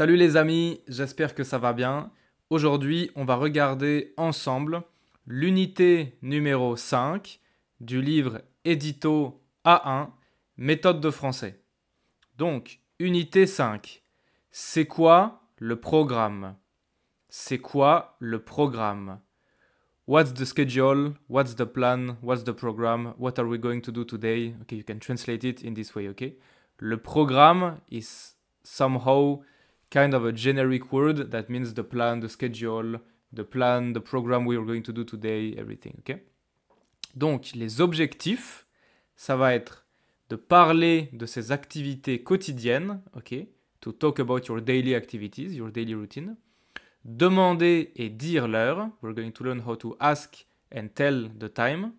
Salut les amis, j'espère que ça va bien. Aujourd'hui, on va regarder ensemble l'unité numéro 5 du livre Édito A1, méthode de français. Donc, unité 5. C'est quoi le programme C'est quoi le programme What's the schedule What's the plan What's the program What are we going to do today Okay, you can translate it in this way, okay Le programme is somehow kind of a generic word that means the plan, the schedule, the plan, the program we are going to do today, everything, Okay. Donc, les objectifs, ça va être de parler de ces activités quotidiennes, okay, To talk about your daily activities, your daily routine. Demander et dire l'heure. We're going to learn how to ask and tell the time.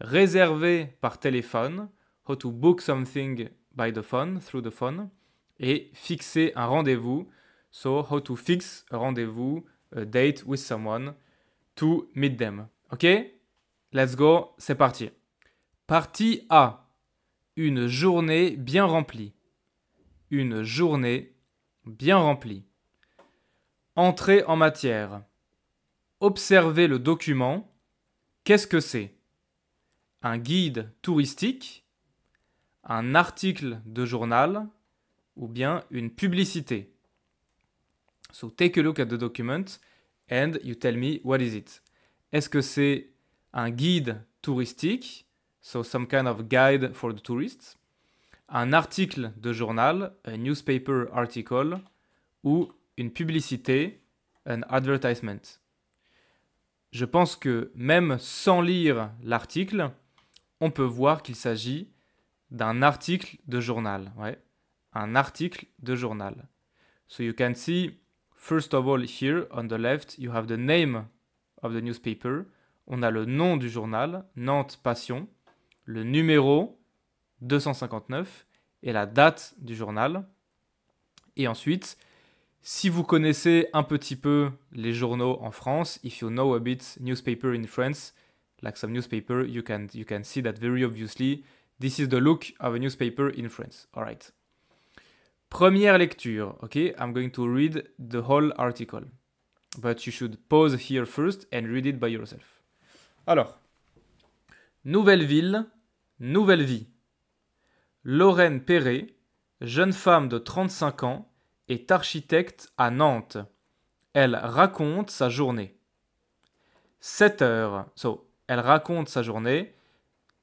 Réserver par téléphone. How to book something by the phone, through the phone et fixer un rendez-vous. So, how to fix a rendez-vous, a date with someone to meet them. Ok Let's go, c'est parti. Partie A. Une journée bien remplie. Une journée bien remplie. Entrer en matière. Observer le document. Qu'est-ce que c'est Un guide touristique Un article de journal ou bien une publicité. So take a look at the document and you tell me what is it. Est-ce que c'est un guide touristique, so some kind of guide for the tourists, un article de journal, a newspaper article, ou une publicité, an advertisement. Je pense que même sans lire l'article, on peut voir qu'il s'agit d'un article de journal. Ouais un article de journal. So you can see, first of all, here on the left, you have the name of the newspaper. On a le nom du journal, Nantes Passion, le numéro 259 et la date du journal. Et ensuite, si vous connaissez un petit peu les journaux en France, if you know a bit newspaper in France, like some newspaper, you can, you can see that very obviously, this is the look of a newspaper in France. All right. Première lecture, ok I'm going to read the whole article. But you should pause here first and read it by yourself. Alors, nouvelle ville, nouvelle vie. Lorraine Perret, jeune femme de 35 ans, est architecte à Nantes. Elle raconte sa journée. 7 heures. So, elle raconte sa journée.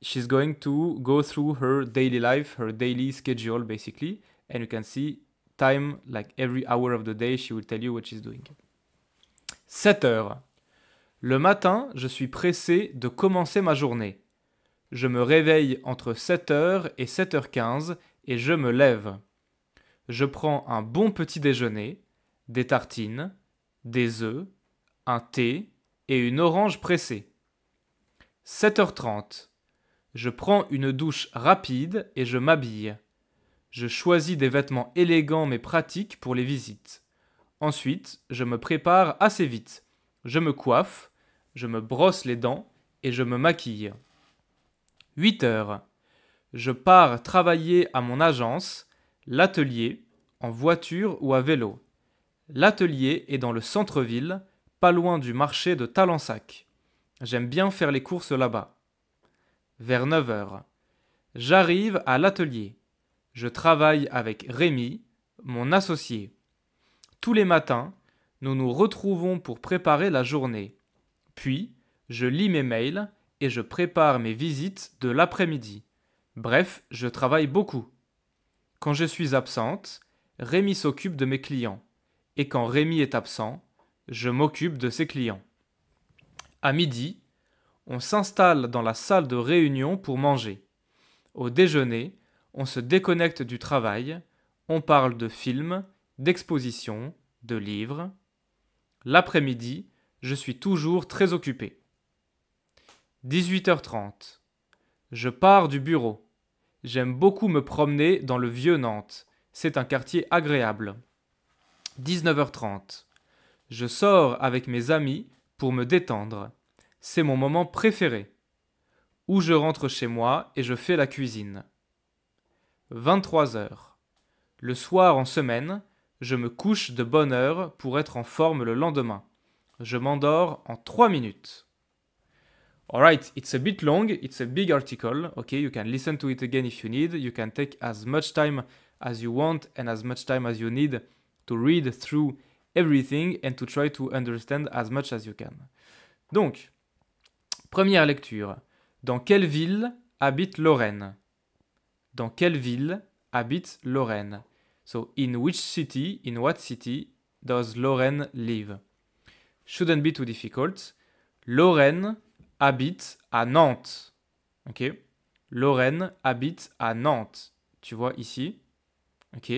She's going to go through her daily life, her daily schedule basically and you can see time, like every hour of the day, she will tell you what she's doing. 7 heures. Le matin, je suis pressé de commencer ma journée. Je me réveille entre 7h et 7h15 et je me lève. Je prends un bon petit déjeuner, des tartines, des œufs, un thé et une orange pressée. 7h30. Je prends une douche rapide et je m'habille. Je choisis des vêtements élégants mais pratiques pour les visites. Ensuite, je me prépare assez vite. Je me coiffe, je me brosse les dents et je me maquille. 8 heures. Je pars travailler à mon agence, l'atelier, en voiture ou à vélo. L'atelier est dans le centre-ville, pas loin du marché de Talensac. J'aime bien faire les courses là-bas. Vers 9 heures. J'arrive à l'atelier je travaille avec Rémi, mon associé. Tous les matins, nous nous retrouvons pour préparer la journée. Puis, je lis mes mails et je prépare mes visites de l'après-midi. Bref, je travaille beaucoup. Quand je suis absente, Rémi s'occupe de mes clients. Et quand Rémi est absent, je m'occupe de ses clients. À midi, on s'installe dans la salle de réunion pour manger. Au déjeuner, on se déconnecte du travail, on parle de films, d'expositions, de livres. L'après-midi, je suis toujours très occupé. 18h30. Je pars du bureau. J'aime beaucoup me promener dans le vieux Nantes. C'est un quartier agréable. 19h30. Je sors avec mes amis pour me détendre. C'est mon moment préféré. Ou je rentre chez moi et je fais la cuisine. 23 heures. Le soir en semaine, je me couche de bonne heure pour être en forme le lendemain. Je m'endors en 3 minutes. Alright, it's a bit long, it's a big article. Okay, you can listen to it again if you need. You can take as much time as you want and as much time as you need to read through everything and to try to understand as much as you can. Donc, première lecture. Dans quelle ville habite Lorraine dans quelle ville habite Lorraine? So, in which city, in what city does Lorraine live? Shouldn't be too difficult. Lorraine habite à Nantes. OK? Lorraine habite à Nantes. Tu vois ici? OK?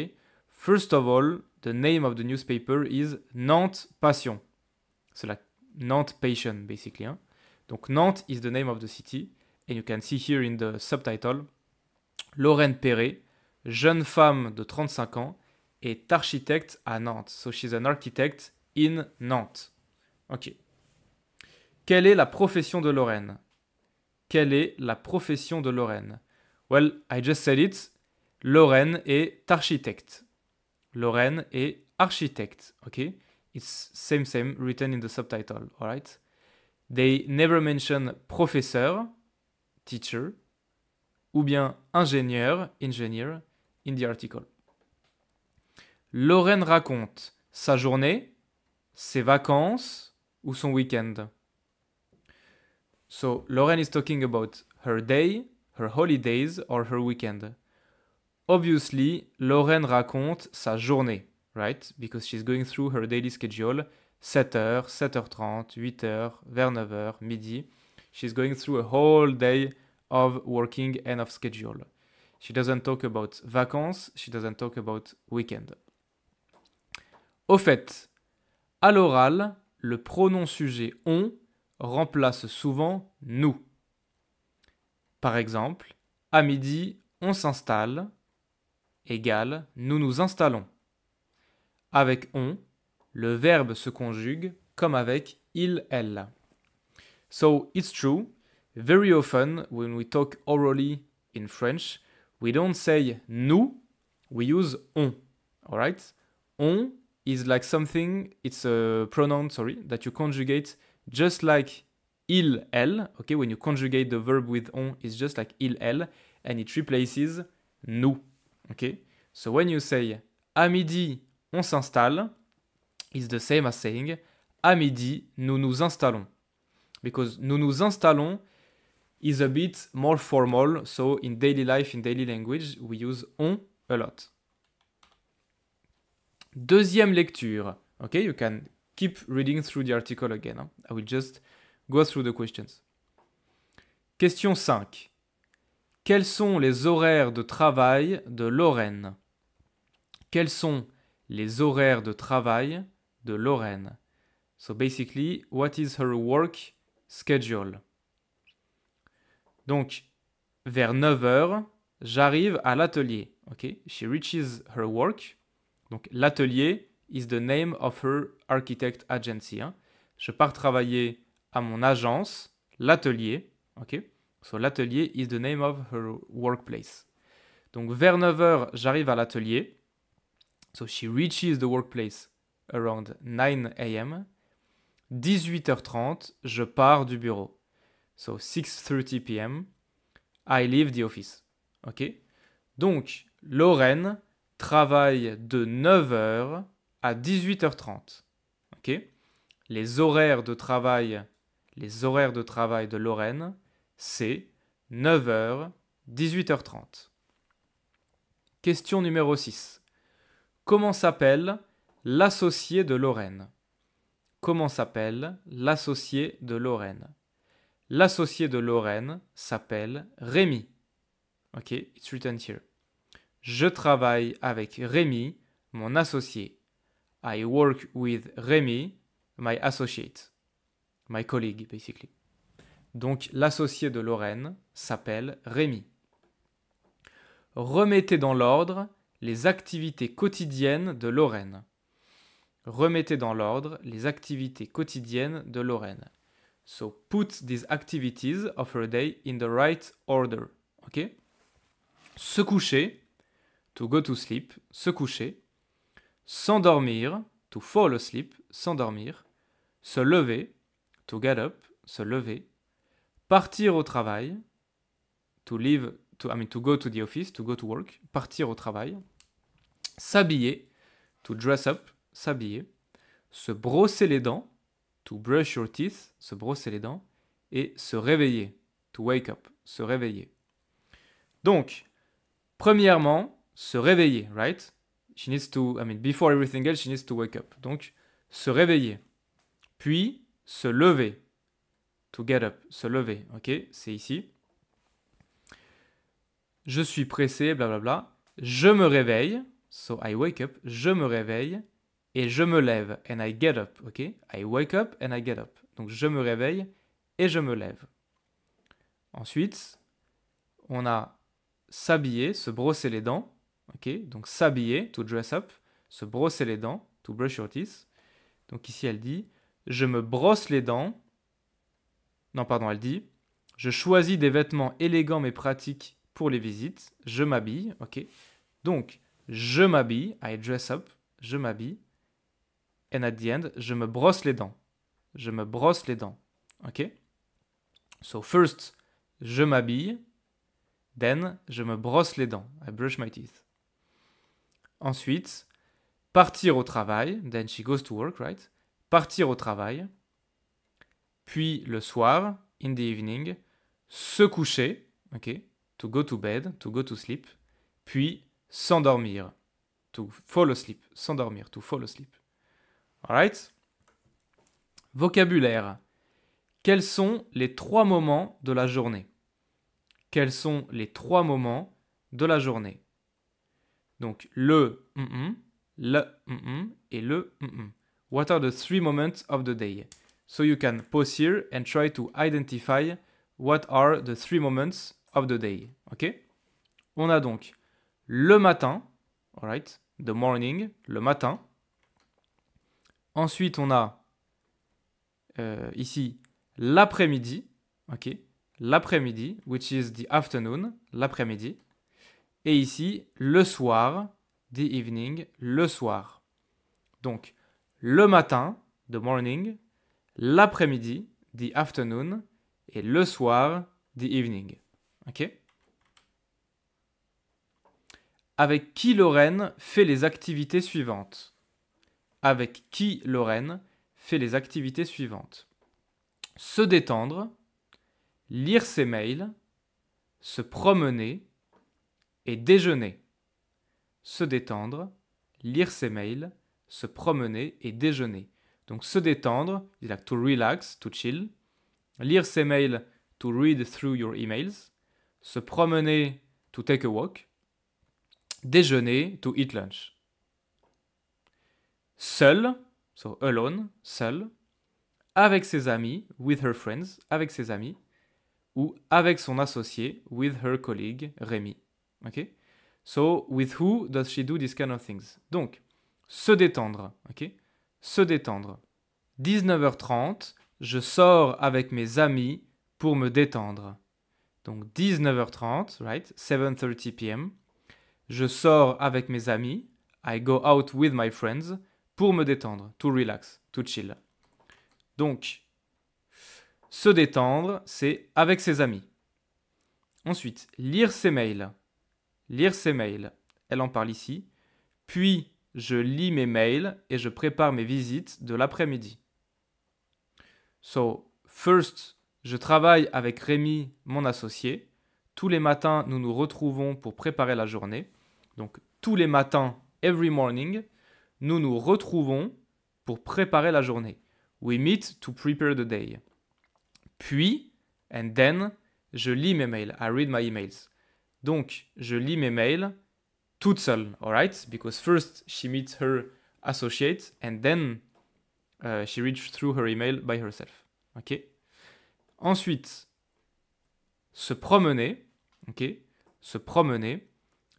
First of all, the name of the newspaper is Nantes Passion. C'est la Nantes Passion, basically. Hein. Donc Nantes is the name of the city. And you can see here in the subtitle, Lorraine Perret, jeune femme de 35 ans, est architecte à Nantes. So she's an architect in Nantes. Ok. Quelle est la profession de Lorraine Quelle est la profession de Lorraine Well, I just said it. Lorraine est architecte. Lorraine est architecte. Ok It's same same written in the subtitle. Alright They never mention professeur, teacher ou bien ingénieur, engineer, in the article. Lorraine raconte sa journée, ses vacances ou son week-end. So, Lorraine is talking about her day, her holidays or her weekend. Obviously, Lorraine raconte sa journée, right? Because she's going through her daily schedule 7h, 7h30, 8h, vers 9h, midi. She's going through a whole day of working and of schedule. She doesn't talk about vacances, she doesn't talk about weekend. Au fait, à l'oral, le pronom sujet on remplace souvent nous. Par exemple, à midi, on s'installe égale nous nous installons. Avec on, le verbe se conjugue comme avec il, elle. So it's true Very often, when we talk orally in French, we don't say nous, we use on. All right? On is like something, it's a pronoun, sorry, that you conjugate just like il, elle. Okay, when you conjugate the verb with on, it's just like il, elle, and it replaces nous. Okay? So when you say à midi, on s'installe, it's the same as saying à midi, nous nous installons. Because nous nous installons is a bit more formal. So in daily life, in daily language, we use on a lot. Deuxième lecture. Okay, you can keep reading through the article again. Hein. I will just go through the questions. Question 5. Quels sont les horaires de travail de Lorraine Quels sont les horaires de travail de Lorraine So basically, what is her work schedule donc, vers 9h, j'arrive à l'atelier. She reaches her work. Donc, l'atelier is the name of her architect agency. Hein. Je pars travailler à mon agence, l'atelier. Okay, so l'atelier is the name of her workplace. Donc, vers 9h, j'arrive à l'atelier. So she reaches the workplace around 9 a.m. 18h30, je pars du bureau. So 6:30 p.m. I leave the office. OK Donc Lorraine travaille de 9h à 18h30. OK Les horaires de travail les horaires de travail de Lorraine, c'est 9h 18h30. Question numéro 6. Comment s'appelle l'associé de Lorraine Comment s'appelle l'associé de Lorraine L'associé de Lorraine s'appelle Rémi. Ok, it's written here. Je travaille avec Rémi, mon associé. I work with Rémi, my associate. My colleague, basically. Donc l'associé de Lorraine s'appelle Rémi. Remettez dans l'ordre les activités quotidiennes de Lorraine. Remettez dans l'ordre les activités quotidiennes de Lorraine. So put these activities of your day in the right order. OK Se coucher, to go to sleep, se coucher. S'endormir, to fall asleep, s'endormir. Se lever, to get up, se lever. Partir au travail, to leave, to, I mean to go to the office, to go to work, partir au travail. S'habiller, to dress up, s'habiller. Se brosser les dents, to brush your teeth, se brosser les dents, et se réveiller, to wake up, se réveiller. Donc, premièrement, se réveiller, right? She needs to, I mean, before everything else, she needs to wake up. Donc, se réveiller. Puis, se lever, to get up, se lever, ok? C'est ici. Je suis pressé, blablabla. Je me réveille, so I wake up, je me réveille et je me lève and I get up, ok I wake up and I get up. Donc je me réveille et je me lève. Ensuite, on a s'habiller, se brosser les dents, ok Donc s'habiller, to dress up, se brosser les dents, to brush your teeth. Donc ici elle dit je me brosse les dents. Non, pardon, elle dit je choisis des vêtements élégants mais pratiques pour les visites. Je m'habille, ok Donc je m'habille, I dress up, je m'habille. And at the end, je me brosse les dents. Je me brosse les dents. OK So first, je m'habille. Then, je me brosse les dents. I brush my teeth. Ensuite, partir au travail. Then she goes to work, right? Partir au travail. Puis le soir, in the evening, se coucher. OK To go to bed, to go to sleep. Puis s'endormir. To fall asleep. S'endormir, to fall asleep. Alright Vocabulaire. Quels sont les trois moments de la journée Quels sont les trois moments de la journée Donc le mm mm, le mm et le What are the three moments of the day So you can pause here and try to identify what are the three moments of the day. OK On a donc le matin, right. the morning, le matin Ensuite, on a euh, ici l'après-midi, ok, l'après-midi, which is the afternoon, l'après-midi, et ici le soir, the evening, le soir. Donc le matin, the morning, l'après-midi, the afternoon, et le soir, the evening. Ok Avec qui Lorraine fait les activités suivantes avec qui Lorraine fait les activités suivantes. Se détendre, lire ses mails, se promener et déjeuner. Se détendre, lire ses mails, se promener et déjeuner. Donc se détendre, il a to relax, to chill. Lire ses mails, to read through your emails. Se promener, to take a walk. Déjeuner, to eat lunch seule, so alone, seule, avec ses amis, with her friends, avec ses amis, ou avec son associé, with her colleague, Rémi. Ok So, with who does she do these kind of things Donc, se détendre, ok Se détendre. 19h30, je sors avec mes amis pour me détendre. Donc 19h30, right 7:30 p.m. Je sors avec mes amis. I go out with my friends pour me détendre, to relax, to chill. Donc, se détendre, c'est avec ses amis. Ensuite, lire ses mails. Lire ses mails. Elle en parle ici. Puis, je lis mes mails et je prépare mes visites de l'après-midi. So, first, je travaille avec Rémi, mon associé. Tous les matins, nous nous retrouvons pour préparer la journée. Donc, tous les matins, every morning, nous nous retrouvons pour préparer la journée. We meet to prepare the day. Puis, and then, je lis mes mails. I read my emails. Donc, je lis mes mails toute seule, alright? Because first she meets her associate and then uh, she reads through her email by herself. Ok? Ensuite, se promener. Ok? Se promener.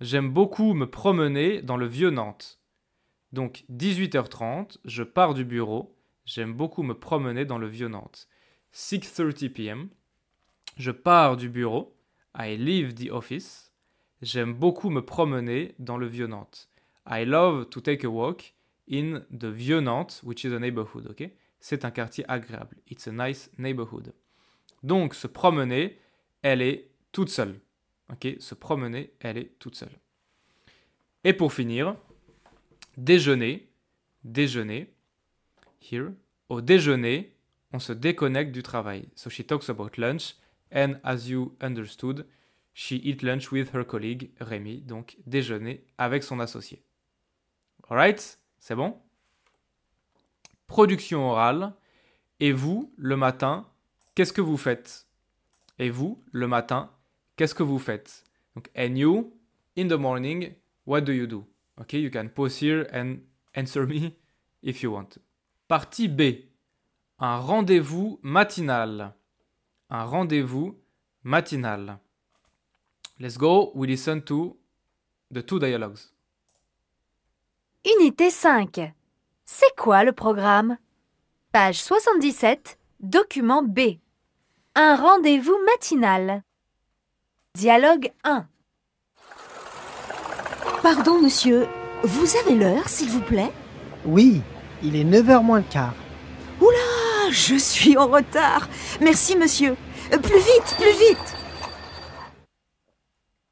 J'aime beaucoup me promener dans le vieux Nantes. Donc 18h30, je pars du bureau, j'aime beaucoup me promener dans le vieux Nantes. 6:30 p.m. Je pars du bureau, I leave the office. J'aime beaucoup me promener dans le vieux Nantes. I love to take a walk in the vieux Nantes, which is a neighborhood, ok C'est un quartier agréable. It's a nice neighborhood. Donc se promener, elle est toute seule. Ok, se promener, elle est toute seule. Et pour finir, déjeuner, déjeuner, here, au déjeuner, on se déconnecte du travail. So she talks about lunch, and as you understood, she eat lunch with her colleague, Rémi, donc déjeuner avec son associé. Alright, c'est bon Production orale. Et vous, le matin, qu'est-ce que vous faites Et vous, le matin, qu'est-ce que vous faites Donc, and you, in the morning, what do you do Okay, you can pause here and answer me if you want. Partie B. Un rendez-vous matinal. Un rendez-vous matinal. Let's go, we listen to the two dialogues. Unité 5. C'est quoi le programme Page 77, document B. Un rendez-vous matinal. Dialogue 1. Pardon, monsieur, vous avez l'heure, s'il vous plaît Oui, il est 9h moins le quart. Oula, je suis en retard. Merci, monsieur. Euh, plus vite, plus vite.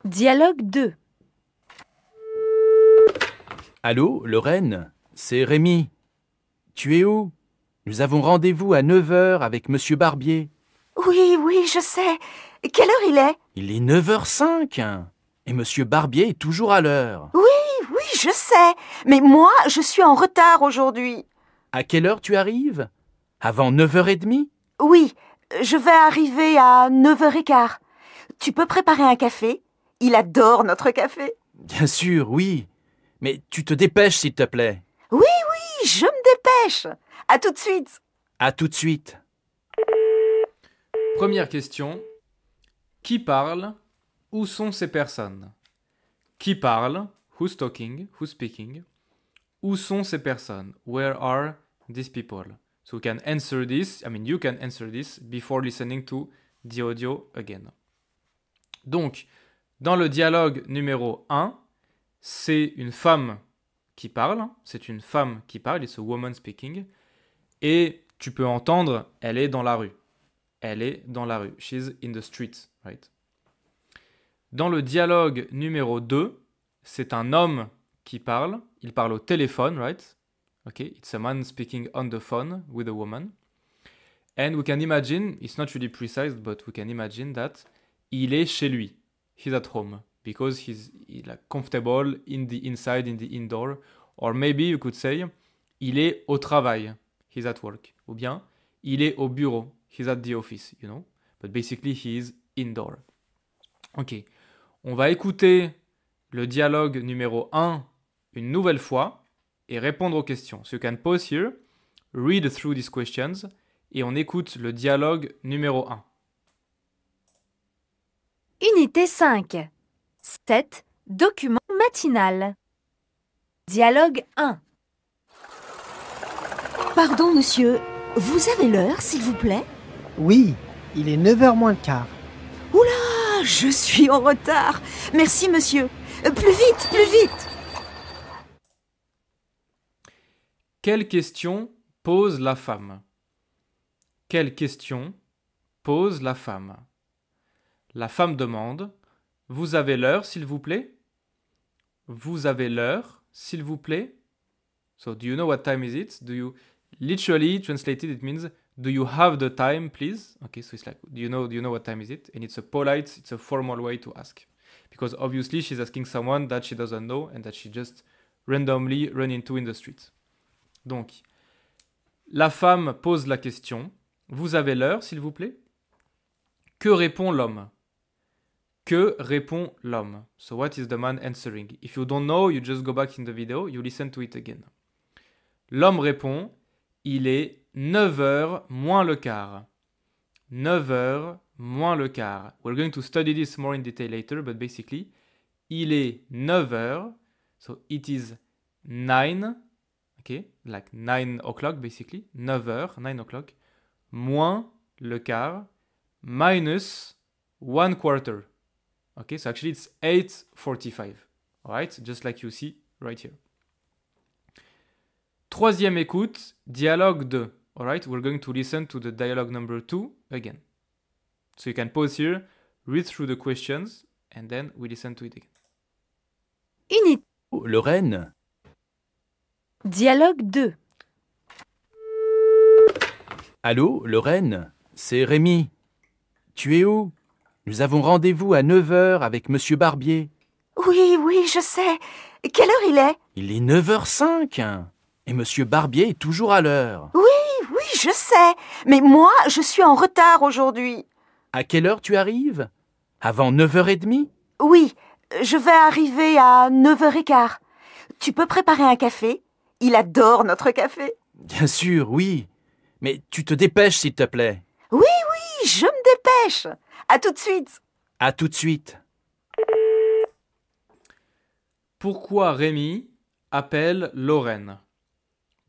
Dialogue 2. Allô, Lorraine C'est Rémi. Tu es où Nous avons rendez-vous à 9h avec monsieur Barbier. Oui, oui, je sais. Quelle heure il est Il est 9h05. Et Monsieur Barbier est toujours à l'heure. Oui, oui, je sais. Mais moi, je suis en retard aujourd'hui. À quelle heure tu arrives Avant 9h30 Oui, je vais arriver à 9h15. Tu peux préparer un café Il adore notre café. Bien sûr, oui. Mais tu te dépêches, s'il te plaît. Oui, oui, je me dépêche. À tout de suite. À tout de suite. Première question. Qui parle où sont ces personnes Qui parle Who's talking Who's speaking Où sont ces personnes Where are these people So we can answer this, I mean you can answer this before listening to the audio again. Donc, dans le dialogue numéro 1, c'est une femme qui parle, hein. c'est une femme qui parle, it's a woman speaking, et tu peux entendre, elle est dans la rue. Elle est dans la rue. She's in the street, right? Dans le dialogue numéro 2, c'est un homme qui parle. Il parle au téléphone, right? Okay, it's a man speaking on the phone with a woman. And we can imagine, it's not really precise, but we can imagine that il est chez lui. He's at home because he's, comfortable in the inside, in the indoor. Or maybe you could say il est au travail. He's at work. Ou bien il est au bureau. He's at the office, you know. But basically, he is indoor. Okay. On va écouter le dialogue numéro 1 une nouvelle fois et répondre aux questions. So you can pause here, read through these questions et on écoute le dialogue numéro 1. Unité 5. 7. Document matinal. Dialogue 1. Pardon, monsieur, vous avez l'heure, s'il vous plaît Oui, il est 9h moins le quart. Oula je suis en retard. Merci, monsieur. Euh, plus vite, plus vite. Quelle question pose la femme Quelle question pose la femme La femme demande Vous avez l'heure, s'il vous plaît Vous avez l'heure, s'il vous plaît So, do you know what time is it Do you literally translated it means Do you have the time, please? Okay, so it's like, do you know, do you know what time is it? And it's a polite, it's a formal way to ask, because obviously she's asking someone that she doesn't know and that she just randomly run into in the street. Donc, la femme pose la question. Vous avez l'heure, s'il vous plaît? Que répond l'homme? Que répond l'homme? So what is the man answering? If you don't know, you just go back in the video, you listen to it again. L'homme répond, il est 9h moins le quart. 9h moins le quart. We're going to study this more in detail later, but basically, il est 9h. So it is 9, okay, like 9 o'clock basically, 9h, 9 o'clock, moins le quart, minus 1 quarter. Okay, so actually it's 8.45. Alright, just like you see right here. Troisième écoute, dialogue de All right, we're going to listen to the dialogue number two again. So you can pause here, read through the questions, and then we listen to it again. Une Dialogue 2. Allô, Lorraine, c'est Rémi. Tu es où Nous avons rendez-vous à 9h avec Monsieur Barbier. Oui, oui, je sais. Quelle heure il est Il est 9h05 et Monsieur Barbier est toujours à l'heure. Oui je sais, mais moi, je suis en retard aujourd'hui. À quelle heure tu arrives Avant 9h30 Oui, je vais arriver à 9h15. Tu peux préparer un café Il adore notre café. Bien sûr, oui. Mais tu te dépêches, s'il te plaît. Oui, oui, je me dépêche. À tout de suite. À tout de suite. Pourquoi Rémi appelle Lorraine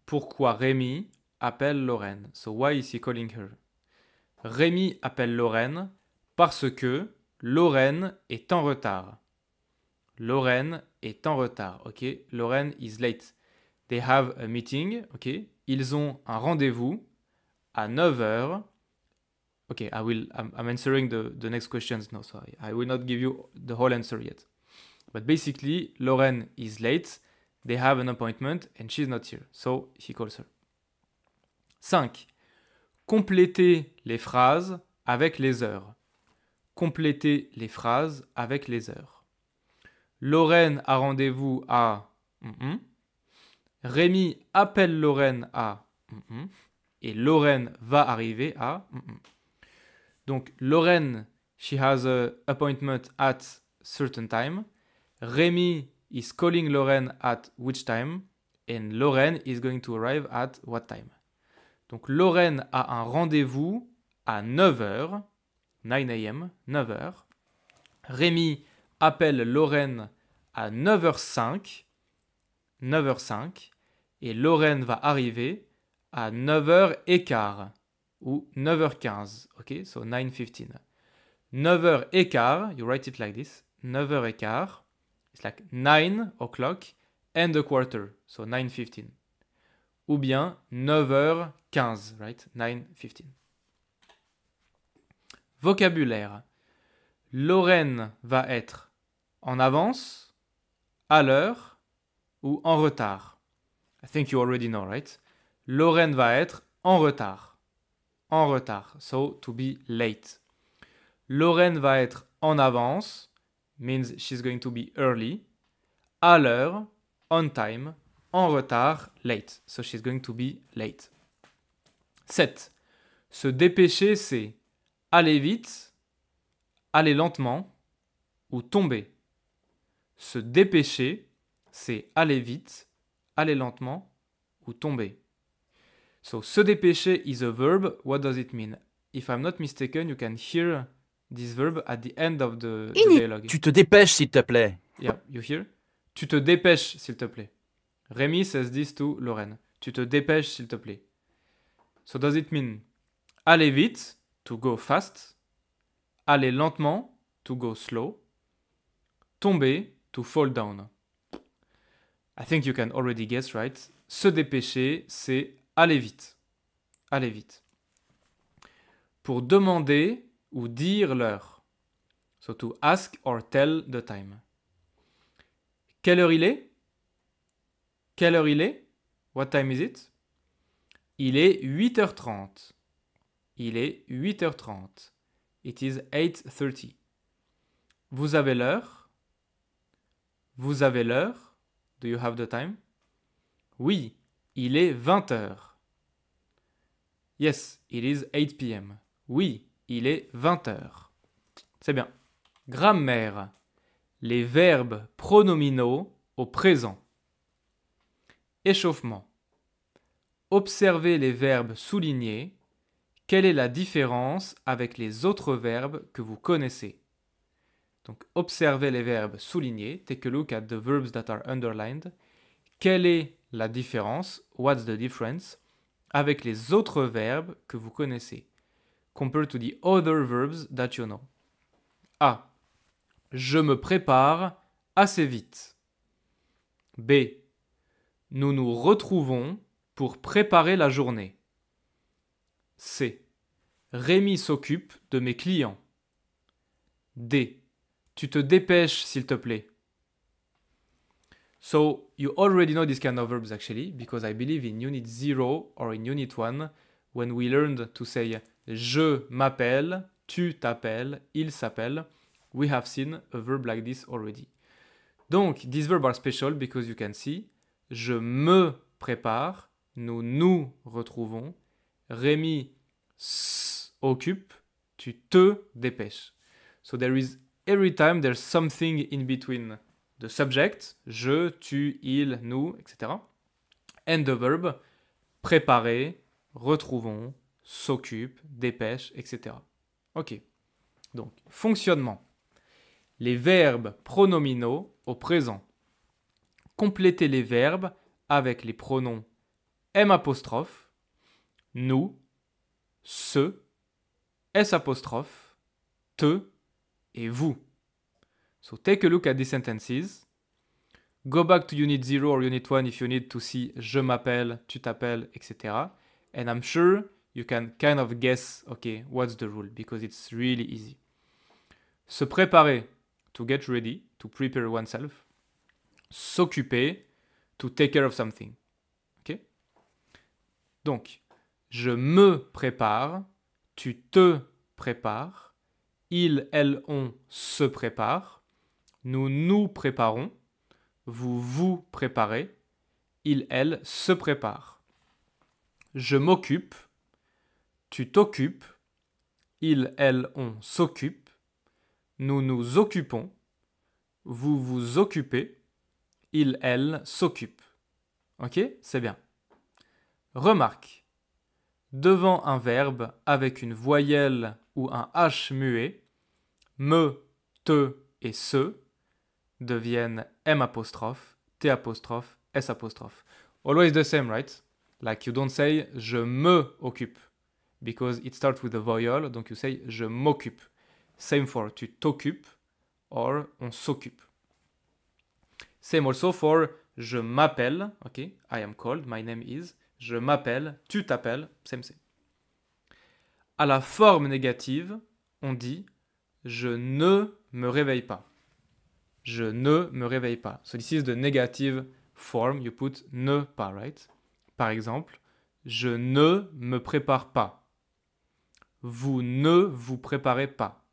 Pourquoi Rémi appelle Lorraine. So why is he calling her? Rémi appelle Lorraine parce que Lorraine est en retard. Lorraine est en retard, ok? Lorraine is late. They have a meeting, ok? Ils ont un rendez-vous à 9h. Ok, I will, I'm, answering the, the next questions now, sorry. I will not give you the whole answer yet. But basically, Lorraine is late. They have an appointment and she's not here. So he calls her. 5. Complétez les phrases avec les heures. Complétez les phrases avec les heures. Lorraine a rendez-vous à... Mm, mm. Rémi appelle Lorraine à... Mm, et Lorraine va arriver à... Donc Lorraine, she has an appointment at certain time. Rémi is calling Lorraine at which time. And Lorraine is going to arrive at what time. Donc Lorraine a un rendez-vous à 9h, 9 a.m., 9h. Rémi appelle Lorraine à 9h05, 9h05, et Lorraine va arriver à 9h15 ou 9h15, ok, so 9h15. 9h15, you write it like this, 9h15, it's like 9 o'clock and a quarter, so 9.15. Ou bien 9h15. 15, right? 9, 15. Vocabulaire. Lorraine va être en avance, à l'heure ou en retard. I think you already know, right? Lorraine va être en retard. En retard. So, to be late. Lorraine va être en avance. Means she's going to be early. À l'heure. On time. En retard. Late. So, she's going to be late. 7. Se dépêcher, c'est aller vite, aller lentement ou tomber. Se dépêcher, c'est aller vite, aller lentement ou tomber. So, se dépêcher is a verb. What does it mean? If I'm not mistaken, you can hear this verb at the end of the, dialogue. Tu te dépêches, s'il te plaît. Yeah, you hear? Tu te dépêches, s'il te plaît. Rémi says this to Lorraine. Tu te dépêches, s'il te plaît. So does it mean aller vite, to go fast, aller lentement, to go slow, tomber, to fall down. I think you can already guess, right? Se dépêcher, c'est aller vite. Aller vite. Pour demander ou dire l'heure. So to ask or tell the time. Quelle heure il est Quelle heure il est What time is it il est 8h30. Il est 8h30. It is 8:30. Vous avez l'heure Vous avez l'heure Do you have the time Oui, il est 20h. Yes, it is 8 p.m. Oui, il est 20h. C'est bien. Grammaire. Les verbes pronominaux au présent. Échauffement. Observez les verbes soulignés. Quelle est la différence avec les autres verbes que vous connaissez Donc, observez les verbes soulignés. Take a look at the verbs that are underlined. Quelle est la différence What's the difference Avec les autres verbes que vous connaissez. Compared to the other verbs that you know. A. Je me prépare assez vite. B. Nous nous retrouvons pour préparer la journée. C. Rémi s'occupe de mes clients. D. Tu te dépêches, s'il te plaît. So you already know this kind of verbs actually, because I believe in Unit 0 or in Unit 1, when we learned to say je m'appelle, tu t'appelles, il s'appelle, we have seen a verb like this already. Donc, these verbs are special because you can see je me prépare, nous nous retrouvons. Rémi s'occupe, tu te dépêches. So there is every time there's something in between the subject, je, tu, il, nous, etc. And the verb, préparer, retrouvons, s'occupe, dépêche, etc. Ok. Donc, fonctionnement. Les verbes pronominaux au présent. Compléter les verbes avec les pronoms M apostrophe, nous, ce, S apostrophe, te et vous. So take a look at these sentences. Go back to unit 0 or unit 1 if you need to see je m'appelle, tu t'appelles, etc. And I'm sure you can kind of guess, okay, what's the rule because it's really easy. Se préparer, to get ready, to prepare oneself. S'occuper, to take care of something. Donc, je me prépare, tu te prépares, il, elle, on se prépare, nous nous préparons, vous vous préparez, il, elle se prépare. Je m'occupe, tu t'occupes, il, elle, on s'occupe, nous nous occupons, vous vous occupez, il, elle s'occupe. Ok C'est bien. Remarque. Devant un verbe avec une voyelle ou un H muet, me, te et se deviennent M apostrophe, T S apostrophe. Always the same, right? Like you don't say je me occupe because it starts with a voyelle, donc you say je m'occupe. Same for tu t'occupes or on s'occupe. Same also for je m'appelle, okay? I am called, my name is je m'appelle, tu t'appelles, c'est CMC. À la forme négative, on dit je ne me réveille pas. Je ne me réveille pas. So this is the negative form, you put ne pas, right? Par exemple, je ne me prépare pas. Vous ne vous préparez pas.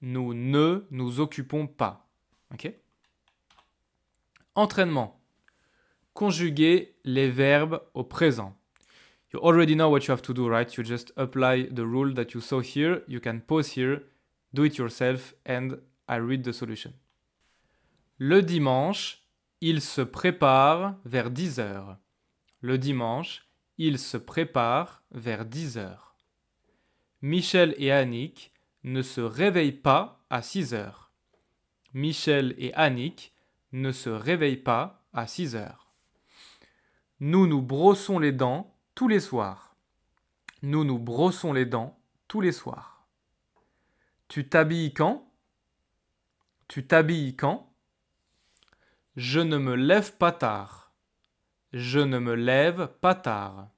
Nous ne nous occupons pas. OK Entraînement conjuguer les verbes au présent. You already know what you have to do, right? You just apply the rule that you saw here. You can pause here, do it yourself, and I read the solution. Le dimanche, il se prépare vers 10 heures. Le dimanche, il se prépare vers 10 heures. Michel et Annick ne se réveillent pas à 6 heures. Michel et Annick ne se réveillent pas à 6 heures. Nous nous brossons les dents tous les soirs. Nous nous brossons les dents tous les soirs. Tu t'habilles quand Tu t'habilles quand Je ne me lève pas tard. Je ne me lève pas tard.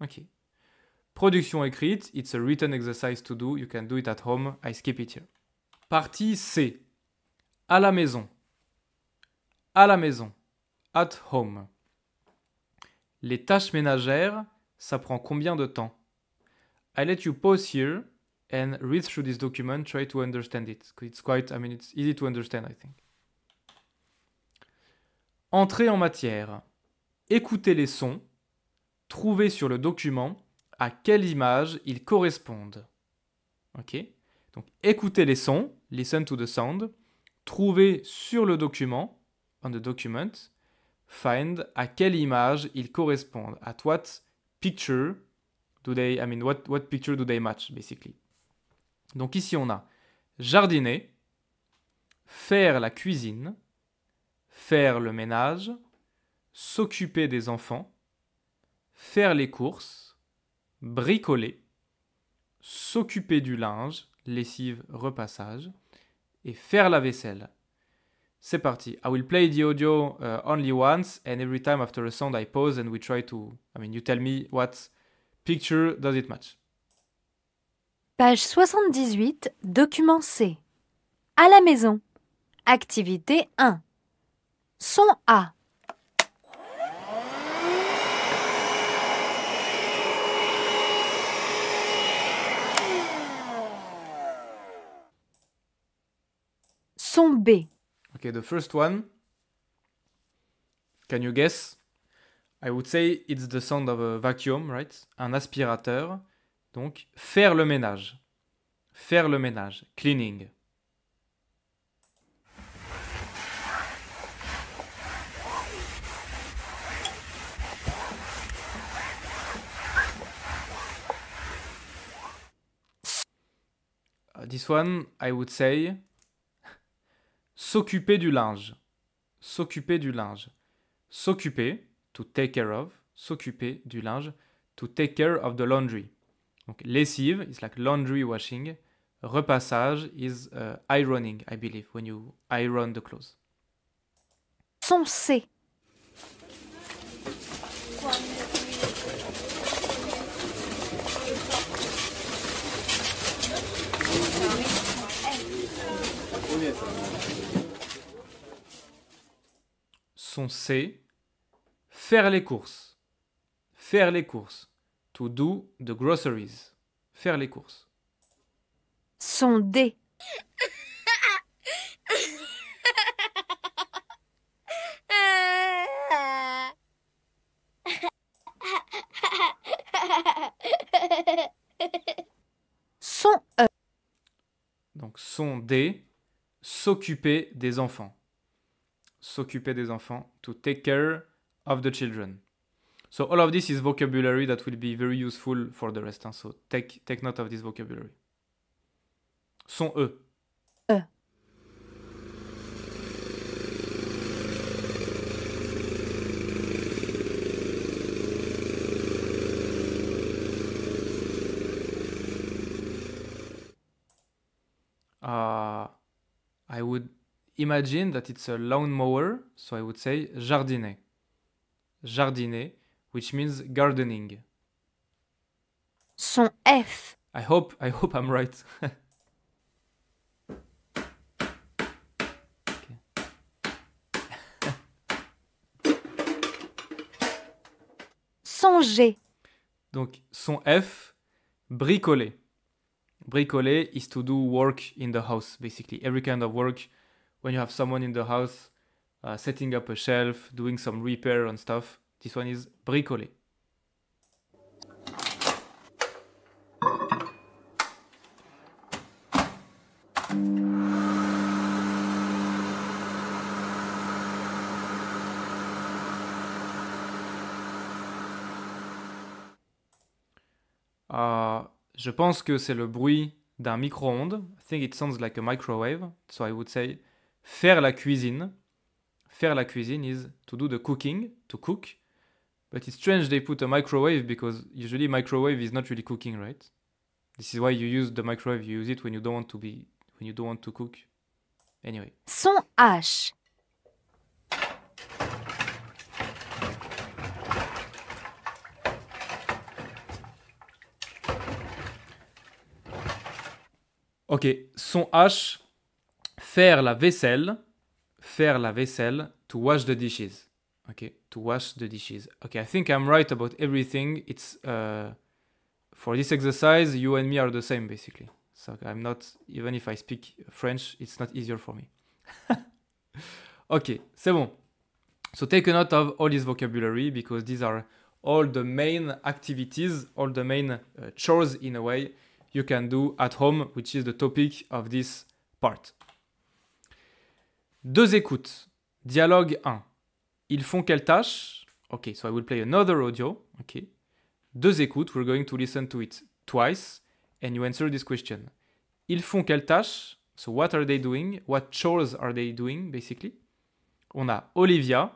Ok. Production écrite, it's a written exercise to do, you can do it at home, I skip it here. Partie C. À la maison. À la maison. At home. Les tâches ménagères, ça prend combien de temps? I let you pause here and read through this document, try to understand it. It's quite, I mean, it's easy to understand, I think. Entrée en matière. Écoutez les sons. Trouvez sur le document à quelle image ils correspondent. Ok Donc écoutez les sons, listen to the sound. Trouvez sur le document, on the document, find à quelle image ils correspondent. At what picture do they, I mean, what, what picture do they match, basically. Donc ici, on a jardiner, faire la cuisine, faire le ménage, s'occuper des enfants, faire les courses, bricoler, s'occuper du linge, lessive, repassage, et faire la vaisselle, c'est parti. I will play the audio uh, only once, and every time after a sound, I pause and we try to. I mean, you tell me what picture does it match. Page 78, document C. À la maison. Activité 1. Son A. Son B. Okay, the first one. Can you guess? I would say it's the sound of a vacuum, right? Un aspirateur. Donc, faire le ménage. Faire le ménage. Cleaning. Uh, this one, I would say S'occuper du linge. S'occuper du linge. S'occuper, to take care of. S'occuper du linge, to take care of the laundry. Donc lessive is like laundry washing. Repassage is uh, ironing, I believe, when you iron the clothes. Soncer. C son C. Faire les courses. Faire les courses. To do the groceries. Faire les courses. Son D. Son E. Donc son D, s'occuper des enfants. s'occuper des enfants, to take care of the children. So all of this is vocabulary that will be very useful for the rest. Hein? So take, take note of this vocabulary. Son E. E. Uh, I would imagine that it's a lawnmower, so I would say jardiner. Jardiner, which means gardening. Son F. I hope I hope I'm right. son G. Donc son F, bricoler. Bricoler is to do work in the house, basically every kind of work when you have someone in the house uh, setting up a shelf, doing some repair and stuff. This one is bricole. Uh, je pense que c'est le bruit d'un micro-ondes. I think it sounds like a microwave, so I would say faire la cuisine. Faire la cuisine is to do the cooking, to cook. But it's strange they put a microwave because usually microwave is not really cooking, right? This is why you use the microwave. You use it when you don't want to be when you don't want to cook. Anyway. Son H. Ok, son H, faire la vaisselle, faire la vaisselle, to wash the dishes. Okay, to wash the dishes. Okay, I think I'm right about everything. It's uh, for this exercise, you and me are the same basically. So I'm not even if I speak French, it's not easier for me. okay, c'est bon. So take a note of all this vocabulary because these are all the main activities, all the main uh, chores in a way you can do at home, which is the topic of this part. Deux écoutes. Dialogue 1. Ils font quelle tâche Ok, so I will play another audio. Ok. Deux écoutes. We're going to listen to it twice and you answer this question. Ils font quelle tâche So what are they doing What chores are they doing basically On a Olivia,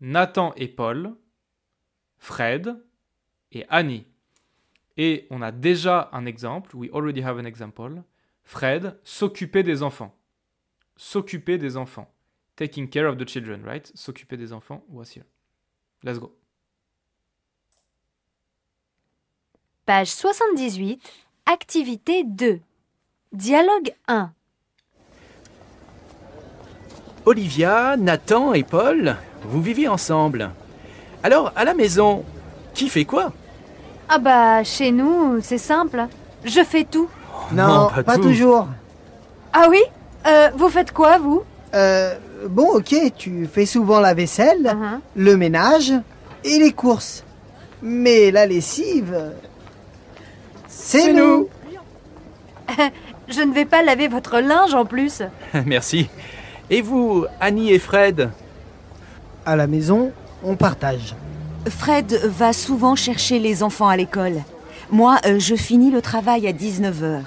Nathan et Paul, Fred et Annie. Et on a déjà un exemple. We already have an example. Fred s'occuper des enfants s'occuper des enfants. Taking care of the children, right? S'occuper des enfants voici. Let's go. Page 78, activité 2. Dialogue 1. Olivia, Nathan et Paul, vous vivez ensemble. Alors, à la maison, qui fait quoi Ah bah, chez nous, c'est simple. Je fais tout. Non, pas toujours. Ah oui euh, vous faites quoi, vous euh, Bon, ok, tu fais souvent la vaisselle, uh-huh. le ménage et les courses. Mais la lessive, c'est nous. Je ne vais pas laver votre linge en plus. Merci. Et vous, Annie et Fred À la maison, on partage. Fred va souvent chercher les enfants à l'école. Moi, euh, je finis le travail à 19h.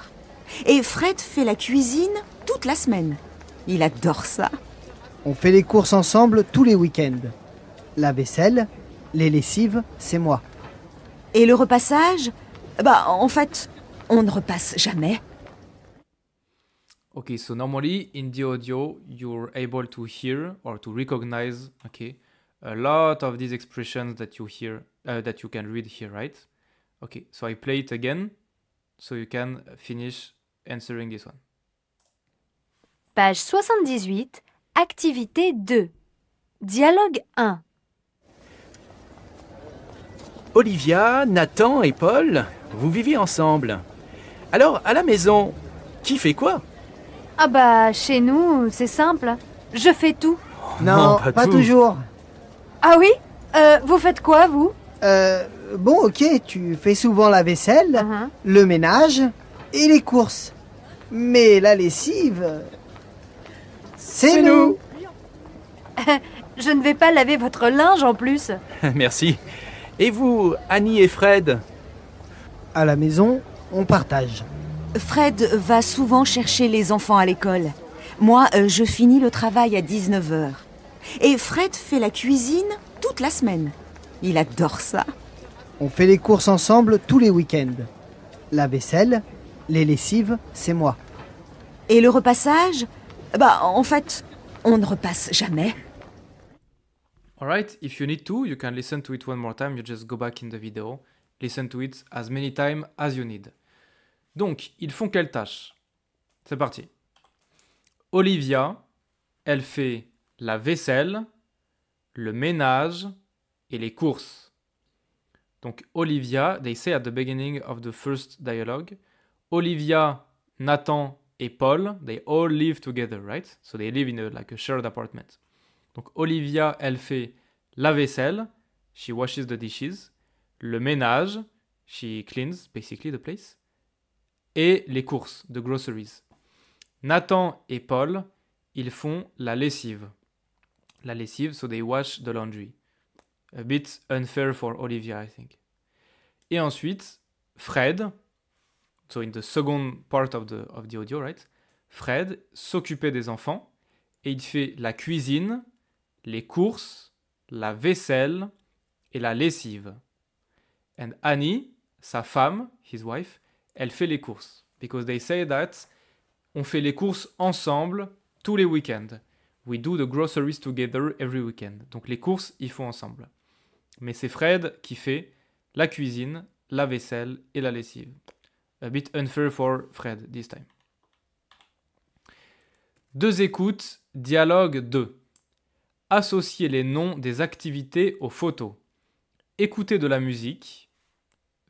Et Fred fait la cuisine la semaine. Il adore ça. On fait les courses ensemble tous les week-ends. La vaisselle, les lessives, c'est moi. Et le repassage Bah, en fait, on ne repasse jamais. Okay, so normally in the audio, you're able to hear or to recognize, okay, a lot of these expressions that you hear, uh, that you can read here, right? Okay, so I play it again, so you can finish answering this one. Page 78, activité 2. Dialogue 1. Olivia, Nathan et Paul, vous vivez ensemble. Alors, à la maison, qui fait quoi Ah bah, chez nous, c'est simple. Je fais tout. non, pas, toujours. Ah oui euh, Vous faites quoi, vous euh, bon, ok, tu fais souvent la vaisselle, uh-huh. le ménage et les courses. Mais la lessive, c'est nous Je ne vais pas laver votre linge en plus. Merci. Et vous, Annie et Fred À la maison, on partage. Fred va souvent chercher les enfants à l'école. Moi, euh, je finis le travail à 19h. Et Fred fait la cuisine toute la semaine. Il adore ça. On fait les courses ensemble tous les week-ends. La vaisselle, les lessives, c'est moi. Et le repassage ah bah, en fait, on ne repasse jamais. Alright, if you need to, you can listen to it one more time, you just go back in the video, listen to it as many times as you need. Donc, ils font quelle tâche C'est parti. Olivia, elle fait la vaisselle, le ménage et les courses. Donc, Olivia, they say at the beginning of the first dialogue, Olivia, Nathan et Paul, they all live together, right? So they live in a, like a shared apartment. Donc Olivia, elle fait la vaisselle, she washes the dishes, le ménage, she cleans basically the place, et les courses, the groceries. Nathan et Paul, ils font la lessive. La lessive, so they wash the laundry. A bit unfair for Olivia, I think. Et ensuite, Fred, so in the second part of the, of the audio, right, Fred s'occupait des enfants et il fait la cuisine, les courses, la vaisselle et la lessive. And Annie, sa femme, his wife, elle fait les courses. Because they say that on fait les courses ensemble tous les week-ends. We do the groceries together every weekend. Donc les courses, ils font ensemble. Mais c'est Fred qui fait la cuisine, la vaisselle et la lessive. A bit unfair for Fred this time. Deux écoutes, dialogue 2. Associer les noms des activités aux photos. Écouter de la musique.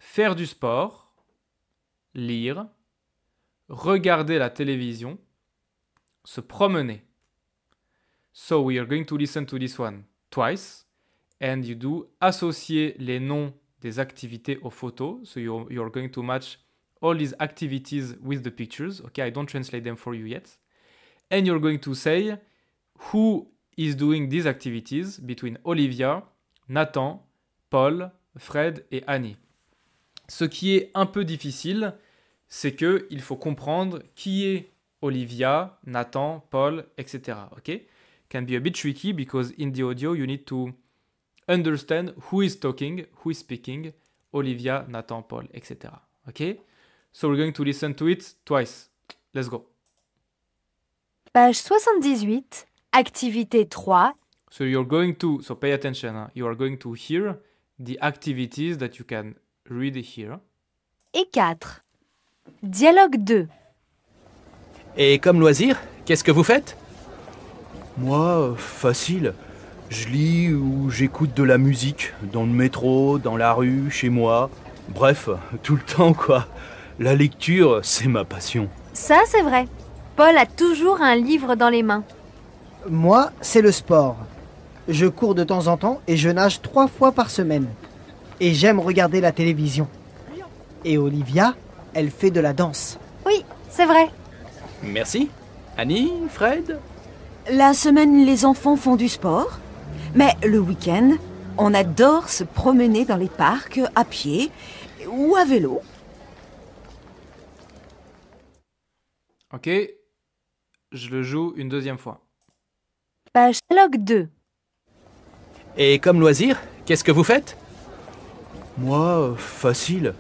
Faire du sport. Lire. Regarder la télévision. Se promener. So we are going to listen to this one twice. And you do associer les noms des activités aux photos. So you you're going to match all these activities with the pictures. Okay, I don't translate them for you yet. And you're going to say who is doing these activities between Olivia, Nathan, Paul, Fred et Annie. Ce qui est un peu difficile, c'est que il faut comprendre qui est Olivia, Nathan, Paul, etc. Okay? Can be a bit tricky because in the audio you need to understand who is talking, who is speaking, Olivia, Nathan, Paul, etc. Okay? So we're going to listen to it twice. Let's go. Page 78, activité 3. So you're going to, so pay attention, you are going to hear the activities that you can read here. Et 4. Dialogue 2. Et comme loisir, qu'est-ce que vous faites Moi, euh, facile. Je lis ou j'écoute de la musique, dans le métro, dans la rue, chez moi. Bref, tout le temps quoi la lecture, c'est ma passion. Ça, c'est vrai. Paul a toujours un livre dans les mains. Moi, c'est le sport. Je cours de temps en temps et je nage trois fois par semaine. Et j'aime regarder la télévision. Et Olivia, elle fait de la danse. Oui, c'est vrai. Merci. Annie, Fred La semaine, les enfants font du sport. Mais le week-end, on adore se promener dans les parcs à pied ou à vélo. Ok, je le joue une deuxième fois. Page 2. Et comme loisir, qu'est-ce que vous faites Moi, euh, facile.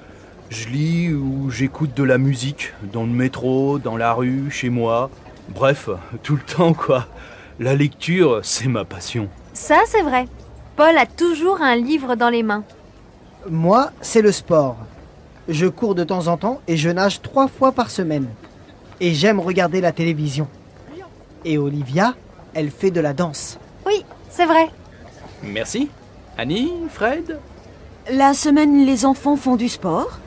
Je lis ou j'écoute de la musique, dans le métro, dans la rue, chez moi. Bref, tout le temps quoi. La lecture, c'est ma passion. Ça, c'est vrai. Paul a toujours un livre dans les mains. Moi, c'est le sport. Je cours de temps en temps et je nage trois fois par semaine et j'aime regarder la télévision. Et Olivia, elle fait de la danse. Oui, c'est vrai. Merci. Annie, Fred La semaine, les enfants font du sport.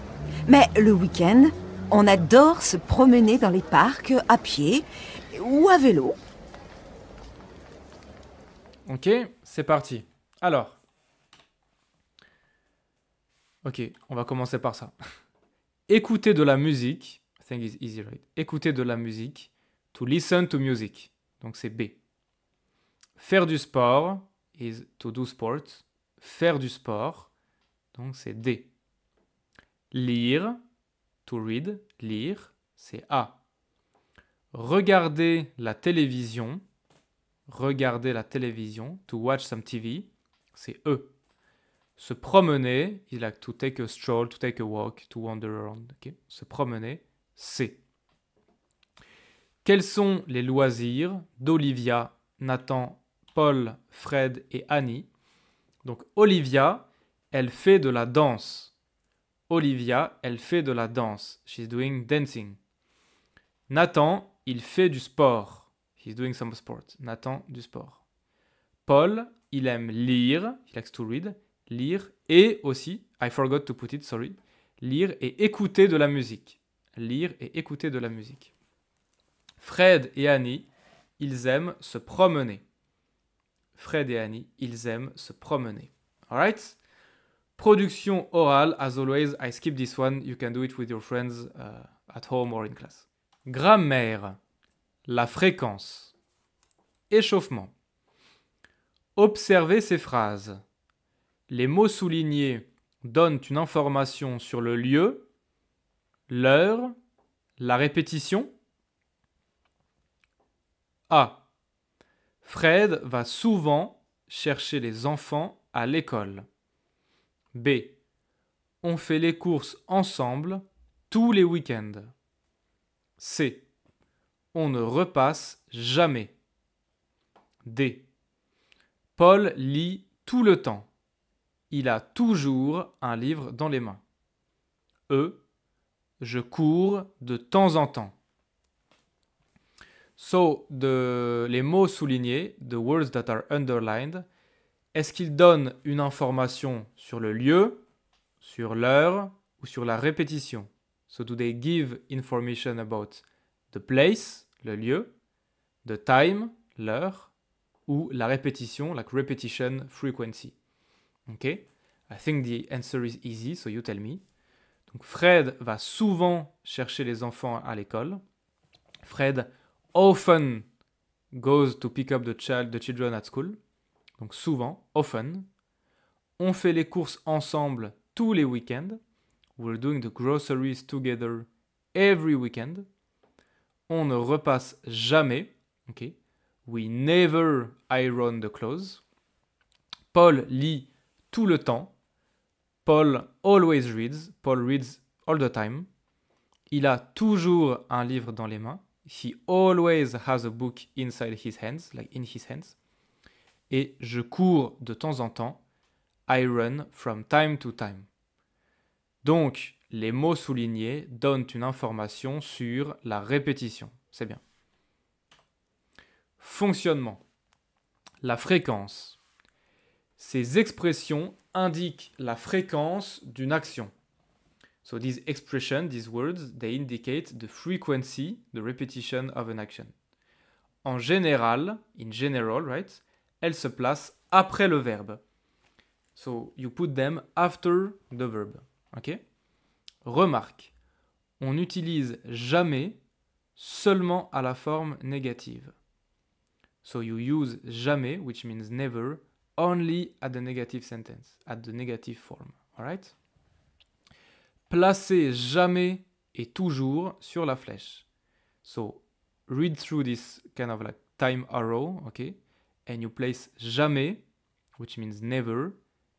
Mais le week-end, on adore se promener dans les parcs à pied ou à vélo. Ok, c'est parti. Alors. Ok, on va commencer par ça. Écouter de la musique is easy, right? Écouter de la musique. To listen to music. Donc c'est B. Faire du sport is to do sports. Faire du sport. Donc c'est D. Lire. To read. Lire. C'est A. Regarder la télévision. Regarder la télévision. To watch some TV. C'est E se promener, il a to take a stroll, to take a walk, to wander around. Okay. Se promener. C. Quels sont les loisirs d'Olivia, Nathan, Paul, Fred et Annie Donc Olivia, elle fait de la danse. Olivia, elle fait de la danse. She's doing dancing. Nathan, il fait du sport. He's doing some sport. Nathan, du sport. Paul, il aime lire. He likes to read. Lire et aussi, I forgot to put it, sorry. Lire et écouter de la musique lire et écouter de la musique. Fred et Annie, ils aiment se promener. Fred et Annie, ils aiment se promener. right. Production orale, as always, I skip this one, you can do it with your friends uh, at home or in class. Grammaire, la fréquence, échauffement. Observez ces phrases. Les mots soulignés donnent une information sur le lieu, l'heure, la répétition A. Ah, Fred va souvent chercher les enfants à l'école. B. On fait les courses ensemble tous les week-ends. C. On ne repasse jamais. D. Paul lit tout le temps. Il a toujours un livre dans les mains. E je cours de temps en temps. So, de, les mots soulignés, the words that are underlined, est-ce qu'ils donnent une information sur le lieu, sur l'heure ou sur la répétition So, do they give information about the place, le lieu, the time, l'heure, ou la répétition, like repetition frequency? Ok, I think the answer is easy, so you tell me. Fred va souvent chercher les enfants à l'école. Fred often goes to pick up the, child, the children at school. Donc souvent, often. On fait les courses ensemble tous les week-ends. We're doing the groceries together every weekend. On ne repasse jamais. Okay. We never iron the clothes. Paul lit tout le temps. Paul always reads. Paul reads all the time. Il a toujours un livre dans les mains. He always has a book inside his hands, like in his hands. Et je cours de temps en temps. I run from time to time. Donc, les mots soulignés donnent une information sur la répétition. C'est bien. Fonctionnement. La fréquence. Ces expressions indiquent la fréquence d'une action. So these expressions, these words, they indicate the frequency, the repetition of an action. En général, in general, right, elles se placent après le verbe. So you put them after the verb. OK Remarque. On n'utilise jamais seulement à la forme négative. So you use jamais, which means never, only at the negative sentence, at the negative form. Alright? Placez jamais et toujours sur la flèche. So read through this kind of like time arrow, okay? And you place jamais, which means never,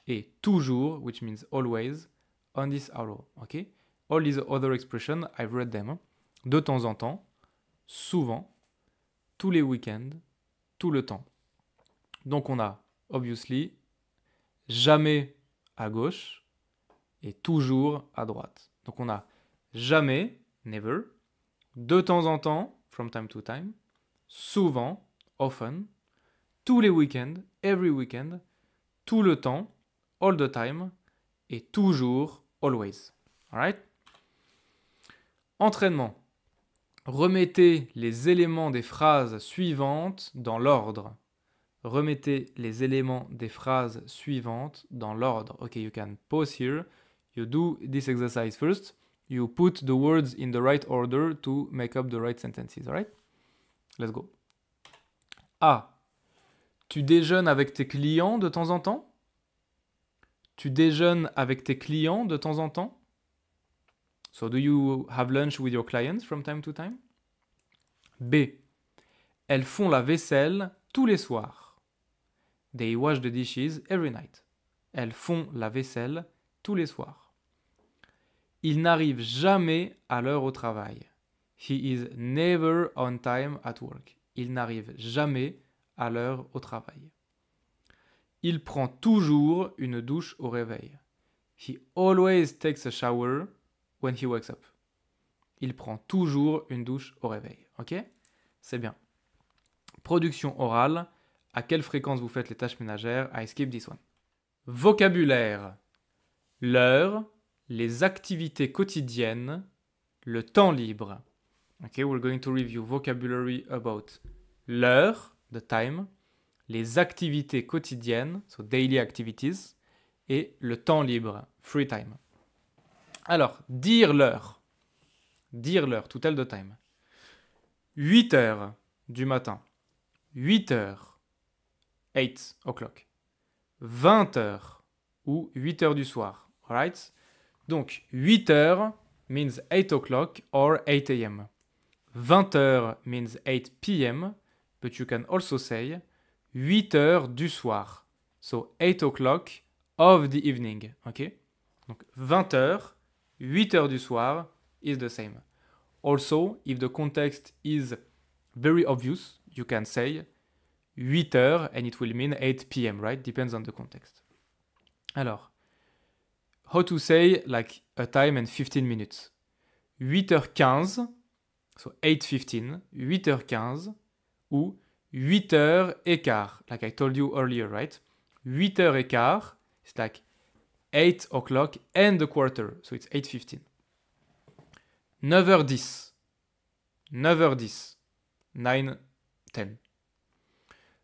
et toujours, which means always, on this arrow, okay? All these other expressions, I've read them. Hein, de temps en temps, souvent, tous les week-ends, tout le temps. Donc on a obviously, jamais à gauche et toujours à droite. Donc on a jamais, never, de temps en temps, from time to time, souvent, often, tous les week-ends, every weekend, tout le temps, all the time, et toujours, always. Alright Entraînement. Remettez les éléments des phrases suivantes dans l'ordre remettez les éléments des phrases suivantes dans l'ordre. Ok, you can pause here. You do this exercise first. You put the words in the right order to make up the right sentences. Alright? Let's go. A. Ah, tu déjeunes avec tes clients de temps en temps Tu déjeunes avec tes clients de temps en temps So do you have lunch with your clients from time to time B. Elles font la vaisselle tous les soirs. They wash the dishes every night. Elles font la vaisselle tous les soirs. Il n'arrive jamais à l'heure au travail. He is never on time at work. Il n'arrive jamais à l'heure au travail. Il prend toujours une douche au réveil. He always takes a shower when he wakes up. Il prend toujours une douche au réveil. Ok C'est bien. Production orale à quelle fréquence vous faites les tâches ménagères, I skip this one. Vocabulaire. L'heure, les activités quotidiennes, le temps libre. Ok, we're going to review vocabulary about l'heure, the time, les activités quotidiennes, so daily activities, et le temps libre, free time. Alors, dire l'heure. Dire l'heure, tout tell the time. 8 heures du matin. 8 heures. 8 o'clock. 20h ou 8 heures du soir. right Donc 8 heures means 8 o'clock or 8 a.m. 20h means 8 p.m. but you can also say 8 heures du soir. So 8 o'clock of the evening. OK? Donc 20h, 8 heures du soir is the same. Also, if the context is very obvious, you can say 8 heures and it will mean 8 p.m., right? Depends on the context. Alors, how to say like a time and 15 minutes. 8h15, so 15. 8h15 ou 8 h quart, like I told you earlier, right? 8 h quart, it's like 8 o'clock and a quarter, so it's 15 9h10, 9h10, 9, 10.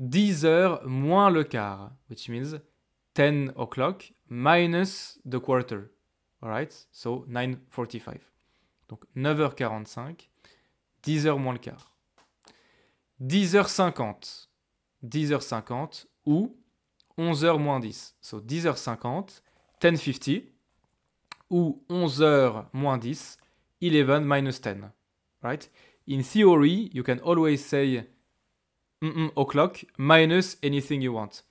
10 heures moins le quart, which means 10 o'clock minus the quarter. Alright, so 9.45. Donc 9h45, 10 heures moins le quart. 10h50, 10h50 ou 11h moins 10. So 10h50, 10.50 ou 11h moins 10, 11 minus 10. Right? In theory, you can always say mm -mm o'clock minus anything you want.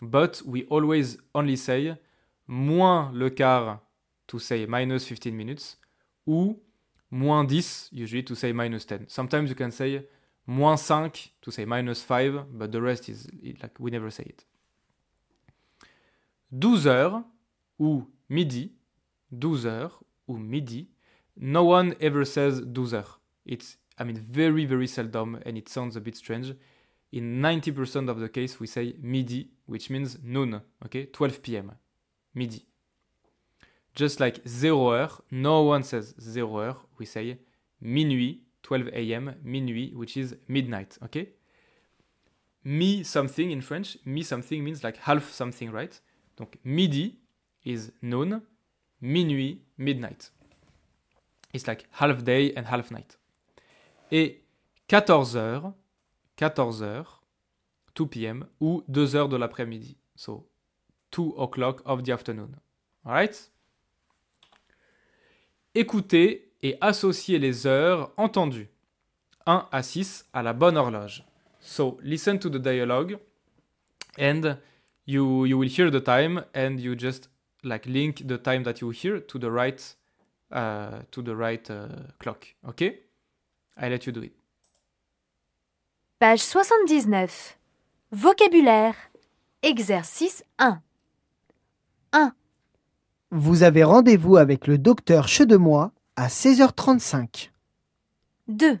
But we always only say moins le quart to say minus 15 minutes ou moins 10 usually to say minus 10. Sometimes you can say moins 5 to say minus 5, but the rest is like we never say it. 12 heures ou midi, 12 heures ou midi, no one ever says 12 heures. It's, I mean, very, very seldom and it sounds a bit strange in 90% of the case, we say midi, which means noon, okay, 12 p.m., midi. Just like zero hour, no one says zero hour, we say minuit, 12 a.m., minuit, which is midnight, okay? Mi something in French, mi something means like half something, right? Donc midi is noon, minuit, midnight. It's like half day and half night. Et 14 heures, 14h, 2 p.m. ou 2h de l'après-midi. So, 2 o'clock of the afternoon. Alright? Écoutez et associez les heures entendues. 1 à 6 à la bonne horloge. So, listen to the dialogue and you, you will hear the time and you just like link the time that you hear to the right, uh, to the right uh, clock. Okay? I let you do it. Page 79. Vocabulaire. Exercice 1. 1. Vous avez rendez-vous avec le docteur Chedemois à 16h35. 2.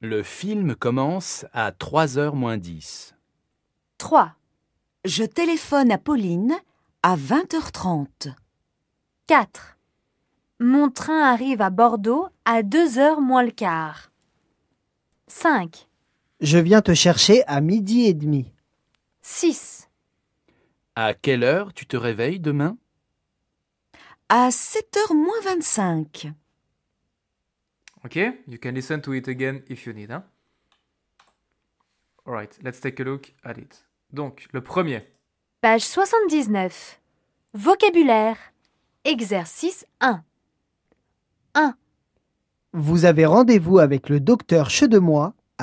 Le film commence à 3h moins 10. 3. Je téléphone à Pauline à 20h30. 4. Mon train arrive à Bordeaux à 2h moins le quart. 5. Je viens te chercher à midi et demi. 6. À quelle heure tu te réveilles demain À 7h moins 25. Ok, you can listen to it again if you need. Hein. Alright, let's take a look at it. Donc, le premier. Page 79. Vocabulaire. Exercice 1. 1. Vous avez rendez-vous avec le docteur de Moi.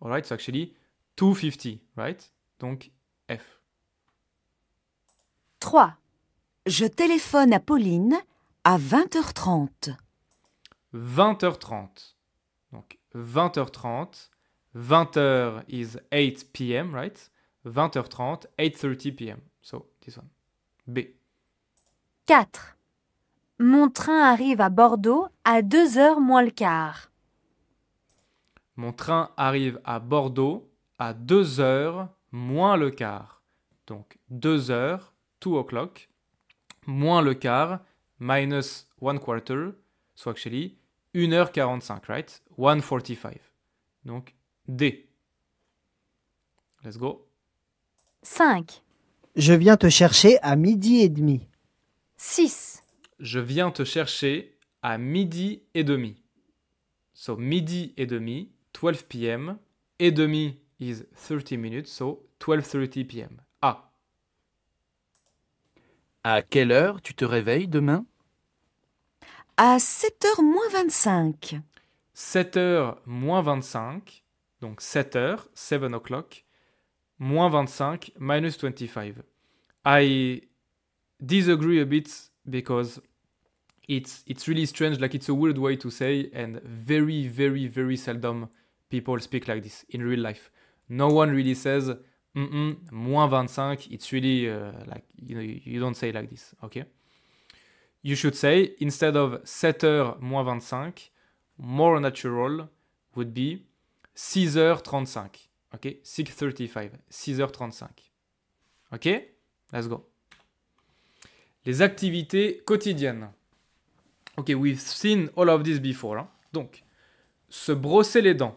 Alright, it's actually 250, right? Donc F. 3. Je téléphone à Pauline à 20h30. 20h30. Donc 20h30. 20h is 8 p.m., right? 20h30, 8:30 p.m. So, this one. B. 4. Mon train arrive à Bordeaux à 2h moins le quart. Mon train arrive à Bordeaux à 2 h moins le quart. Donc 2 h 2 o'clock, moins le quart, minus 1 quarter, soit que actually 1h45, right? 1.45. Donc D. Let's go. 5. Je viens te chercher à midi et demi. 6. Je viens te chercher à midi et demi. So midi et demi, 12 p.m. et demi is 30 minutes, so 12.30 p.m. A. À quelle heure tu te réveilles demain À 7h moins 25. 7h moins 25, donc 7h, 7 o'clock, moins 25, minus 25. I disagree a bit because it's, it's really strange, like it's a weird way to say and very, very, very seldom people speak like this in real life. No one really says moins 25. It's really uh, like you know you don't say like this. Okay. You should say instead of 7 h moins 25, more natural would be 6h35. OK 6h35. 6h35. OK Let's go. Les activités quotidiennes. OK, we've seen all of this before. Hein. Donc, se brosser les dents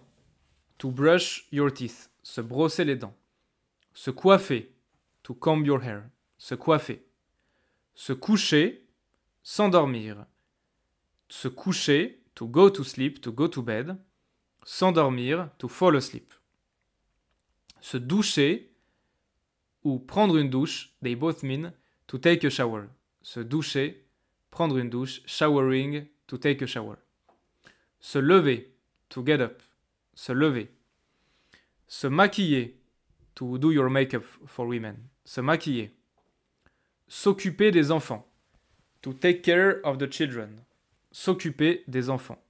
to brush your teeth, se brosser les dents. Se coiffer, to comb your hair, se coiffer. Se coucher, s'endormir. Se coucher, to go to sleep, to go to bed. S'endormir, to fall asleep. Se doucher ou prendre une douche, they both mean to take a shower. Se doucher, prendre une douche, showering, to take a shower. Se lever, to get up se lever, se maquiller, to do your makeup for women, se maquiller, s'occuper des enfants, to take care of the children, s'occuper des enfants.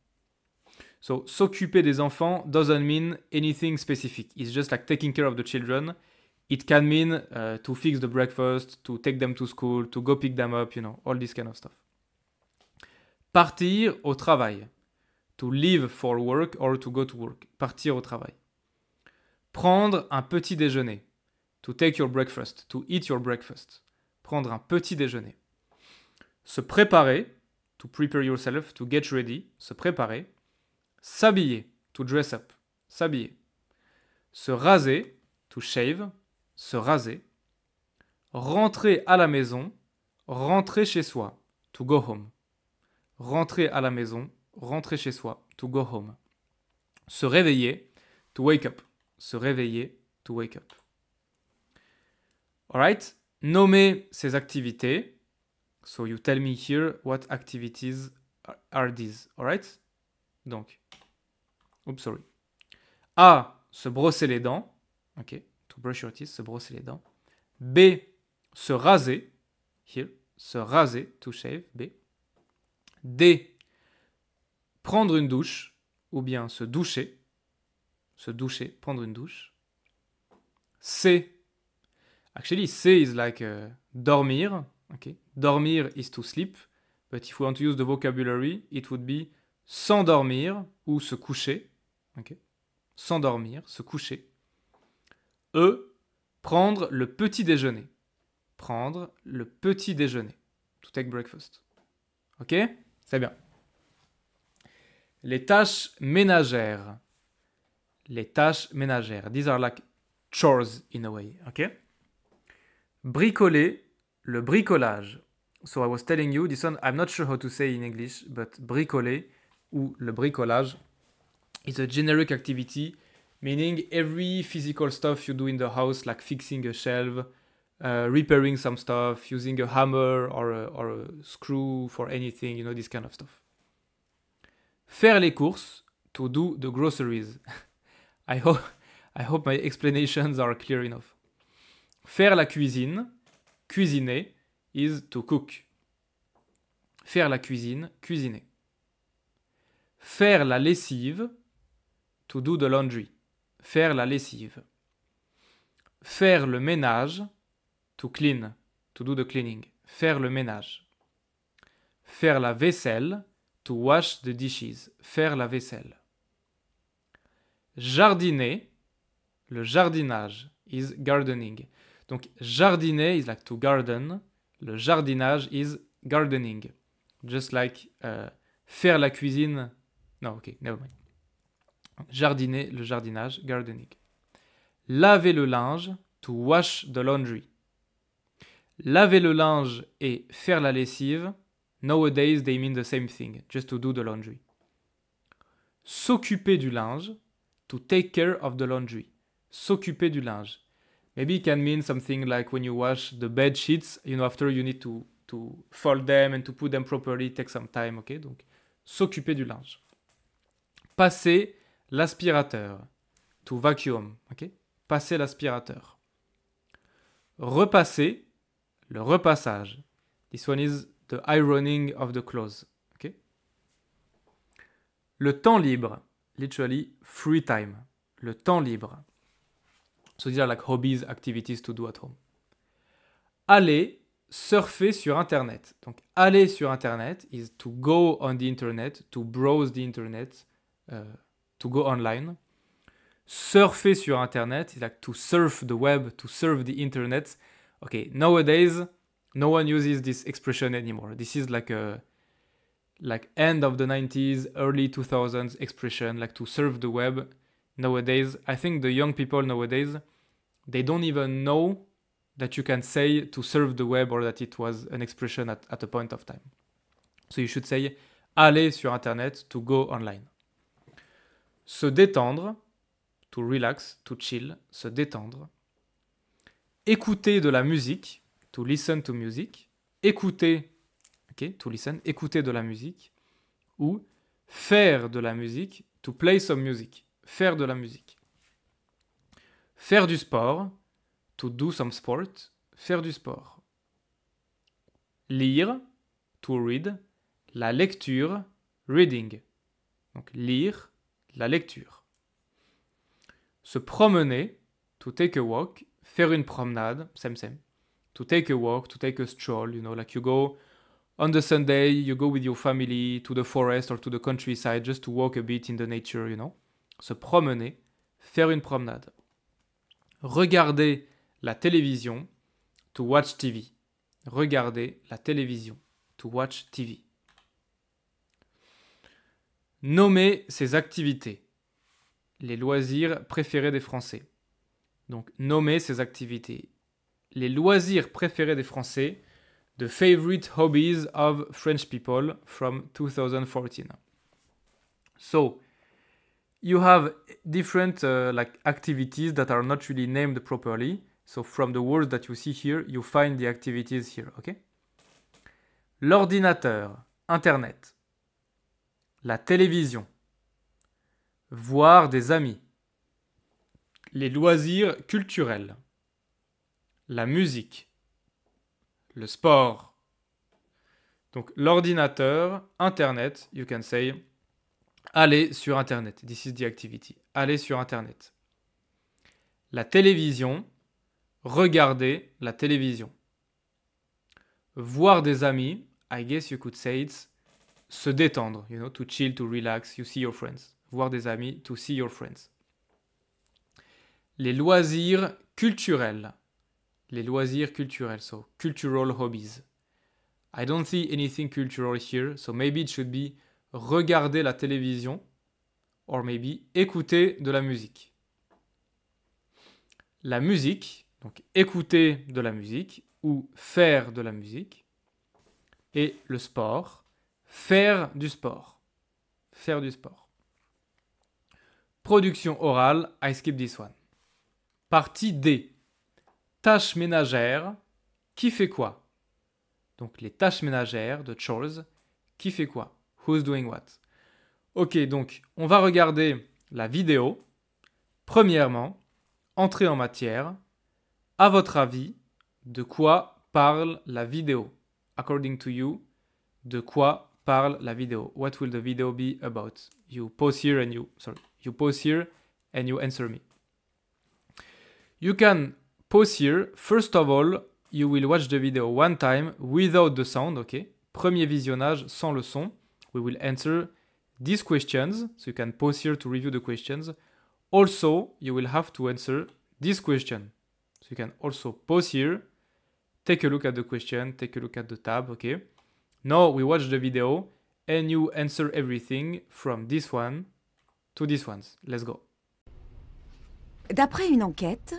So, s'occuper des enfants doesn't mean anything specific. It's just like taking care of the children. It can mean uh, to fix the breakfast, to take them to school, to go pick them up, you know, all this kind of stuff. Partir au travail to leave for work or to go to work, partir au travail. Prendre un petit déjeuner, to take your breakfast, to eat your breakfast, prendre un petit déjeuner. Se préparer, to prepare yourself, to get ready, se préparer. S'habiller, to dress up, s'habiller. Se raser, to shave, se raser. Rentrer à la maison, rentrer chez soi, to go home. Rentrer à la maison, rentrer chez soi, to go home. Se réveiller, to wake up. Se réveiller, to wake up. Alright, nommer ces activités. So you tell me here what activities are these. Alright? Donc, oops, sorry. A, se brosser les dents. Ok, to brush your teeth, se brosser les dents. B, se raser. Here, se raser, to shave, B. D, prendre une douche, ou bien se doucher, se doucher, prendre une douche. C. Actually, C is like euh, dormir. Okay. Dormir is to sleep. But if we want to use the vocabulary, it would be s'endormir ou se coucher. Okay. S'endormir, se coucher. E. Prendre le petit déjeuner. Prendre le petit déjeuner. To take breakfast. Ok C'est bien. Les tâches ménagères. Les tâches ménagères. These are like chores in a way. okay? Bricoler, le bricolage. So I was telling you, this one, I'm not sure how to say in English, but bricoler ou le bricolage is a generic activity meaning every physical stuff you do in the house, like fixing a shelf, uh, repairing some stuff, using a hammer or a screw for anything, you know, this kind of stuff. Faire les courses, to do the groceries. I hope, I hope my explanations are clear enough. Faire la cuisine, cuisiner, is to cook. Faire la cuisine, cuisiner. Faire la lessive, to do the laundry. Faire la lessive. Faire le ménage, to clean, to do the cleaning. Faire le ménage. Faire la vaisselle, to wash the dishes, faire la vaisselle. Jardiner, le jardinage is gardening. Donc jardiner is like to garden, le jardinage is gardening. Just like euh, faire la cuisine. Non, ok, never mind. Jardiner, le jardinage, gardening. Laver le linge, to wash the laundry. Laver le linge et faire la lessive, Nowadays, they mean the same thing, just to do the laundry. S'occuper du linge, to take care of the laundry. S'occuper du linge. Maybe it can mean something like when you wash the bed sheets, you know, after you need to, to fold them and to put them properly, Take some time, okay? Donc, s'occuper du linge. Passer l'aspirateur, to vacuum, okay? Passer l'aspirateur. Repasser, le repassage. This one is The ironing of the clothes. Le temps libre, literally free time. Le temps libre. So these are like hobbies, activities to do at home. Aller, surfer sur Internet. Donc aller sur Internet is to go on the Internet, to browse the Internet, euh, to go online. Surfer sur Internet is like to surf the web, to surf the Internet. Okay, nowadays, no one uses this expression anymore. This is like a like end of the 90s, early 2000s expression, like to serve the web. Nowadays, I think the young people nowadays, they don't even know that you can say to serve the web or that it was an expression at, at a point of time. So you should say aller sur internet to go online. Se détendre, to relax, to chill, se détendre. Écouter de la musique, to listen to music, écouter, ok, to listen, écouter de la musique, ou faire de la musique, to play some music, faire de la musique. Faire du sport, to do some sport, faire du sport. Lire, to read, la lecture, reading. Donc lire, la lecture. Se promener, to take a walk, faire une promenade, same same to take a walk, to take a stroll. You know, like you go on the Sunday, you go with your family to the forest or to the countryside just to walk a bit in the nature, you know. Se promener, faire une promenade. Regarder la télévision, to watch TV. Regarder la télévision, to watch TV. Nommer ses activités, les loisirs préférés des Français. Donc, nommer ses activités les loisirs préférés des Français, The Favorite Hobbies of French People from 2014. So, you have different uh, like activities that are not really named properly. So from the words that you see here, you find the activities here, okay? L'ordinateur, internet. La télévision. Voir des amis. Les loisirs culturels la musique, le sport. Donc l'ordinateur, Internet, you can say, allez sur Internet, this is the activity, allez sur Internet. La télévision, regarder la télévision. Voir des amis, I guess you could say it's se détendre, you know, to chill, to relax, you see your friends. Voir des amis, to see your friends. Les loisirs culturels les loisirs culturels, so cultural hobbies. I don't see anything cultural here, so maybe it should be regarder la télévision, or maybe écouter de la musique. La musique, donc écouter de la musique ou faire de la musique. Et le sport, faire du sport. Faire du sport. Production orale, I skip this one. Partie D. Tâches ménagères, qui fait quoi Donc les tâches ménagères de chores, qui fait quoi Who's doing what Ok, donc on va regarder la vidéo. Premièrement, entrer en matière. À votre avis, de quoi parle la vidéo According to you, de quoi parle la vidéo What will the video be about You pause here and you sorry, you pause here and you answer me. You can pause here. First of all, you will watch the video one time without the sound, okay? Premier visionnage sans le son. We will answer these questions, so you can pause here to review the questions. Also, you will have to answer this question. So you can also pause here, take a look at the question, take a look at the tab, okay? Now we watch the video and you answer everything from this one to this one. Let's go. D'après une enquête,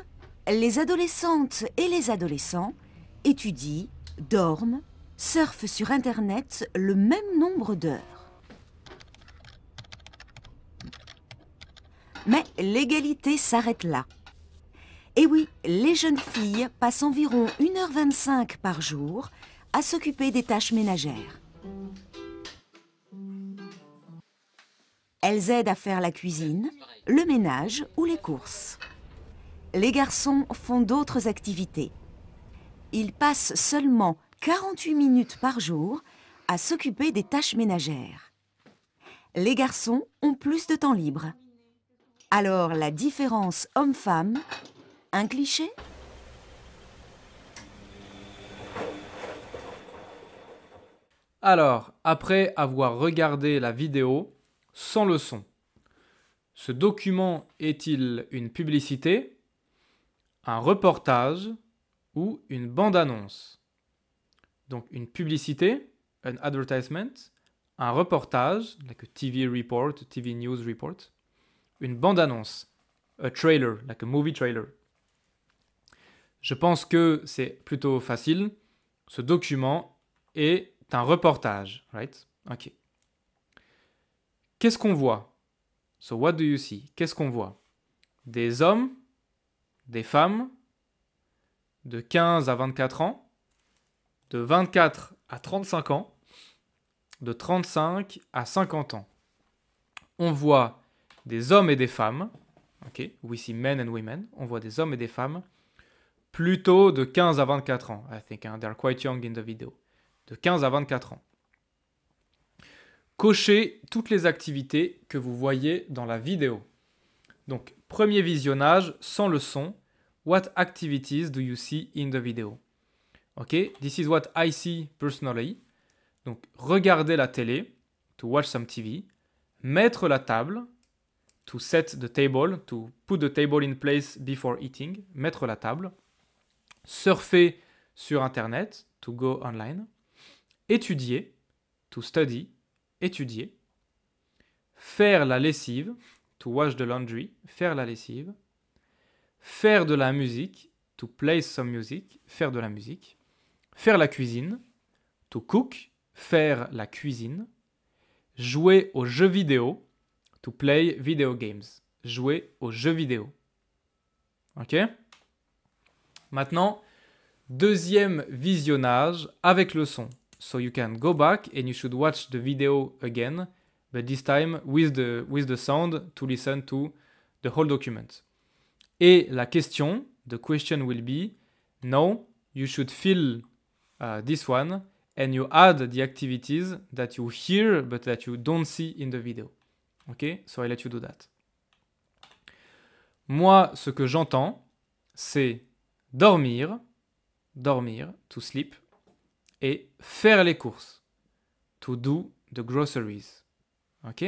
les adolescentes et les adolescents étudient, dorment, surfent sur Internet le même nombre d'heures. Mais l'égalité s'arrête là. Et oui, les jeunes filles passent environ 1h25 par jour à s'occuper des tâches ménagères. Elles aident à faire la cuisine, le ménage ou les courses les garçons font d'autres activités. Ils passent seulement 48 minutes par jour à s'occuper des tâches ménagères. Les garçons ont plus de temps libre. Alors la différence homme-femme, un cliché Alors, après avoir regardé la vidéo, sans le son, ce document est-il une publicité un reportage ou une bande-annonce. Donc une publicité, un advertisement, un reportage, like a TV report, TV news report, une bande-annonce, a trailer, like a movie trailer. Je pense que c'est plutôt facile. Ce document est un reportage, right? OK. Qu'est-ce qu'on voit? So what do you see? Qu'est-ce qu'on voit? Des hommes des femmes de 15 à 24 ans, de 24 à 35 ans, de 35 à 50 ans. On voit des hommes et des femmes, ok, we see men and women, on voit des hommes et des femmes plutôt de 15 à 24 ans, I think, hein, they're quite young in the video, de 15 à 24 ans. Cochez toutes les activités que vous voyez dans la vidéo. Donc, premier visionnage, sans le son, What activities do you see in the video? OK, this is what I see personally. Donc, regarder la télé, to watch some TV. Mettre la table, to set the table, to put the table in place before eating. Mettre la table. Surfer sur Internet, to go online. Étudier, to study. Étudier. Faire la lessive, to wash the laundry. Faire la lessive faire de la musique, to play some music, faire de la musique, faire la cuisine, to cook, faire la cuisine, jouer aux jeux vidéo, to play video games, jouer aux jeux vidéo. Ok Maintenant, deuxième visionnage avec le son. So you can go back and you should watch the video again, but this time with the, with the sound to listen to the whole document. Et la question, the question will be, no, you should fill uh, this one and you add the activities that you hear but that you don't see in the video. Ok so I let you do that. Moi, ce que j'entends, c'est dormir, dormir, to sleep, et faire les courses, to do the groceries. Ok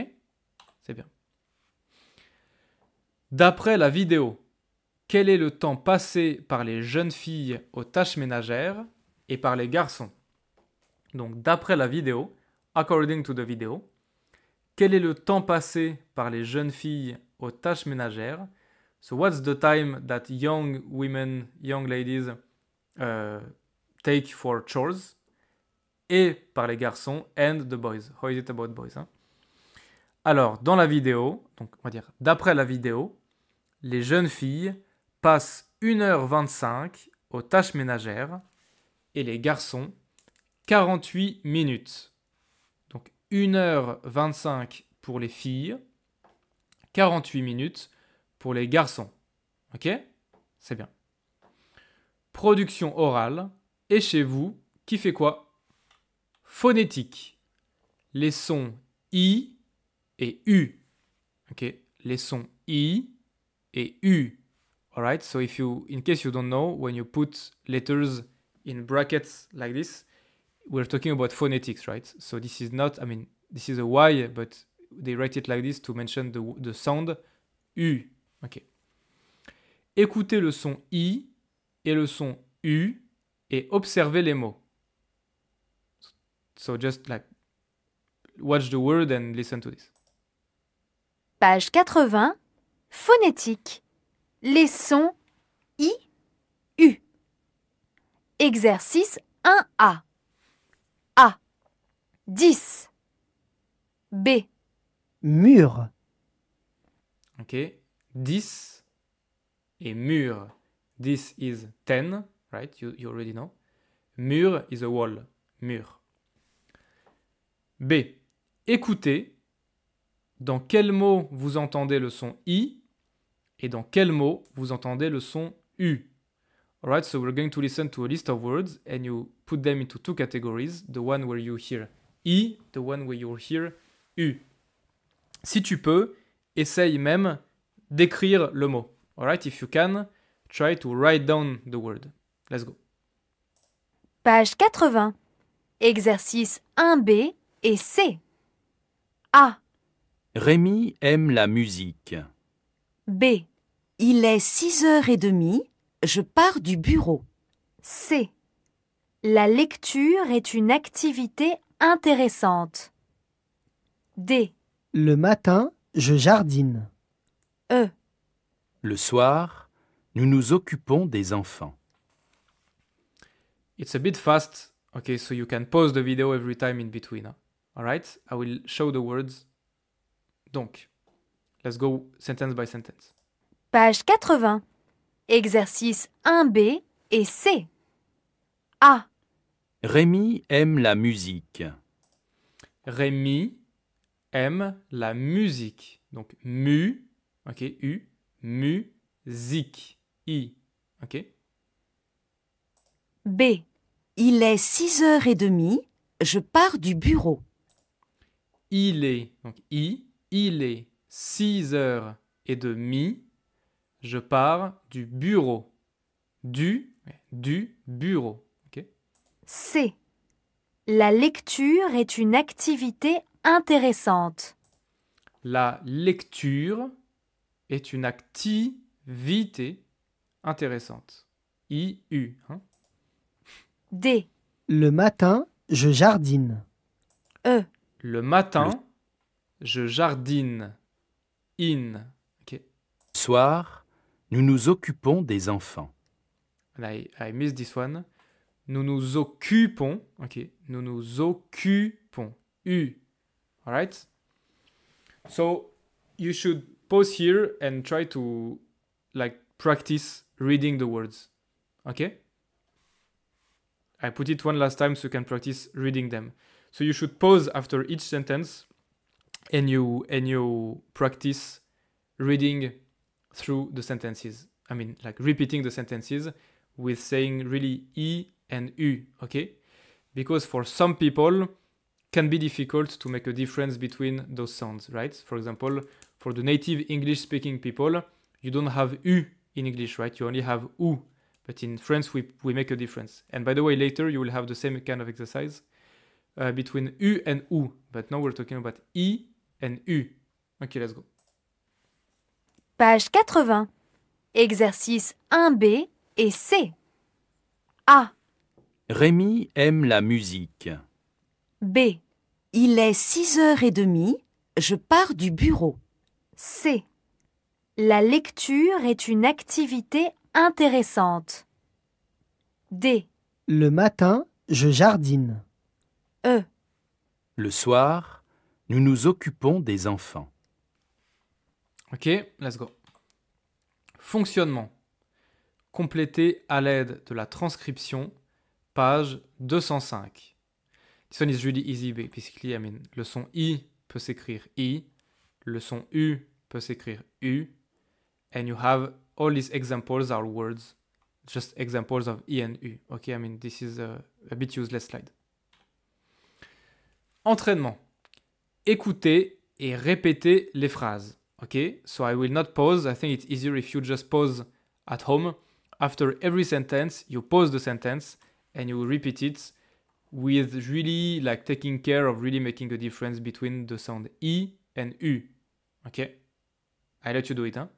C'est bien. D'après la vidéo, quel est le temps passé par les jeunes filles aux tâches ménagères et par les garçons Donc d'après la vidéo, according to the video, quel est le temps passé par les jeunes filles aux tâches ménagères So what's the time that young women, young ladies euh, take for chores et par les garçons and the boys. How is it about boys hein Alors, dans la vidéo, donc on va dire d'après la vidéo, les jeunes filles passe 1h25 aux tâches ménagères et les garçons 48 minutes. Donc 1h25 pour les filles, 48 minutes pour les garçons. Ok C'est bien. Production orale. Et chez vous, qui fait quoi Phonétique. Les sons I et U. Ok Les sons I et U. All right, so if you, in case you don't know, when you put letters in brackets like this, we're talking about phonetics, right? So this is not, I mean, this is a Y, but they write it like this to mention the, the sound U. okay. Écoutez le son I et le son U et observez les mots. So just like watch the word and listen to this. Page 80, phonétique les sons I, U. Exercice 1A. A. 10. B. Mur. Ok. 10 et mur. This is ten, right? You, already know. Mur is a wall. Mur. B. Écoutez. Dans quel mot vous entendez le son I et dans quel mot vous entendez le son U. Alright, so we're going to listen to a list of words and you put them into two categories, the one where you hear I, the one where you hear U. Si tu peux, essaye même d'écrire le mot. Alright, if you can, try to write down the word. Let's go. Page 80. Exercice 1B et C. A. Rémi aime la musique. B. Il est six heures et demie, je pars du bureau. C. La lecture est une activité intéressante. D. Le matin, je jardine. E. Le soir, nous nous occupons des enfants. It's a bit fast. Okay, so you can pause the video every time in between. All right? I will show the words. Donc, let's go sentence by sentence. Page 80. Exercice 1B et C. A. Rémi aime la musique. Rémi aime la musique. Donc mu, ok, u, mu, zik, i, ok. B. Il est 6h30, je pars du bureau. Il est, donc i, il est 6 h demie je pars du bureau. Du, du bureau. C. La lecture est une activité intéressante. La lecture est une activité intéressante. I-U. Hein. D. Le matin, je jardine. E. Le matin, je jardine. In. Soir, Nous nous occupons des enfants. And I, I missed this one. Nous nous occupons. OK. Nous nous occupons. U. All right? So you should pause here and try to like practice reading the words. Okay? I put it one last time so you can practice reading them. So you should pause after each sentence and you and you practice reading through the sentences. I mean, like repeating the sentences with saying really i and u, okay? Because for some people, can be difficult to make a difference between those sounds, right? For example, for the native English speaking people, you don't have u in English, right? You only have ou. But in French, we, we make a difference. And by the way, later you will have the same kind of exercise uh, between u and ou. But now we're talking about i and u. Okay, let's go. Page 80. Exercice 1B et C. A. Rémi aime la musique. B. Il est 6h30, je pars du bureau. C. La lecture est une activité intéressante. D. Le matin, je jardine. E. Le soir, nous nous occupons des enfants. Ok, let's go. Fonctionnement. Complétez à l'aide de la transcription, page 205. This one is really easy, basically. I mean, le son I peut s'écrire I, le son U peut s'écrire U, and you have all these examples are words, just examples of I and U. Ok, I mean, this is a, a bit useless slide. Entraînement. Écoutez et répétez les phrases. Okay, so I will not pause. I think it's easier if you just pause at home. After every sentence, you pause the sentence and you repeat it with really like taking care of really making a difference between the sound E and U. Okay? I let you do it, hein?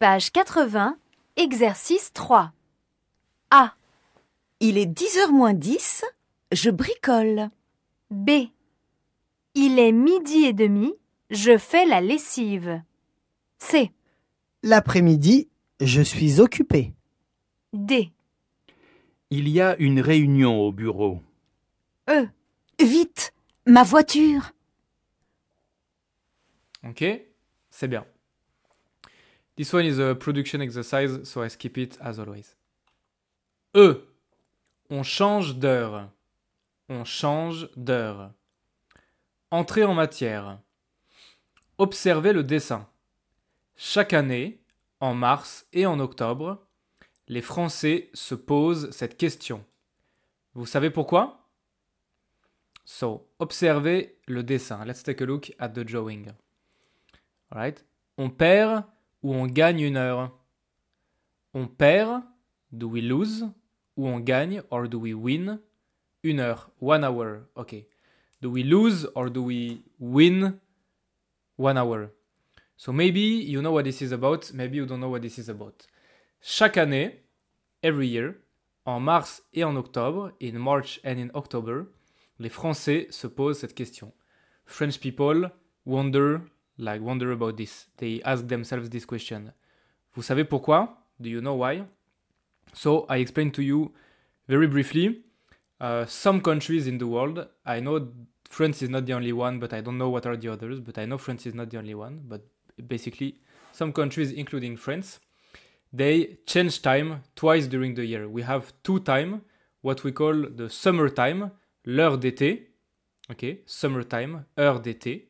Page 80, exercice 3. A. Il est 10h moins 10, je bricole. B. Il est midi et demi, je fais la lessive. C. L'après-midi, je suis occupé. D. Il y a une réunion au bureau. E. Vite, ma voiture. Ok, c'est bien. This one is a production exercise, so I skip it as always. E. On change d'heure. On change d'heure. Entrer en matière. Observez le dessin. Chaque année, en mars et en octobre, les Français se posent cette question. Vous savez pourquoi So, observez le dessin. Let's take a look at the drawing. All On perd ou on gagne une heure On perd, do we lose, ou on gagne, or do we win, une heure, one hour, ok. Do we lose or do we win one hour. So maybe you know what this is about, maybe you don't know what this is about. Chaque année, every year, en mars et en octobre, in March and in October, les Français se posent cette question. French people wonder, like wonder about this. They ask themselves this question. Vous savez pourquoi? Do you know why? So I explain to you very briefly. Uh, some countries in the world, I know France is not the only one, but I don't know what are the others, but I know France is not the only one. But basically, some countries, including France, they change time twice during the year. We have two time, what we call the summertime, l'heure d'été, okay, summertime, heure d'été,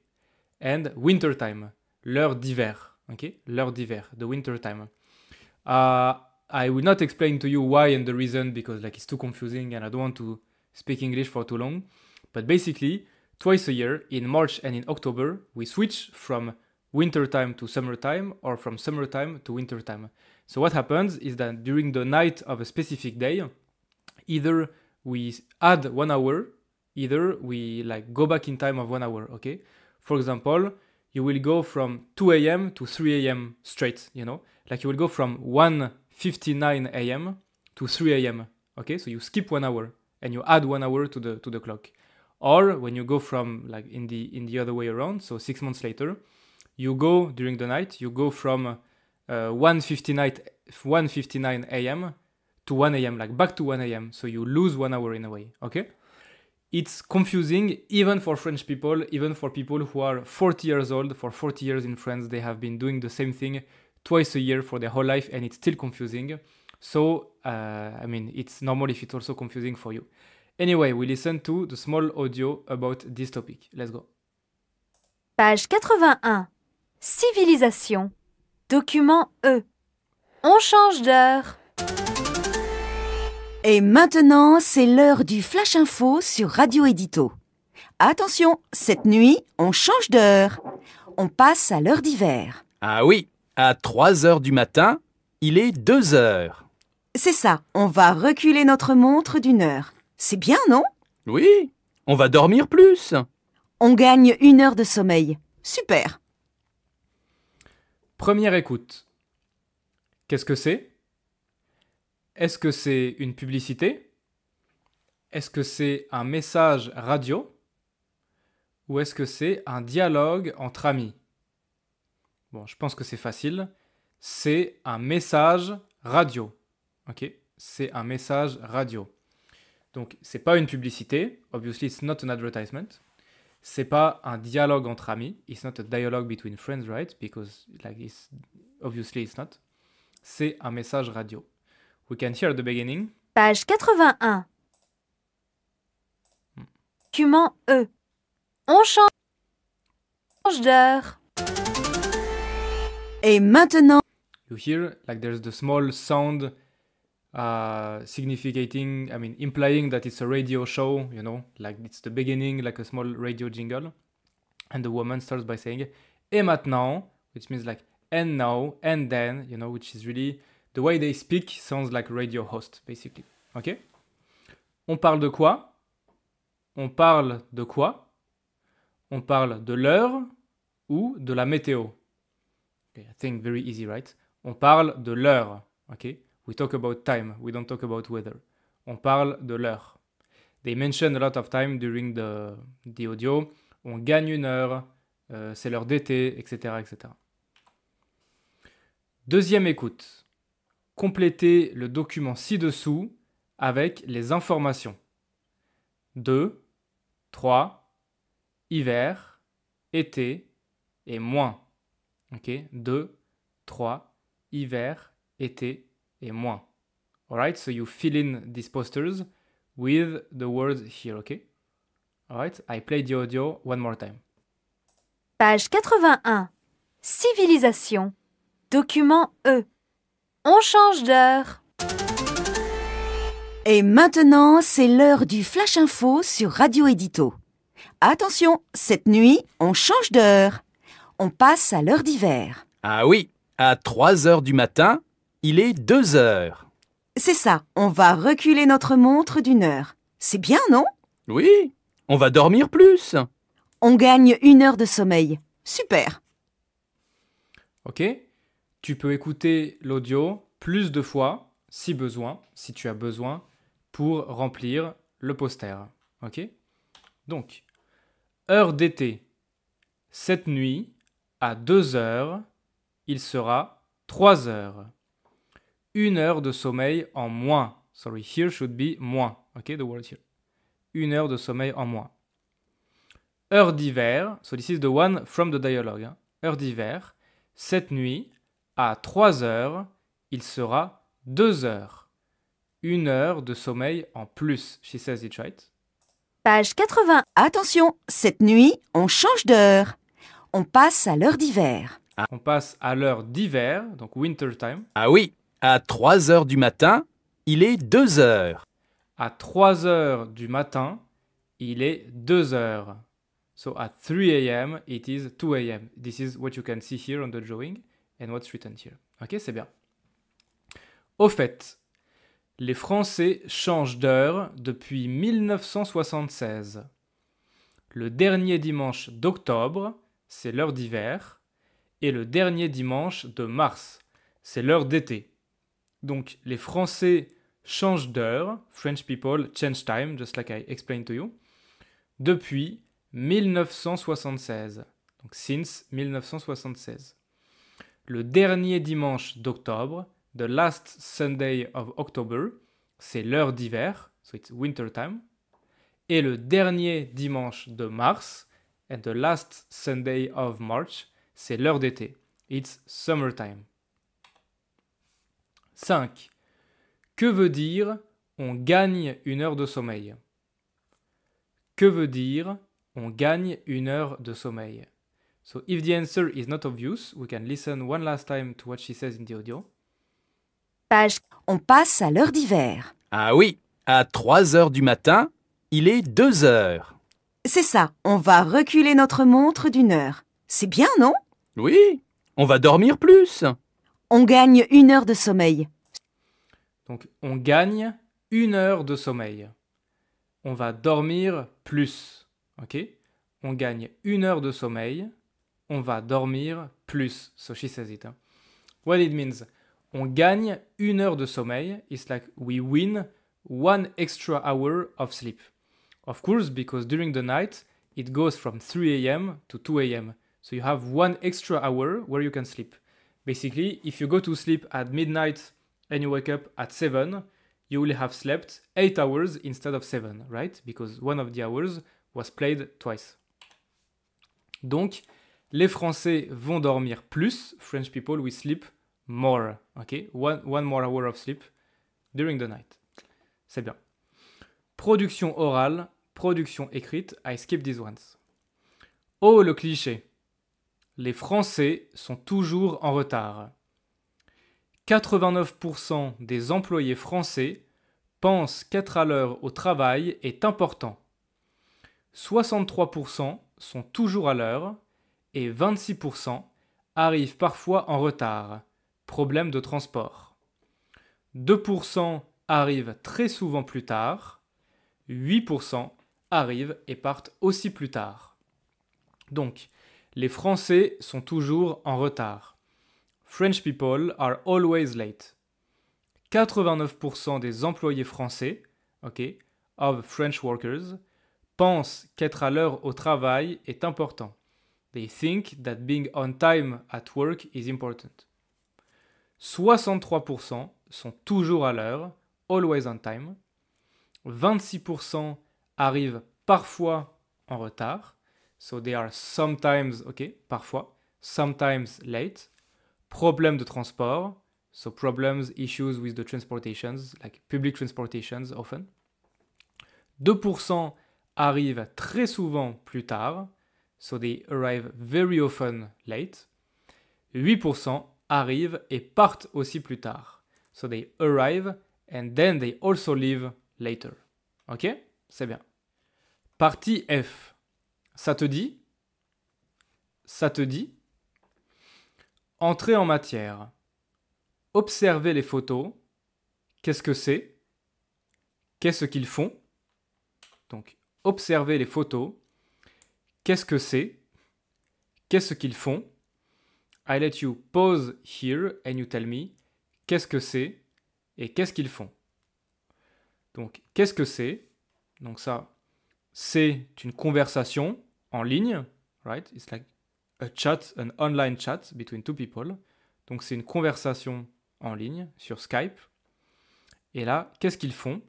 and wintertime, l'heure d'hiver, okay, l'heure d'hiver, the wintertime. Uh, I will not explain to you why and the reason because like it's too confusing and I don't want to speak English for too long. But basically, twice a year, in March and in October, we switch from wintertime to summertime or from summertime to wintertime. So what happens is that during the night of a specific day, either we add one hour, either we like go back in time of one hour, okay? For example, you will go from 2 a.m. to 3 a.m. straight, you know? Like you will go from 1.59 a.m. to 3 a.m. Okay, so you skip one hour and you add one hour to the to the clock or when you go from like in the in the other way around so six months later you go during the night you go from uh, 159 159 a.m to 1 a.m like back to 1 a.m so you lose one hour in a way okay it's confusing even for french people even for people who are 40 years old for 40 years in france they have been doing the same thing twice a year for their whole life and it's still confusing so uh, i mean it's normal if it's also confusing for you Anyway, we listen to the small audio about this topic. Let's go. Page 81. Civilisation. Document E. On change d'heure. Et maintenant, c'est l'heure du Flash Info sur Radio Édito. Attention, cette nuit, on change d'heure. On passe à l'heure d'hiver. Ah oui, à 3 heures du matin, il est 2 heures. C'est ça, on va reculer notre montre d'une heure. C'est bien, non Oui, on va dormir plus. On gagne une heure de sommeil. Super. Première écoute. Qu'est-ce que c'est Est-ce que c'est une publicité Est-ce que c'est un message radio Ou est-ce que c'est un dialogue entre amis Bon, je pense que c'est facile. C'est un message radio. Ok C'est un message radio. Donc, c'est pas une publicité. Obviously, it's not an advertisement. C'est pas un dialogue entre amis. It's not a dialogue between friends, right? Because, like, it's, obviously, it's not. C'est un message radio. We can hear the beginning. Page 81. Document E. On change d'heure. Et maintenant. You hear, like, there's the small sound uh, significating, I mean, implying that it's a radio show, you know, like it's the beginning, like a small radio jingle. And the woman starts by saying, et maintenant, which means like, and now, and then, you know, which is really the way they speak sounds like radio host, basically. Okay. On parle de quoi? On parle de quoi? On parle de l'heure ou de la météo. Okay, I think very easy, right? On parle de l'heure. okay? We talk about time, we don't talk about weather. On parle de l'heure. They mention a lot of time during the, the audio. On gagne une heure, euh, c'est l'heure d'été, etc., etc. Deuxième écoute. Complétez le document ci-dessous avec les informations. 2, 3, hiver, été et moins. Ok 2, 3, hiver, été et moi ». Alright, so you fill in these posters with the words here, okay? Alright, I play the audio one more time. Page 81. Civilisation. Document E. On change d'heure. Et maintenant, c'est l'heure du Flash Info sur Radio Édito. Attention, cette nuit, on change d'heure. On passe à l'heure d'hiver. Ah oui, à 3 heures du matin, il est deux heures. C'est ça, on va reculer notre montre d'une heure. C'est bien, non Oui, on va dormir plus. On gagne une heure de sommeil. Super. Ok, tu peux écouter l'audio plus de fois, si besoin, si tu as besoin, pour remplir le poster. Ok Donc, heure d'été. Cette nuit, à 2 heures, il sera 3 heures une heure de sommeil en moins. Sorry, here should be moins. Ok, the word here. Une heure de sommeil en moins. Heure d'hiver, so this is the one from the dialogue. Hein. Heure d'hiver, cette nuit, à 3 heures, il sera 2 heures. Une heure de sommeil en plus. She says it right. Page 80. Attention, cette nuit, on change d'heure. On passe à l'heure d'hiver. Ah. On passe à l'heure d'hiver, donc winter time. Ah oui à 3 heures du matin, il est 2 heures. À 3 heures du matin, il est 2 heures. So at 3 a.m., it is 2 a.m. This is what you can see here on the drawing and what's written here. Ok, c'est bien. Au fait, les Français changent d'heure depuis 1976. Le dernier dimanche d'octobre, c'est l'heure d'hiver, et le dernier dimanche de mars, c'est l'heure d'été. Donc les Français changent d'heure, French people change time, just like I explained to you, depuis 1976. Donc since 1976. Le dernier dimanche d'octobre, the last Sunday of October, c'est l'heure d'hiver, so it's winter time. Et le dernier dimanche de mars, and the last Sunday of March, c'est l'heure d'été, it's summer time. 5. Que veut dire on gagne une heure de sommeil Que veut dire on gagne une heure de sommeil So if the answer is not obvious, we can listen one last time to what she says in the audio. on passe à l'heure d'hiver. Ah oui, à 3 heures du matin, il est 2 heures. C'est ça, on va reculer notre montre d'une heure. C'est bien, non Oui, on va dormir plus. On gagne une heure de sommeil. Donc on gagne une heure de sommeil. On va dormir plus. Ok On gagne une heure de sommeil. On va dormir plus. So she says it. Hein. What it means. On gagne une heure de sommeil. It's like we win one extra hour of sleep. Of course, because during the night, it goes from 3 a.m. to 2 a.m. So you have one extra hour where you can sleep. Basically, if you go to sleep at midnight and you wake up at seven, you will have slept eight hours instead of seven, right? Because one of the hours was played twice. Donc, les Français vont dormir plus. French people will sleep more. Okay, one, one more hour of sleep during the night. C'est bien. Production orale, production écrite. I skip these ones. Oh, le cliché les Français sont toujours en retard. 89% des employés français pensent qu'être à l'heure au travail est important. 63% sont toujours à l'heure et 26% arrivent parfois en retard, problème de transport. 2% arrivent très souvent plus tard, 8% arrivent et partent aussi plus tard. Donc, les Français sont toujours en retard. French people are always late. 89% des employés français, ok, of French workers, pensent qu'être à l'heure au travail est important. They think that being on time at work is important. 63% sont toujours à l'heure, always on time. 26% arrivent parfois en retard So they are sometimes, ok, parfois, sometimes late. Problème de transport. So problems, issues with the transportations, like public transportations often. 2% arrivent très souvent plus tard. So they arrive very often late. 8% arrivent et partent aussi plus tard. So they arrive and then they also leave later. Ok C'est bien. Partie F. Ça te dit Ça te dit Entrer en matière. Observez les photos. Qu'est-ce que c'est Qu'est-ce qu'ils font Donc, observer les photos. Qu'est-ce que c'est Qu'est-ce qu'ils font I let you pause here and you tell me qu'est-ce que c'est et qu'est-ce qu'ils font. Donc, qu'est-ce que c'est Donc ça, c'est une conversation en ligne, right? It's like a chat, an online chat between two people. Donc c'est une conversation en ligne sur Skype. Et là, qu'est-ce qu'ils font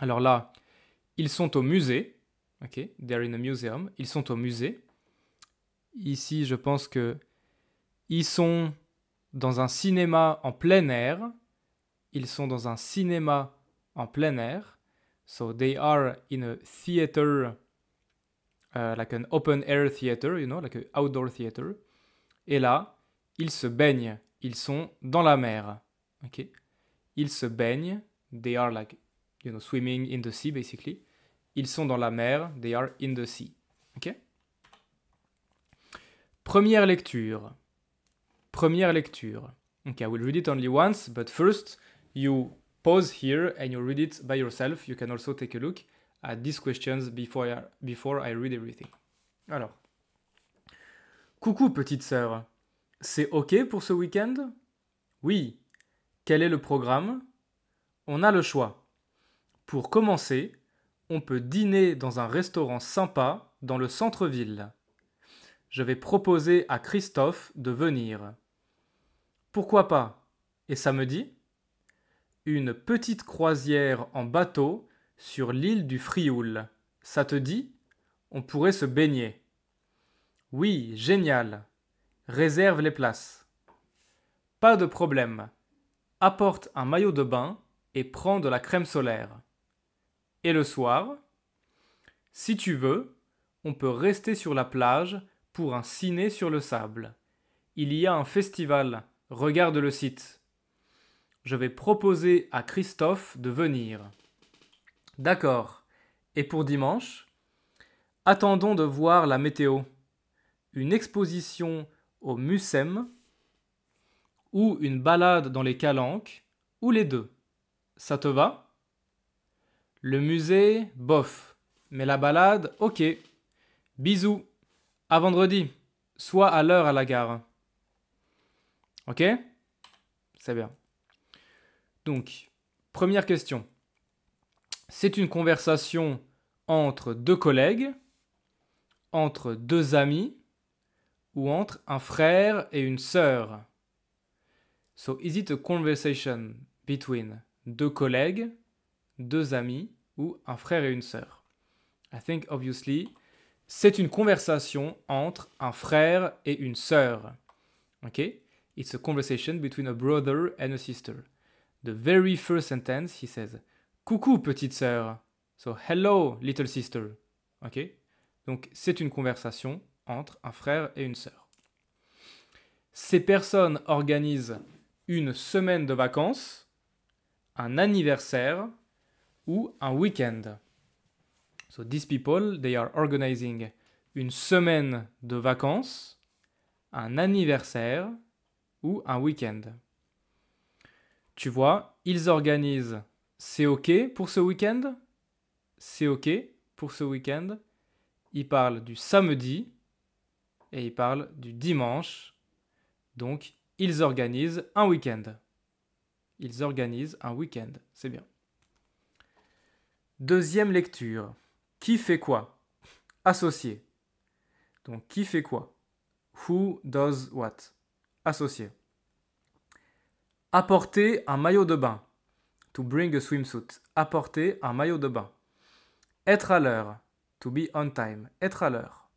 Alors là, ils sont au musée. Ok, they're in a museum. Ils sont au musée. Ici, je pense que ils sont dans un cinéma en plein air. Ils sont dans un cinéma en plein air. So they are in a theater euh, like an open air theater, you know, like an outdoor theater. Et là, ils se baignent, ils sont dans la mer. OK Ils se baignent, they are like you know swimming in the sea basically. Ils sont dans la mer, they are in the sea. OK Première lecture. Première lecture. Okay, I will read it only once, but first you pause here and you read it by yourself. You can also take a look at these questions before before I read everything. Alors. Coucou petite sœur. C'est OK pour ce week-end Oui. Quel est le programme On a le choix. Pour commencer, on peut dîner dans un restaurant sympa dans le centre-ville. Je vais proposer à Christophe de venir. Pourquoi pas Et samedi Une petite croisière en bateau sur l'île du Frioul. Ça te dit On pourrait se baigner. Oui, génial. Réserve les places. Pas de problème. Apporte un maillot de bain et prends de la crème solaire. Et le soir Si tu veux, on peut rester sur la plage pour un ciné sur le sable. Il y a un festival, regarde le site. Je vais proposer à Christophe de venir. D'accord. Et pour dimanche Attendons de voir la météo. Une exposition au Mucem ou une balade dans les calanques ou les deux. Ça te va Le musée, bof. Mais la balade, ok. Bisous. À vendredi. Soit à l'heure à la gare. Ok C'est bien. Donc, première question c'est une conversation entre deux collègues, entre deux amis ou entre un frère et une sœur. So is it a conversation between deux collègues, deux amis ou un frère et une sœur? I think obviously c'est une conversation entre un frère et une sœur. OK? It's a conversation between a brother and a sister. The very first sentence he says Coucou petite sœur. So hello little sister. OK Donc c'est une conversation entre un frère et une sœur. Ces personnes organisent une semaine de vacances, un anniversaire ou un week-end. So these people, they are organizing une semaine de vacances, un anniversaire ou un week-end. Tu vois, ils organisent c'est OK pour ce week-end C'est OK pour ce week-end. Il parle du samedi et il parle du dimanche. Donc, ils organisent un week-end. Ils organisent un week-end. C'est bien. Deuxième lecture. Qui fait quoi Associé. Donc, qui fait quoi Who does what Associé. Apporter un maillot de bain to bring a swimsuit, apporter un maillot de bain. Être à l'heure, to be on time, être à l'heure.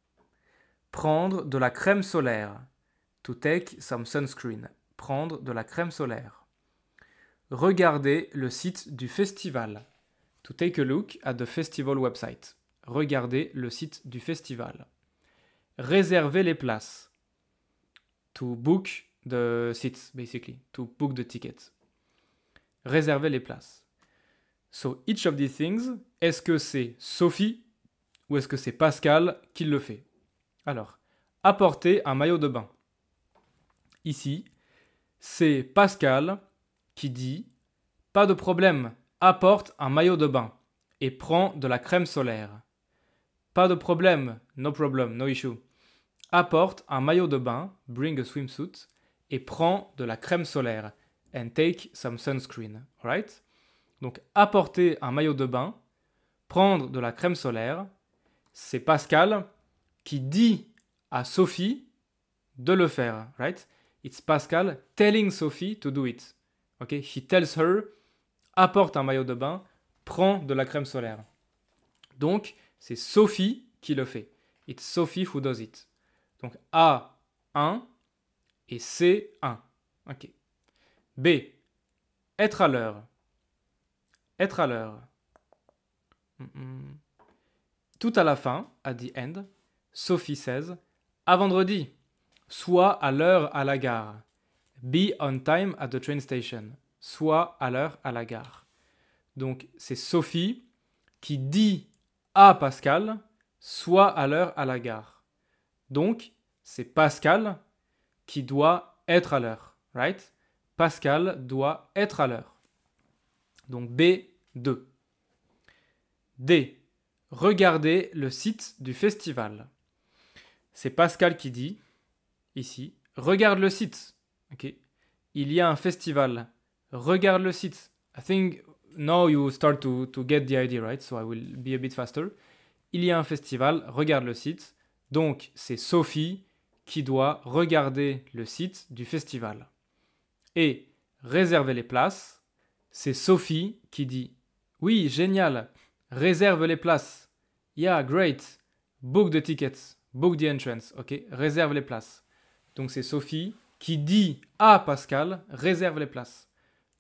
Prendre de la crème solaire, to take some sunscreen, prendre de la crème solaire. Regarder le site du festival, to take a look at the festival website, regarder le site du festival. Réserver les places, to book the seats basically, to book the tickets réserver les places. So each of these things, est-ce que c'est Sophie ou est-ce que c'est Pascal qui le fait Alors, apporter un maillot de bain. Ici, c'est Pascal qui dit Pas de problème, apporte un maillot de bain et prends de la crème solaire. Pas de problème, no problem, no issue. Apporte un maillot de bain, bring a swimsuit, et prends de la crème solaire and take some sunscreen. Right? Donc apporter un maillot de bain, prendre de la crème solaire, c'est Pascal qui dit à Sophie de le faire. Right? It's Pascal telling Sophie to do it. Okay? He tells her apporte un maillot de bain, prends de la crème solaire. Donc c'est Sophie qui le fait. It's Sophie who does it. Donc A1 et C1. Okay? B. Être à l'heure. Être à l'heure. Mm, mm. Tout à la fin, à the end, Sophie says à vendredi. Soit à l'heure à la gare. Be on time at the train station. Soit à l'heure à la gare. Donc c'est Sophie qui dit à Pascal, soit à l'heure à la gare. Donc c'est Pascal qui doit être à l'heure, right? Pascal doit être à l'heure. Donc B2. D. Regardez le site du festival. C'est Pascal qui dit, ici, regarde le site. Il y a un festival. Regarde le site. I think now you start to, to get the idea, right? So I will be a bit faster. Il y a un festival, regarde le site. Donc, c'est Sophie qui doit regarder le site du festival et réserver les places. C'est Sophie qui dit Oui, génial, réserve les places. Yeah, great, book the tickets, book the entrance. Ok, réserve les places. Donc c'est Sophie qui dit à Pascal réserve les places.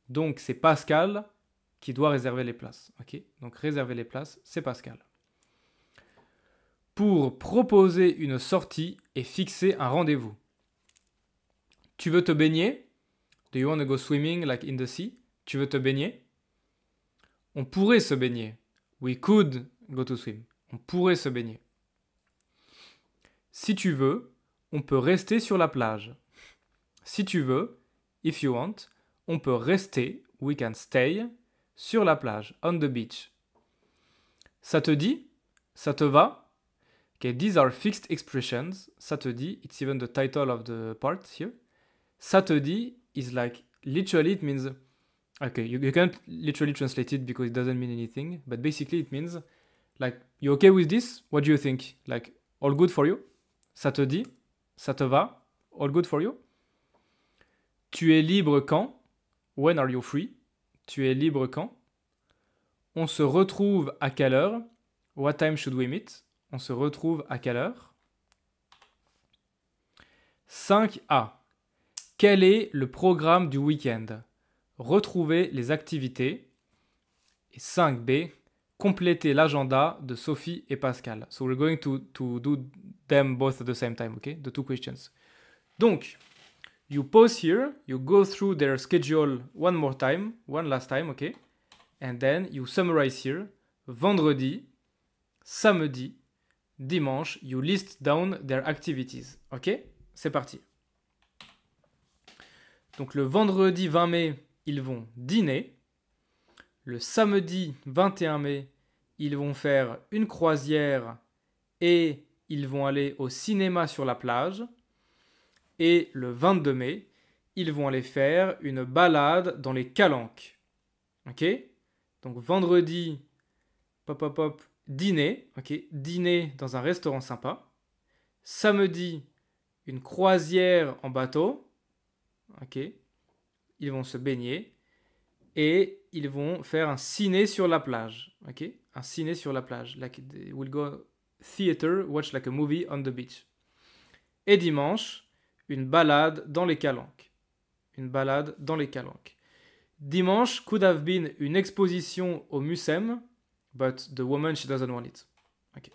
Donc c'est Pascal qui doit réserver les places. Ok, donc réserver les places, c'est Pascal pour proposer une sortie et fixer un rendez-vous. Tu veux te baigner Do you want to go swimming like in the sea? Tu veux te baigner? On pourrait se baigner. We could go to swim. On pourrait se baigner. Si tu veux, on peut rester sur la plage. Si tu veux, if you want, on peut rester, we can stay, sur la plage, on the beach. Ça te dit Ça te va Ok, these are fixed expressions. Ça te dit, it's even the title of the part here. Ça te dit, is like literally it means okay you, can't literally translate it because it doesn't mean anything but basically it means like you okay with this what do you think like all good for you ça te dit ça te va all good for you tu es libre quand when are you free tu es libre quand on se retrouve à quelle heure what time should we meet on se retrouve à quelle heure 5A quel est le programme du week-end Retrouvez les activités. Et 5b, compléter l'agenda de Sophie et Pascal. So we're going to, to do them both at the same time, okay? The two questions. Donc, you pause here, you go through their schedule one more time, one last time, okay? And then you summarize here. Vendredi, samedi, dimanche, you list down their activities, ok? C'est parti. Donc le vendredi 20 mai, ils vont dîner. Le samedi 21 mai, ils vont faire une croisière et ils vont aller au cinéma sur la plage. Et le 22 mai, ils vont aller faire une balade dans les calanques. Ok Donc vendredi, pop pop pop, dîner. Dîner dans un restaurant sympa. Samedi, une croisière en bateau ok Ils vont se baigner et ils vont faire un ciné sur la plage, ok Un ciné sur la plage. Like they will go theater, watch like a movie on the beach. Et dimanche, une balade dans les calanques. Une balade dans les calanques. Dimanche could have been une exposition au Mucem, but the woman she doesn't want it. Ok.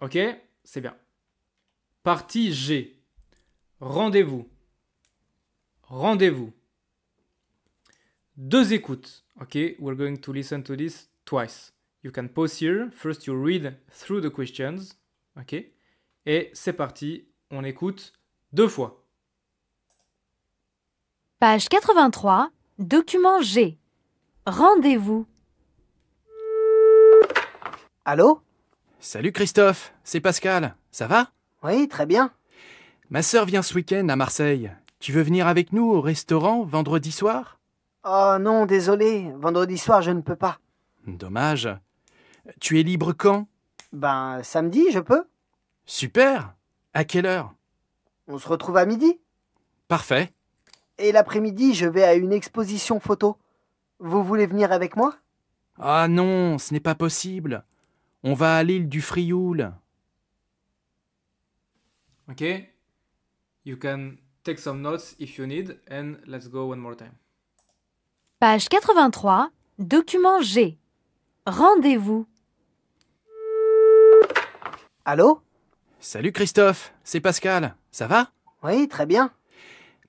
Ok, c'est bien. Partie G. Rendez-vous rendez-vous. Deux écoutes. ok we're going to listen to this twice. You can pause here. First, you read through the questions. ok Et c'est parti. On écoute deux fois. Page 83, document G. Rendez-vous. Allô Salut Christophe, c'est Pascal. Ça va Oui, très bien. Ma sœur vient ce week-end à Marseille. Tu veux venir avec nous au restaurant vendredi soir Oh non, désolé, vendredi soir je ne peux pas. Dommage. Tu es libre quand Ben samedi, je peux. Super. À quelle heure On se retrouve à midi. Parfait. Et l'après-midi, je vais à une exposition photo. Vous voulez venir avec moi Ah non, ce n'est pas possible. On va à l'île du Frioul. Ok. You can Take some notes if you need and let's go one more time. Page 83, document G. Rendez-vous. Allô Salut Christophe, c'est Pascal. Ça va Oui, très bien.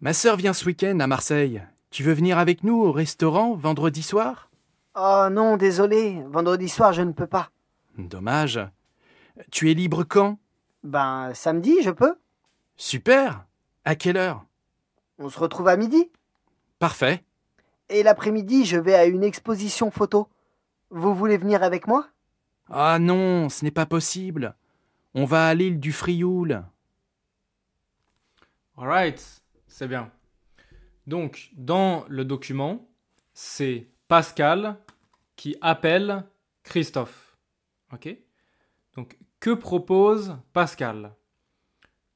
Ma sœur vient ce week-end à Marseille. Tu veux venir avec nous au restaurant vendredi soir Oh non, désolé. Vendredi soir, je ne peux pas. Dommage. Tu es libre quand Ben, samedi, je peux. Super à quelle heure On se retrouve à midi Parfait. Et l'après-midi, je vais à une exposition photo. Vous voulez venir avec moi Ah non, ce n'est pas possible. On va à l'île du Frioul. All right, c'est bien. Donc, dans le document, c'est Pascal qui appelle Christophe. Ok Donc, que propose Pascal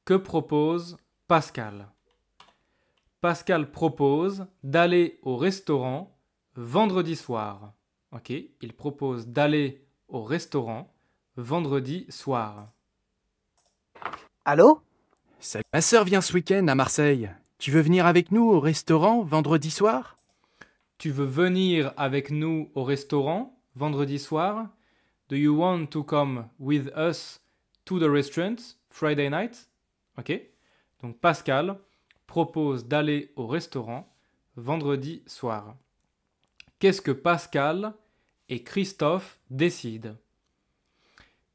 Que propose Pascal. Pascal propose d'aller au restaurant vendredi soir. Ok, il propose d'aller au restaurant vendredi soir. Allô Salut, ma sœur vient ce week-end à Marseille. Tu veux venir avec nous au restaurant vendredi soir Tu veux venir avec nous au restaurant vendredi soir Do you want to come with us to the restaurant Friday night Ok donc Pascal propose d'aller au restaurant vendredi soir. Qu'est-ce que Pascal et Christophe décident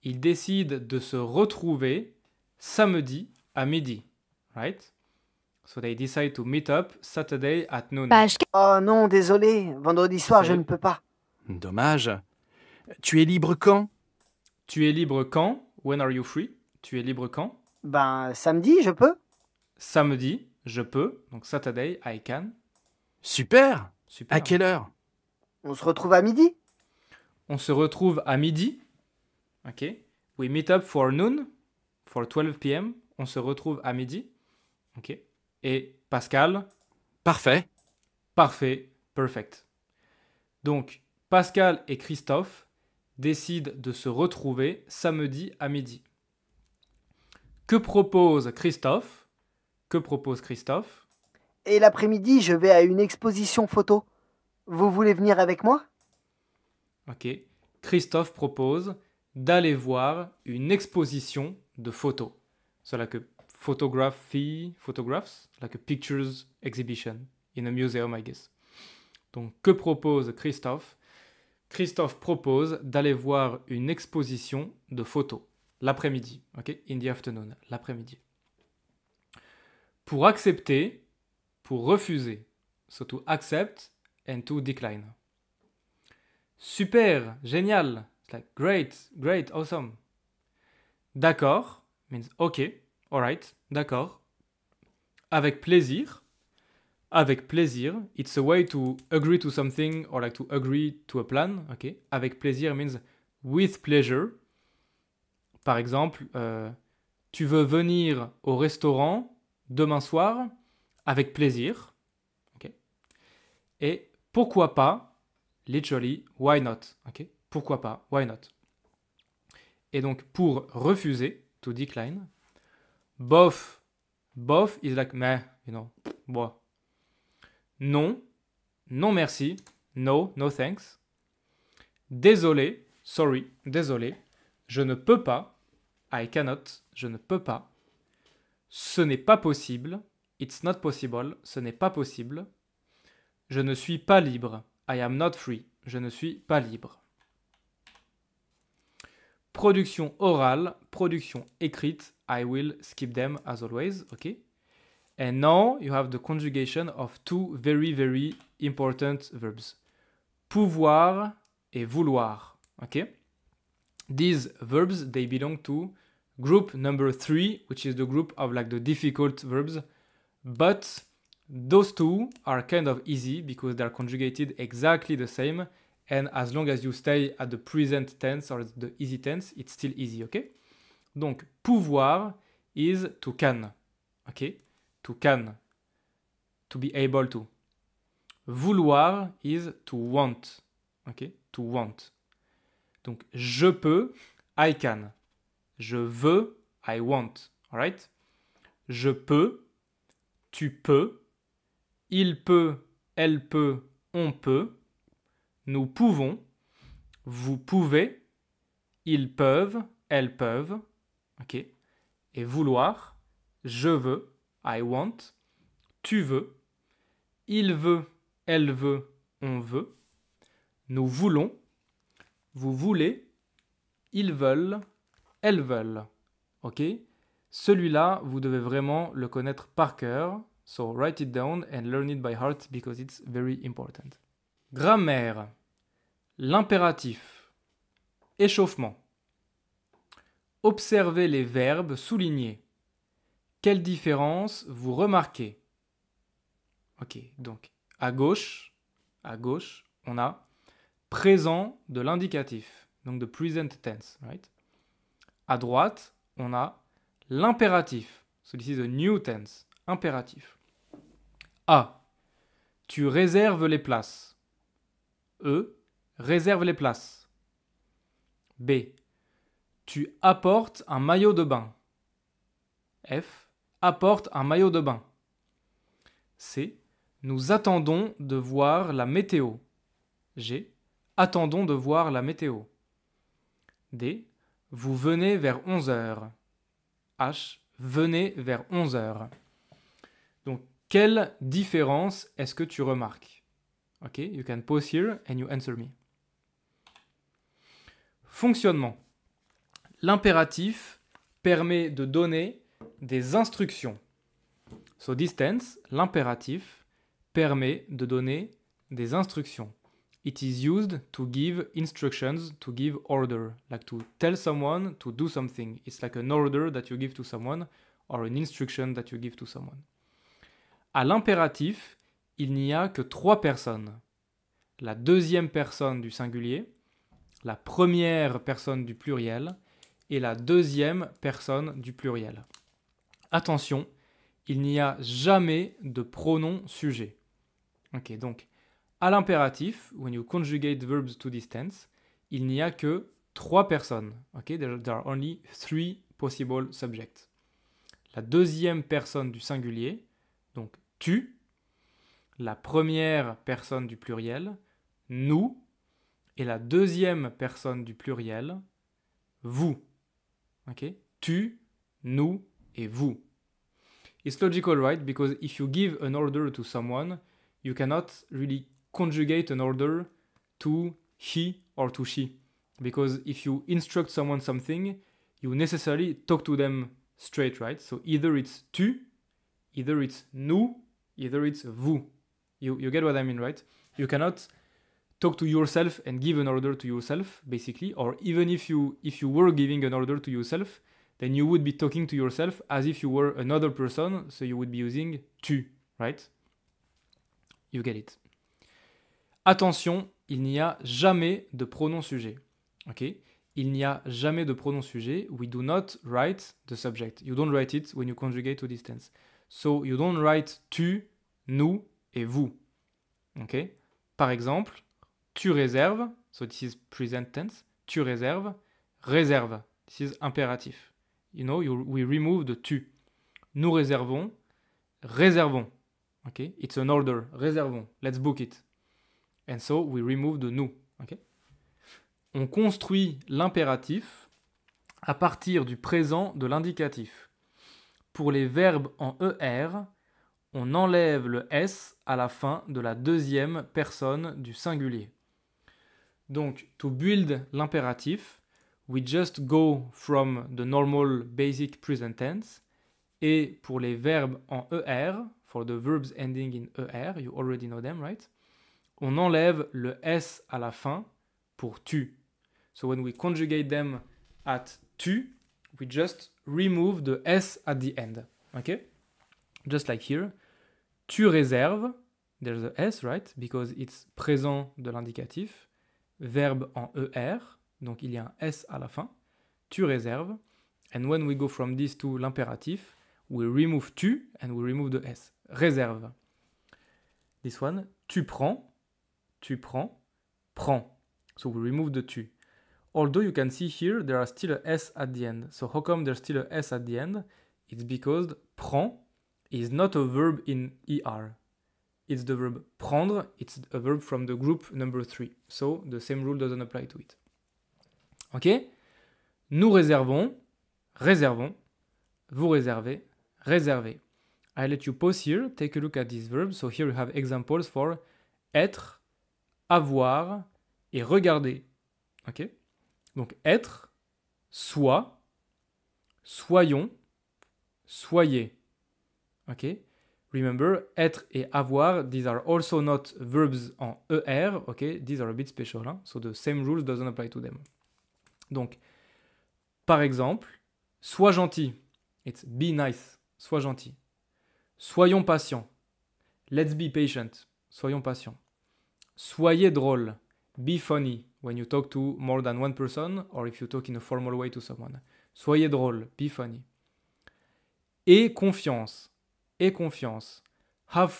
Ils décident de se retrouver samedi à midi, right So they decide to meet up Saturday at noon. Oh non, désolé, vendredi soir je ne peux pas. Dommage. Tu es libre quand Tu es libre quand When are you free Tu es libre quand Ben samedi, je peux samedi, je peux, donc Saturday, I can. Super, À quelle heure On se retrouve à midi On se retrouve à midi. Ok. We meet up for noon, for 12 p.m. On se retrouve à midi. Ok. Et Pascal Parfait. Parfait, perfect. Donc, Pascal et Christophe décident de se retrouver samedi à midi. Que propose Christophe que propose Christophe Et l'après-midi, je vais à une exposition photo. Vous voulez venir avec moi Ok. Christophe propose d'aller voir une exposition de photos. C'est que photography, photographs, like a pictures exhibition in a museum, I guess. Donc, que propose Christophe Christophe propose d'aller voir une exposition de photos l'après-midi, ok In the afternoon, l'après-midi pour accepter, pour refuser. So to accept and to decline. Super, génial. It's like great, great, awesome. D'accord means ok, alright, d'accord. Avec plaisir. Avec plaisir. It's a way to agree to something or like to agree to a plan. Ok. Avec plaisir means with pleasure. Par exemple, euh, tu veux venir au restaurant demain soir avec plaisir. ok Et pourquoi pas, literally, why not ok Pourquoi pas, why not Et donc pour refuser, to decline, bof, bof is like meh, you know, boah. Non, non merci, no, no thanks. Désolé, sorry, désolé, je ne peux pas, I cannot, je ne peux pas ce n'est pas possible, it's not possible, ce n'est pas possible, je ne suis pas libre, I am not free, je ne suis pas libre. Production orale, production écrite, I will skip them as always, ok And now you have the conjugation of two very very important verbs. Pouvoir et vouloir, ok These verbs, they belong to group number three, which is the group of like the difficult verbs. But those two are kind of easy because they're conjugated exactly the same. And as long as you stay at the present tense or the easy tense, it's still easy, okay? Donc, pouvoir is to can, okay? To can, to be able to. Vouloir is to want, okay? To want. Donc, je peux, I can. Je veux, I want. Alright Je peux, tu peux, il peut, elle peut, on peut, nous pouvons, vous pouvez, ils peuvent, elles peuvent. OK Et vouloir, je veux, I want, tu veux, il veut, elle veut, on veut. Nous voulons, vous voulez, ils veulent, elles veulent. OK Celui-là, vous devez vraiment le connaître par cœur. So write it down and learn it by heart because it's very important. Grammaire. L'impératif. Échauffement. Observez les verbes soulignés. Quelle différence vous remarquez Ok, donc à gauche, à gauche, on a présent de l'indicatif, donc de present tense, right à droite, on a l'impératif. celui this is a new tense. Impératif. A. Tu réserves les places. E. Réserve les places. B. Tu apportes un maillot de bain. F. Apporte un maillot de bain. C. Nous attendons de voir la météo. G. Attendons de voir la météo. D. Vous venez vers 11h. H. Venez vers 11h. Donc, quelle différence est-ce que tu remarques Ok, you can pause here and you answer me. Fonctionnement. L'impératif permet de donner des instructions. So distance, l'impératif, permet de donner des instructions. It is used to give instructions, to give order, like to tell someone to do something. It's like an order that you give to someone or an instruction that you give to someone. À l'impératif, il n'y a que trois personnes. La deuxième personne du singulier, la première personne du pluriel et la deuxième personne du pluriel. Attention, il n'y a jamais de pronom sujet. Ok, donc à l'impératif, when you conjugate verbs to this tense, il n'y a que trois personnes. Okay? There, are only three possible subjects. La deuxième personne du singulier, donc tu. La première personne du pluriel, nous. Et la deuxième personne du pluriel, vous. Ok Tu, nous et vous. It's logical, right? Because if you give an order to someone, you cannot really conjugate an order to he or to she. Because if you instruct someone something, you necessarily talk to them straight, right? So either it's tu, either it's nous, either it's vous. You, you get what I mean, right? You cannot talk to yourself and give an order to yourself, basically, or even if you if you were giving an order to yourself, then you would be talking to yourself as if you were another person, so you would be using tu, right? You get it. Attention, il n'y a jamais de pronom sujet. OK Il n'y a jamais de pronom sujet. We do not write the subject. You don't write it when you conjugate to this tense. So you don't write tu, nous et vous. OK Par exemple, tu réserves. So this is present tense. Tu réserves. Réserve. This is impératif. You know, we remove the tu. Nous réservons. Réservons. OK It's an order. Réservons. Let's book it. And so we remove the nous. on construit l'impératif à partir du présent de l'indicatif. Pour les verbes en ER, on enlève le S à la fin de la deuxième personne du singulier. Donc, to build l'impératif, we just go from the normal basic present tense. Et pour les verbes en ER, for the verbs ending in ER, you already know them, right? on enlève le S à la fin pour tu. So when we conjugate them at tu, we just remove the S at the end. OK Just like here. Tu réserves, there's a « S, right? Because it's présent de l'indicatif, verbe en ER, donc il y a un S à la fin. Tu réserves. And when we go from this to l'impératif, we remove tu and we remove the S. Réserve. This one, tu prends tu prends, prends. So we remove the tu. Although you can see here, there are still a S at the end. So how come there's still a S at the end? It's because prend is not a verb in ER. It's the verb prendre, it's a verb from the group number three. So the same rule doesn't apply to it. OK Nous réservons, réservons, vous réservez, réservez. I let you pause here, take a look at this verb. So here we have examples for être, avoir et regarder. Ok Donc être, soit, soyons, soyez. Ok Remember, être et avoir, these are also not verbs en ER. Ok These are a bit special. Hein so the same rules doesn't apply to them. Donc, par exemple, sois gentil. It's be nice. Sois gentil. Soyons patients. Let's be patient. Soyons patients. Soyez drôle. Be funny when you talk to more than one person or if you talk in a formal way to someone. Soyez drôle. Be funny. Et confiance. Et confiance. Have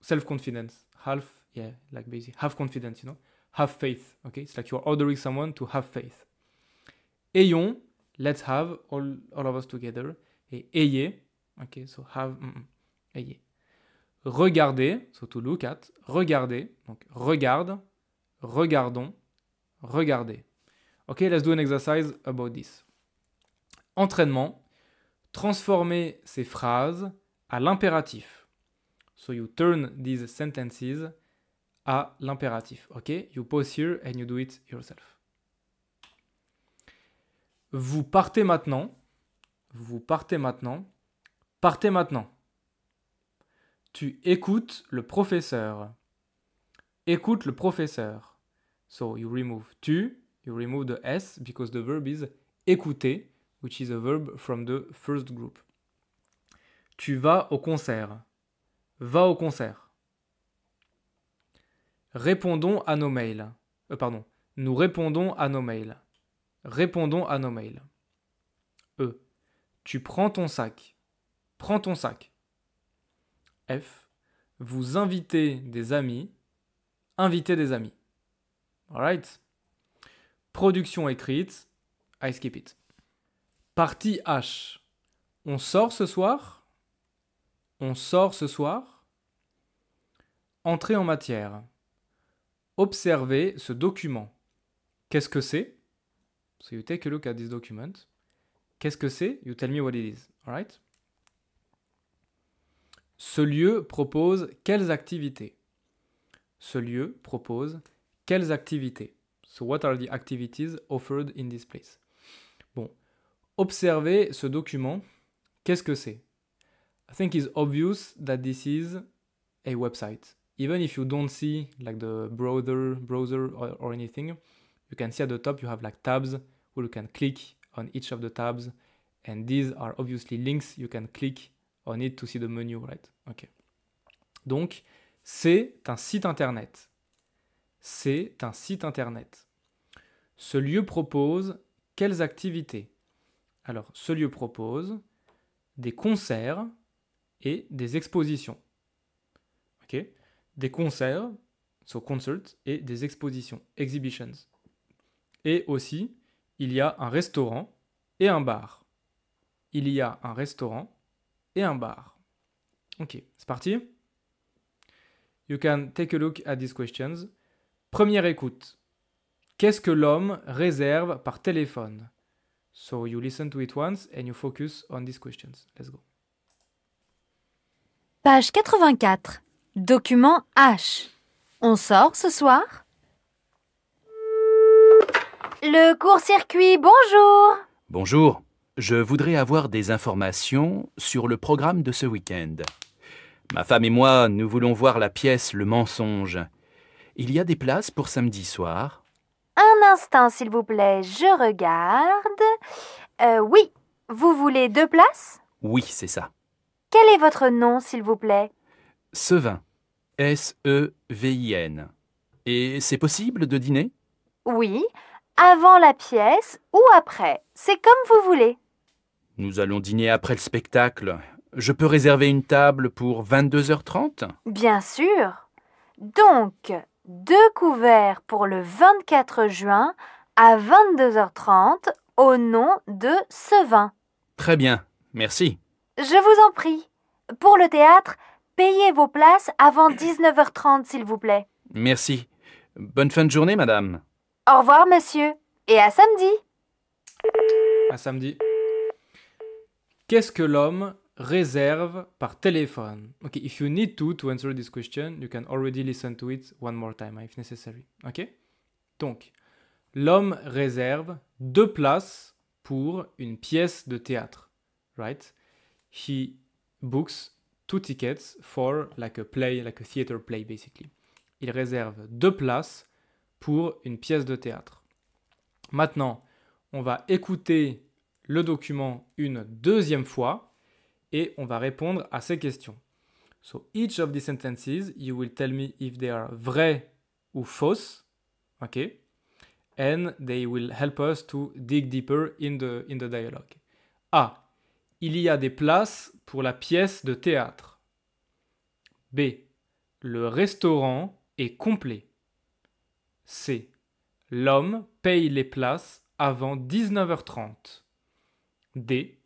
self-confidence. Have, yeah, like basically, Have confidence, you know. Have faith. Okay, it's like you're ordering someone to have faith. Ayons. Let's have all, of us together. Et ayez. Okay, so have. ayez. Regardez, so to look at, regarder, donc regarde, regardons, regardez. Ok, let's do an exercise about this. Entraînement, transformer ces phrases à l'impératif. So you turn these sentences à l'impératif. Ok, you pause here and you do it yourself. Vous partez maintenant. Vous partez maintenant. Partez maintenant. Tu écoutes le professeur. Écoute le professeur. So you remove tu, you remove the s because the verb is écouter, which is a verb from the first group. Tu vas au concert. Va au concert. Répondons à nos mails. Euh, pardon. Nous répondons à nos mails. Répondons à nos mails. E. Tu prends ton sac. Prends ton sac. F, vous invitez des amis, invitez des amis. right Production écrite, I skip it. Partie H, on sort ce soir On sort ce soir Entrée en matière. Observez ce document. Qu'est-ce que c'est So you take a look at this document. Qu'est-ce que c'est You tell me what it is. right ce lieu propose quelles activités Ce lieu propose quelles activités So what are the activities offered in this place Bon, observez ce document. Qu'est-ce que c'est I think it's obvious that this is a website. Even if you don't see like the browser, browser or, or anything, you can see at the top you have like tabs where you can click on each of the tabs and these are obviously links you can click on need to see the menu, right? Ok. Donc, c'est un site internet. C'est un site internet. Ce lieu propose quelles activités Alors, ce lieu propose des concerts et des expositions. Ok Des concerts, so concerts, et des expositions, exhibitions. Et aussi, il y a un restaurant et un bar. Il y a un restaurant et un bar. Ok, c'est parti. You can take a look at these questions. Première écoute. Qu'est-ce que l'homme réserve par téléphone So you listen to it once and you focus on these questions. Let's go. Page 84. Document H. On sort ce soir Le court-circuit, bonjour Bonjour je voudrais avoir des informations sur le programme de ce week-end. Ma femme et moi, nous voulons voir la pièce Le mensonge. Il y a des places pour samedi soir Un instant, s'il vous plaît, je regarde. Euh, oui, vous voulez deux places Oui, c'est ça. Quel est votre nom, s'il vous plaît Sevin. S-E-V-I-N. Et c'est possible de dîner Oui, avant la pièce ou après. C'est comme vous voulez. Nous allons dîner après le spectacle. Je peux réserver une table pour 22h30 Bien sûr. Donc, deux couverts pour le 24 juin à 22h30 au nom de ce vin. Très bien, merci. Je vous en prie. Pour le théâtre, payez vos places avant 19h30, s'il vous plaît. Merci. Bonne fin de journée, madame. Au revoir, monsieur. Et à samedi. À samedi. Qu'est-ce que l'homme réserve par téléphone? Okay, if you need to to answer this question, you can already listen to it one more time if necessary. Okay. Donc, l'homme réserve deux places pour une pièce de théâtre. Right? He books two tickets for like a play, like a theater play basically. Il réserve deux places pour une pièce de théâtre. Maintenant, on va écouter le document une deuxième fois et on va répondre à ces questions. So each of these sentences, you will tell me if they are vrai ou fausses, ok? And they will help us to dig deeper in the, in the dialogue. A. Il y a des places pour la pièce de théâtre. B. Le restaurant est complet. C. L'homme paye les places avant 19h30. D.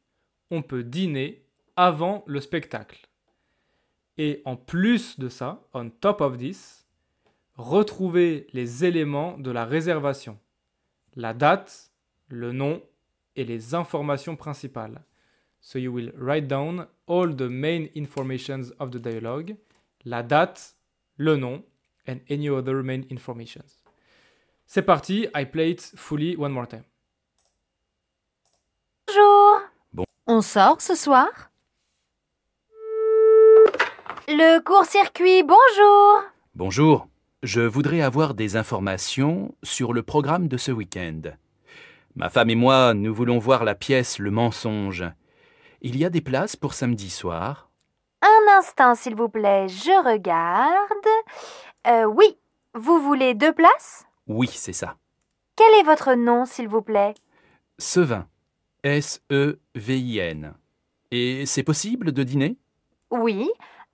On peut dîner avant le spectacle. Et en plus de ça, on top of this, retrouvez les éléments de la réservation. La date, le nom et les informations principales. So you will write down all the main informations of the dialogue, la date, le nom and any other main informations. C'est parti, I play it fully one more time. Bonjour. Bon. On sort ce soir Le court-circuit, bonjour. Bonjour. Je voudrais avoir des informations sur le programme de ce week-end. Ma femme et moi, nous voulons voir la pièce Le mensonge. Il y a des places pour samedi soir Un instant, s'il vous plaît, je regarde. Euh, oui, vous voulez deux places oui, c'est ça. Quel est votre nom, s'il vous plaît Sevin. S-E-V-I-N. Et c'est possible de dîner Oui,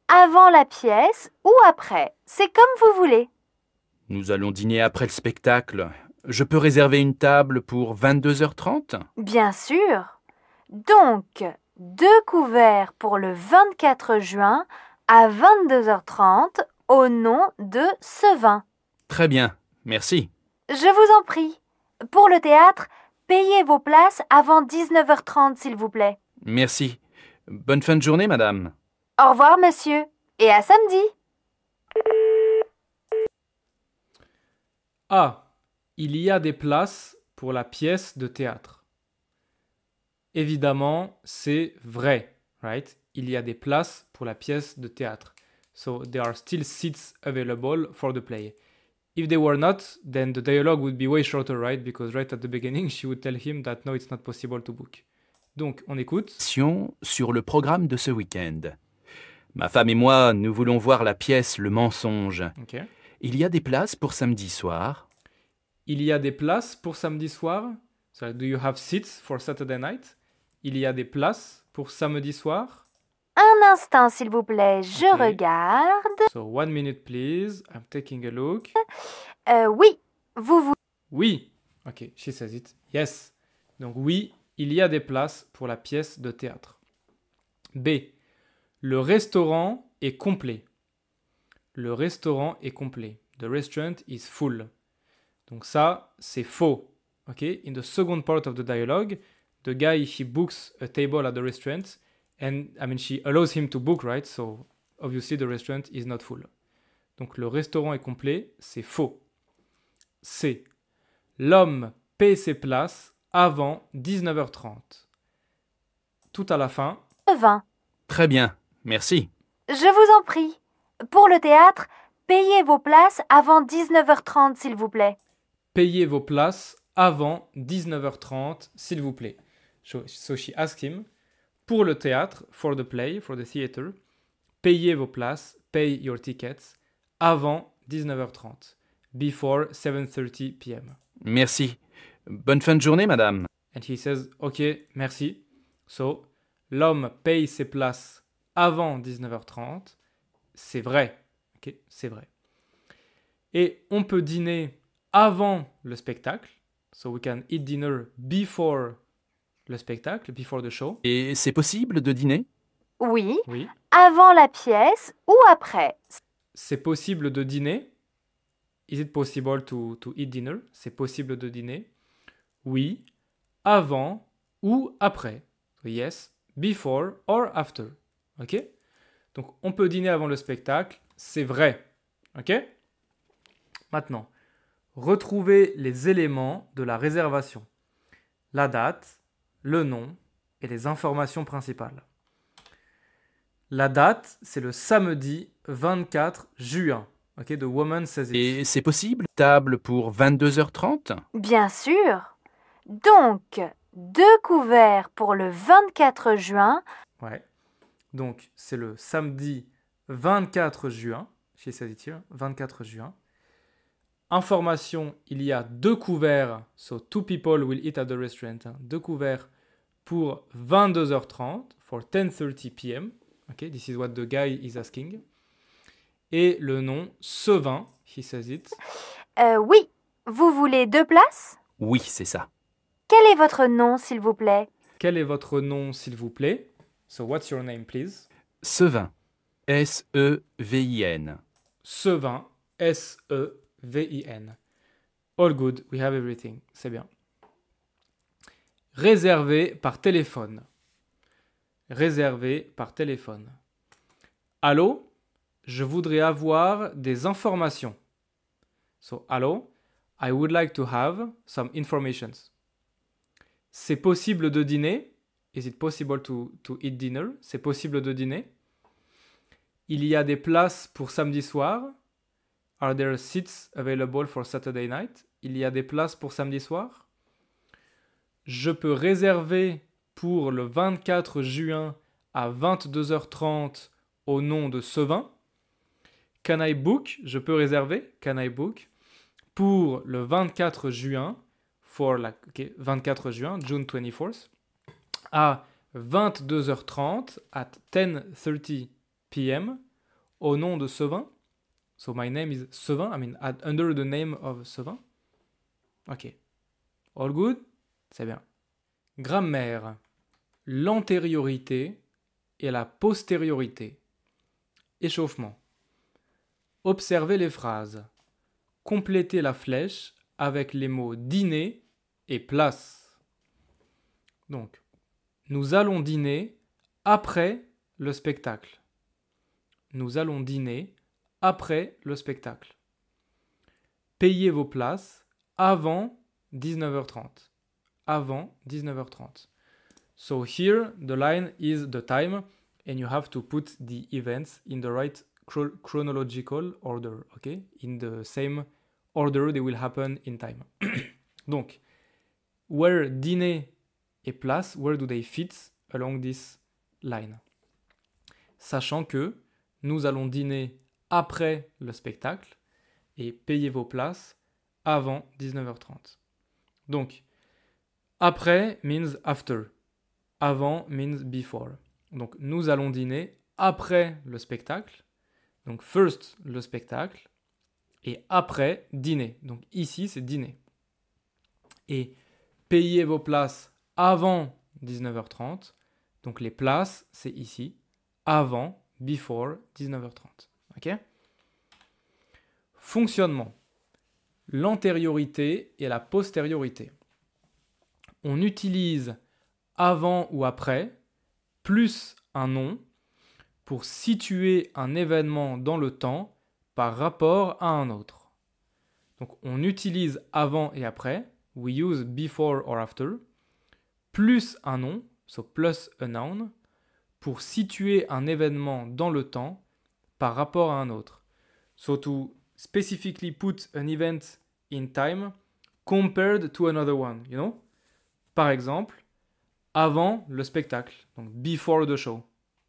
avant la pièce ou après. C'est comme vous voulez. Nous allons dîner après le spectacle. Je peux réserver une table pour 22h30 Bien sûr. Donc, deux couverts pour le 24 juin à 22h30 au nom de Sevin. Très bien. Merci. Je vous en prie. Pour le théâtre, payez vos places avant 19h30, s'il vous plaît. Merci. Bonne fin de journée, madame. Au revoir, monsieur. Et à samedi. Ah, Il y a des places pour la pièce de théâtre. Évidemment, c'est vrai, right? Il y a des places pour la pièce de théâtre. So there are still seats available for the play if they were not, then the dialogue would be way shorter, right? Because right at the beginning, she would tell him that no, it's not possible to book. Donc, on écoute. Sur le programme de ce week-end. Ma femme et moi, nous voulons voir la pièce Le mensonge. Okay. Il y a des places pour samedi soir. Il y a des places pour samedi soir. So, do you have seats for Saturday night? Il y a des places pour samedi soir. Un instant, s'il vous plaît, je regarde. So, one minute, please. I'm taking a look. Euh, oui, vous vous. Oui. Ok, she says it. Yes. Donc, oui, il y a des places pour la pièce de théâtre. B. Le restaurant est complet. Le restaurant est complet. The restaurant is full. Donc ça, c'est faux. OK? In the second part of the dialogue, the guy he books a table at the restaurant And I mean, she allows him to book, right? So obviously the restaurant is not full. Donc le restaurant est complet, c'est faux. C. L'homme paie ses places avant 19h30. Tout à la fin. 20. Très bien, merci. Je vous en prie. Pour le théâtre, payez vos places avant 19h30, s'il vous plaît. Payez vos places avant 19h30, s'il vous plaît. So, him, pour le théâtre, for the play, for the theater, payez vos places, pay your tickets, avant 19h30, before 7.30 p.m. Merci. Bonne fin de journée, madame. And he says, OK, merci. So, l'homme paye ses places avant 19h30. C'est vrai. OK, c'est vrai. Et on peut dîner avant le spectacle. So we can eat dinner before le spectacle, before the show. Et c'est possible de dîner oui, oui. Avant la pièce ou après C'est possible de dîner Is it possible to, to eat dinner C'est possible de dîner Oui. Avant ou après Yes. Before or after. OK Donc on peut dîner avant le spectacle, c'est vrai. OK Maintenant, retrouvez les éléments de la réservation. La date, le nom et les informations principales. La date, c'est le samedi 24 juin. Ok, de Woman Says Et c'est possible Table pour 22h30 Bien sûr Donc, deux couverts pour le 24 juin. Ouais. Donc, c'est le samedi 24 juin, chez Says 24 juin. Information, il y a deux couverts, so two people will eat at the restaurant, hein. deux couverts pour 22h30, for 10.30 p.m. Okay, this is what the guy is asking. Et le nom, Sevin, he says it. Euh, oui, vous voulez deux places Oui, c'est ça. Quel est votre nom, s'il vous plaît Quel est votre nom, s'il vous plaît So what's your name, please Sevin. S-E-V-I-N. s e, e v n All good, we have everything. C'est bien. Réservé par téléphone. Réservé par téléphone. Allô, je voudrais avoir des informations. So, allô, I would like to have some informations. C'est possible de dîner. Is it possible to, to eat dinner? C'est possible de dîner. Il y a des places pour samedi soir. Are there seats available for Saturday night? Il y a des places pour samedi soir? Je peux réserver pour le 24 juin à 22h30 au nom de Sevin. Can I book? Je peux réserver. Can I book? Pour le 24 juin, for la, 24 juin, June 24th, à 22h30 at 10:30 p.m. au nom de Sevin. So my name is Sevin. I mean, under the name of Sevin. Ok. All good C'est bien. Grammaire. L'antériorité et la postériorité. Échauffement. Observez les phrases. Complétez la flèche avec les mots dîner et place. Donc, nous allons dîner après le spectacle. Nous allons dîner après le spectacle. Payez vos places avant 19h30. Avant 19h30. So here the line is the time and you have to put the events in the right chronological order, okay? In the same order they will happen in time. Donc, where dîner et place, where do they fit along this line? Sachant que nous allons dîner après le spectacle et payez vos places avant 19h30. Donc, après means after. Avant means before. Donc, nous allons dîner après le spectacle. Donc, first le spectacle et après dîner. Donc, ici, c'est dîner. Et payez vos places avant 19h30. Donc, les places, c'est ici, avant, before 19h30. OK Fonctionnement. L'antériorité et la postériorité. On utilise avant ou après, plus un nom, pour situer un événement dans le temps par rapport à un autre. Donc on utilise avant et après, we use before or after, plus un nom, so plus a noun, pour situer un événement dans le temps par rapport à un autre. So to specifically put an event in time compared to another one, you know? Par exemple, avant le spectacle, donc before the show,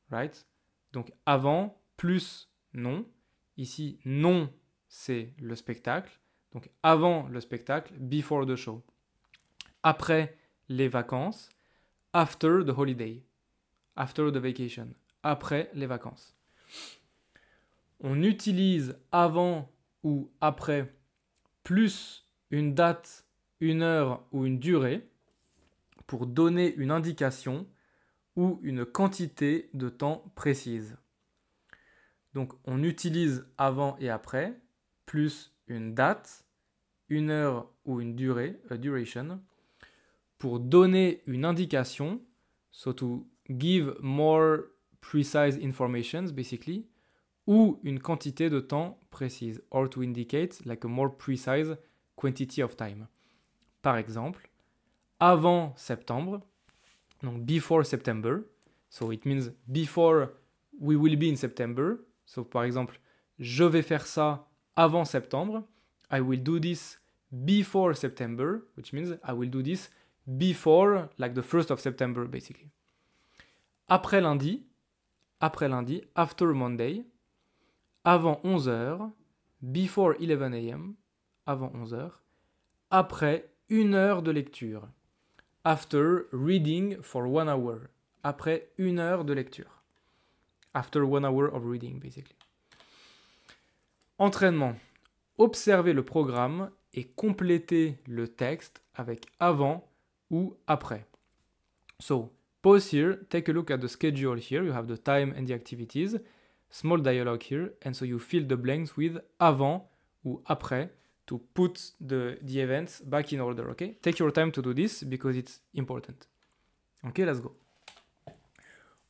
right? Donc avant plus non. Ici, non, c'est le spectacle. Donc avant le spectacle, before the show. Après les vacances, after the holiday. After the vacation. Après les vacances on utilise avant ou après plus une date, une heure ou une durée pour donner une indication ou une quantité de temps précise. Donc on utilise avant et après plus une date, une heure ou une durée, duration, pour donner une indication, so to give more precise informations basically, ou une quantité de temps précise, or to indicate like a more precise quantity of time. Par exemple, avant septembre, donc before September, so it means before we will be in September, so par exemple, je vais faire ça avant septembre, I will do this before September, which means I will do this before like the first of September basically. Après lundi, après lundi, after Monday, avant 11h, before 11 a.m., avant 11h, après une heure de lecture, after reading for one hour, après une heure de lecture. After one hour of reading, basically. Entraînement. Observez le programme et complétez le texte avec avant ou après. So, pause here, take a look at the schedule here. You have the time and the activities small dialogue here, and so you fill the blanks with avant ou après to put the, events back in order, okay? Take your time to do this because it's important. Okay, let's go.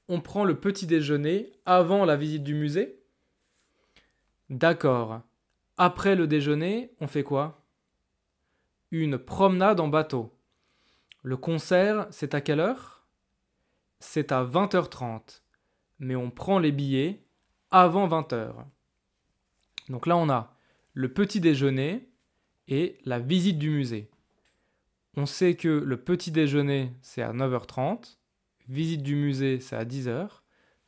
On prend le petit déjeuner avant la visite du musée D'accord. Après le déjeuner, on fait quoi Une promenade en bateau. Le concert, c'est à quelle heure C'est à 20h30. Mais on prend les billets avant 20h. Donc là, on a le petit déjeuner et la visite du musée. On sait que le petit déjeuner, c'est à 9h30, visite du musée, c'est à 10h.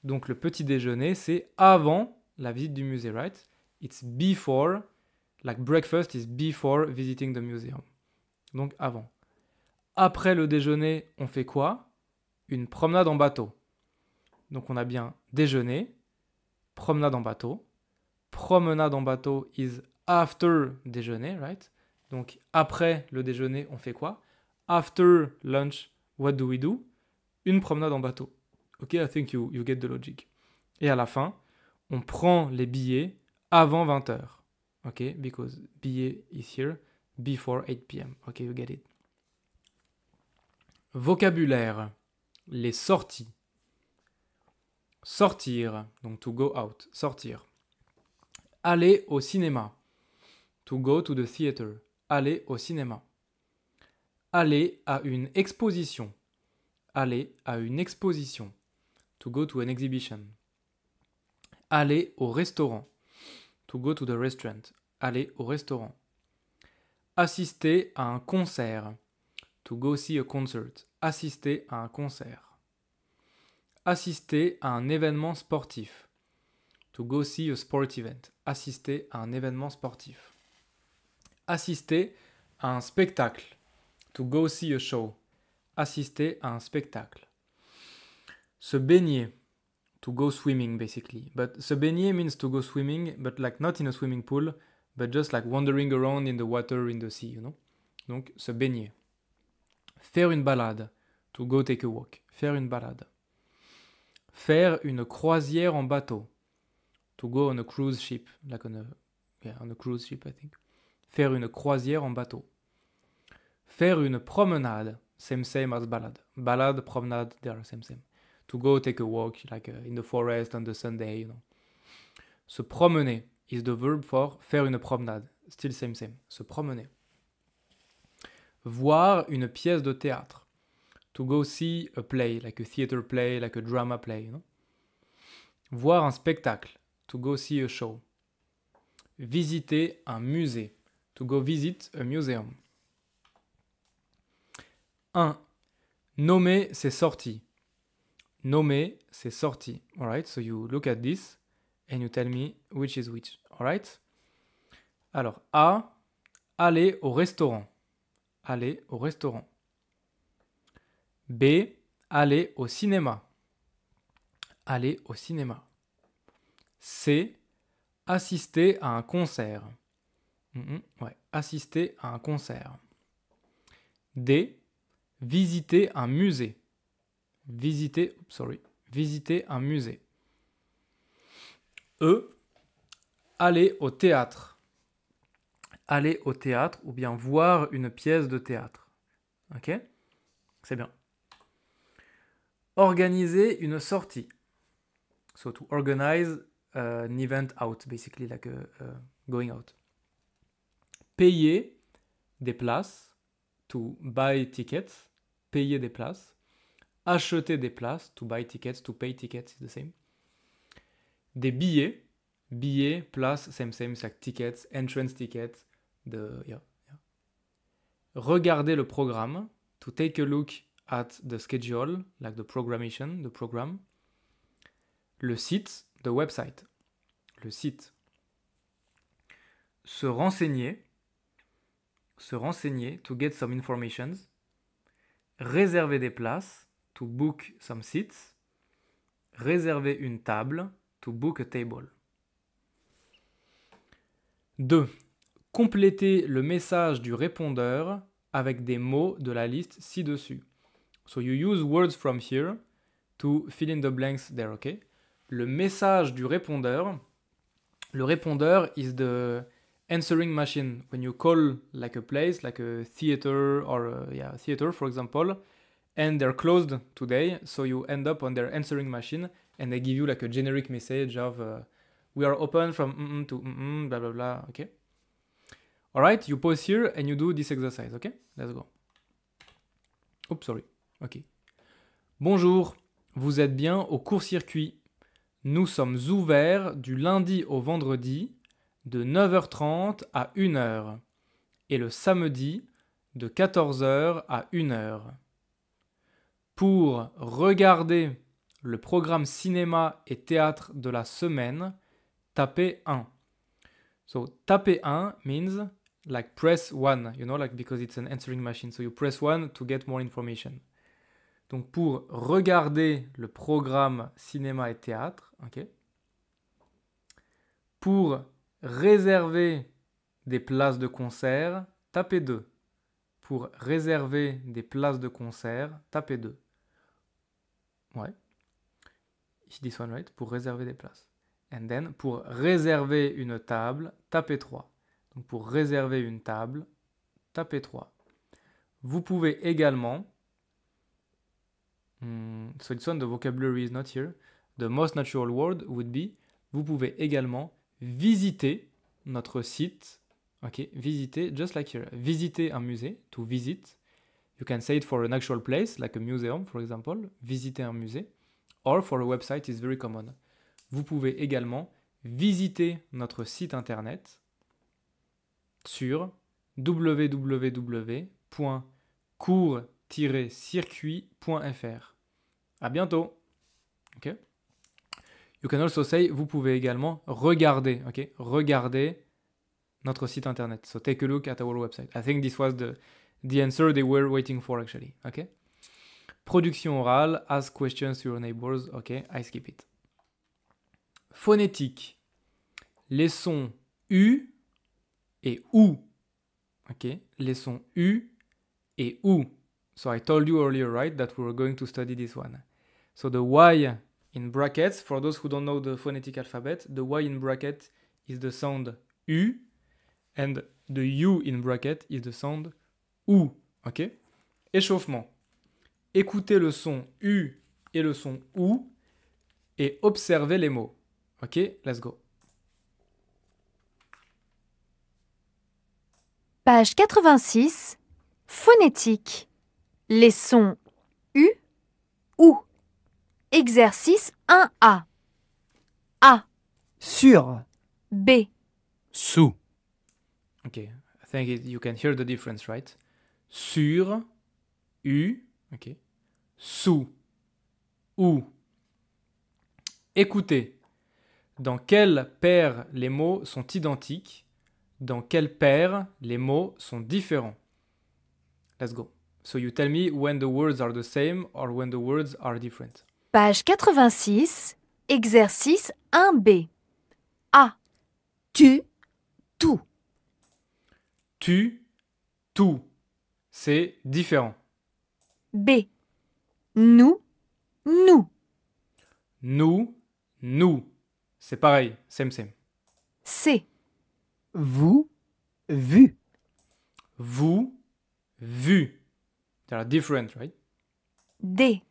Donc le petit déjeuner, c'est avant la visite du musée, right? It's before, like breakfast is before visiting the museum. Donc avant. Après le déjeuner, on fait quoi Une promenade en bateau. Donc on a bien déjeuner, promenade en bateau. Promenade en bateau is after déjeuner, right? Donc après le déjeuner, on fait quoi? After lunch, what do we do? Une promenade en bateau. Ok, I think you, you get the logic. Et à la fin, on prend les billets avant 20h. Ok, because billet is here before 8 p.m. Ok, you get it. Vocabulaire. Les sorties. Sortir, donc to go out, sortir. Aller au cinéma. To go to the theater. Aller au cinéma. Aller à une exposition. Aller à une exposition. To go to an exhibition. Aller au restaurant. To go to the restaurant. Aller au restaurant. Assister à un concert. To go see a concert. Assister à un concert. Assister à un événement sportif. To go see a sport event. Assister à un événement sportif. Assister à un spectacle. To go see a show. Assister à un spectacle. Se baigner. To go swimming, basically. But se baigner means to go swimming, but like not in a swimming pool, but just like wandering around in the water, in the sea, you know. Donc, se baigner. Faire une balade. To go take a walk. Faire une balade faire une croisière en bateau. To go on a cruise ship, like on a, yeah, on a cruise ship, I think. Faire une croisière en bateau. Faire une promenade, same same as balade. Balade, promenade, they are same same. To go take a walk, like uh, in the forest on the Sunday, you know. Se promener is the verb for faire une promenade, still same same. Se promener. Voir une pièce de théâtre To go see a play, like a theater play, like a drama play. Voir un spectacle. To go see a show. Visiter un musée. To go visit a museum. 1. Nommer ses sorties. Nommer ses sorties. right so you look at this and you tell me which is which. right Alors, A. Aller au restaurant. Aller au restaurant. B. Aller au cinéma. Aller au cinéma. C. Assister à un concert. Mm, mm, assister à un concert. D. Visiter un musée. Visiter, sorry, visiter un musée. E. Aller au théâtre. Aller au théâtre ou bien voir une pièce de théâtre. Ok C'est bien organiser une sortie. So to organize euh, an event out, basically like euh, euh, going out. Payer des places, to buy tickets, payer des places. Acheter des places, to buy tickets, to pay tickets, it's the same. Des billets, billets, places, same same, like tickets, entrance tickets, the, yeah, yeah. Regarder le programme, to take a look at the schedule, like the programmation, the program. Le site, the website. Le site. Se renseigner. Se renseigner, to get some informations. Réserver des places, to book some seats. Réserver une table, to book a table. 2. Compléter le message du répondeur avec des mots de la liste ci-dessus. So you use words from here to fill in the blanks there, okay? Le message du répondeur, le répondeur is the answering machine. When you call like a place, like a theater or uh, a, yeah, theater for example, and they're closed today, so you end up on their answering machine and they give you like a generic message of uh, we are open from mm -mm to mm, mm blah blah blah, okay? All right, you pause here and you do this exercise, okay? Let's go. Oops, sorry. Ok. Bonjour, vous êtes bien au court-circuit. Nous sommes ouverts du lundi au vendredi de 9h30 à 1h et le samedi de 14h à 1h. Pour regarder le programme cinéma et théâtre de la semaine, tapez 1. So tapez 1 means like press 1, you know, like because it's an answering machine. So you press 1 to get more information. Donc pour regarder le programme cinéma et théâtre, Ok Pour réserver des places de concert, tapez 2. Pour réserver des places de concert, tapez 2. Ouais. Ici, this one right pour réserver des places. And then pour réserver une table, tapez 3. Donc pour réserver une table, tapez 3. Vous pouvez également Hmm, so this one, the vocabulary is not here. The most natural word would be, vous pouvez également visiter notre site. Ok, visiter, just like here. Visiter un musée, to visit. You can say it for an actual place, like a museum, for example. Visiter un musée. Or for a website is very common. Vous pouvez également visiter notre site internet sur www.cours-circuit.fr. À bientôt. OK You can also say, vous pouvez également regarder, ok, regarder notre site internet. So take a look at our website. I think this was the, the answer they were waiting for actually, ok. Production orale, ask questions to your neighbors, ok, I skip it. Phonétique, les sons U et OU, ok, les sons U et OU. So I told you earlier, right, that we were going to study this one. So the Y in brackets, for those who don't know the phonetic alphabet, the Y in bracket is the sound U, and the U in bracket is the sound OU. Ok Échauffement. Écoutez le son U et le son OU et observez les mots. Ok Let's go. Page 86. Phonétique. Les sons U, OU. Exercice 1A. A. Sur. B. Sous. Okay, I think you can hear the difference, right? Sur, U, Ok. Sous, ou. Écoutez. Dans quelle paire les mots sont identiques Dans quelle paire les mots sont différents Let's go. So you tell me when the words are the same or when the words are different. Page 86, exercice 1B. A. Tu, tout. Tu, tout. C'est différent. B. Nous, nous. Nous, nous. C'est pareil, same, same. C. Vous, vu. Vous, vu. C'est different, right? D.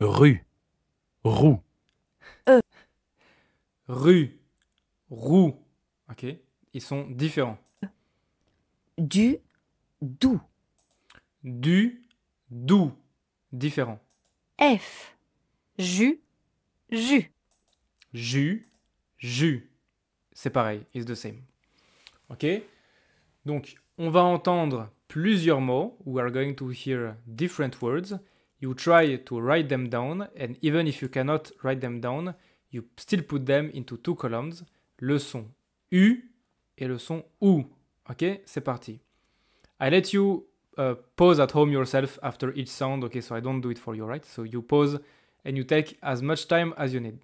Rue. Roue. E. Euh. Rue. Roue. Ok. Ils sont différents. Du. dou, Du. dou. Différent. F. ju, ju, ju, ju. C'est pareil. It's the same. Ok. Donc, on va entendre plusieurs mots. We are going to hear different words you try to write them down, and even if you cannot write them down, you still put them into two columns, le son U et le son OU. Ok, c'est parti. I let you uh, pause at home yourself after each sound. Okay, so I don't do it for you, right? So you pause and you take as much time as you need.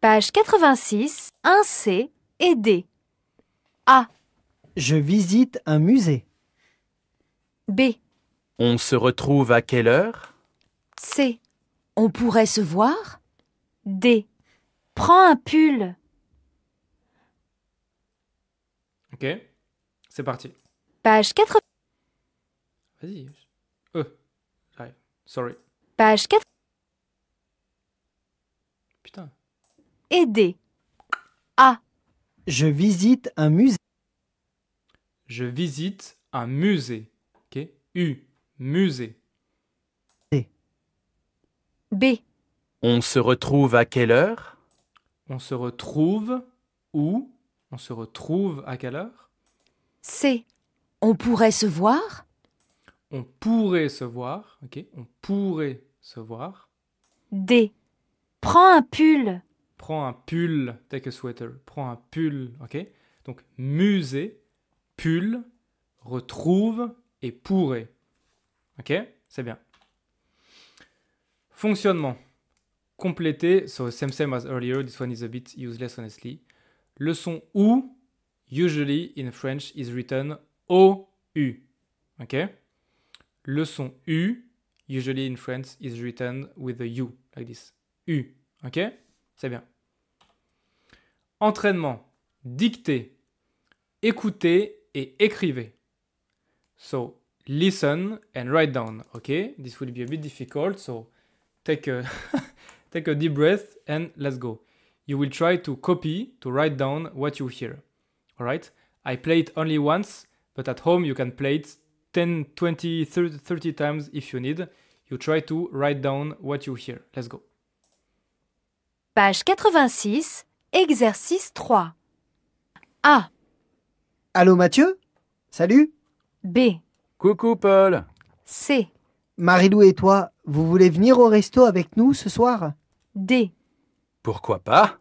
Page 86, 1C et D. A. Je visite un musée. B. On se retrouve à quelle heure C. On pourrait se voir D. Prends un pull. Ok, c'est parti. Page 4. Vas-y. Euh, Sorry. Page 4. Putain. D. A. Je visite un musée. Je visite un musée. Ok. U. Musée. C. B. On se retrouve à quelle heure On se retrouve où On se retrouve à quelle heure C. On pourrait se voir On pourrait se voir, ok On pourrait se voir. D. Prends un pull. Prends un pull, take a sweater. Prends un pull, ok Donc musée, pull, retrouve et pourrait. Ok C'est bien. Fonctionnement. Compléter. So, same same as earlier. This one is a bit useless, honestly. Le son OU, usually in French, is written O-U. Ok Le son U, usually in French, is written with a U, like this. U. Ok C'est bien. Entraînement. Dicter. Écouter et écrivez. So, listen and write down. Okay, this will be a bit difficult, so take a take a deep breath and let's go. You will try to copy to write down what you hear. All right? I play it only once, but at home you can play it 10, 20, 30, times if you need. You try to write down what you hear. Let's go. Page 86, exercice 3. A. Allô Mathieu Salut B. Coucou Paul. C. Marilou et toi, vous voulez venir au resto avec nous ce soir D. Pourquoi pas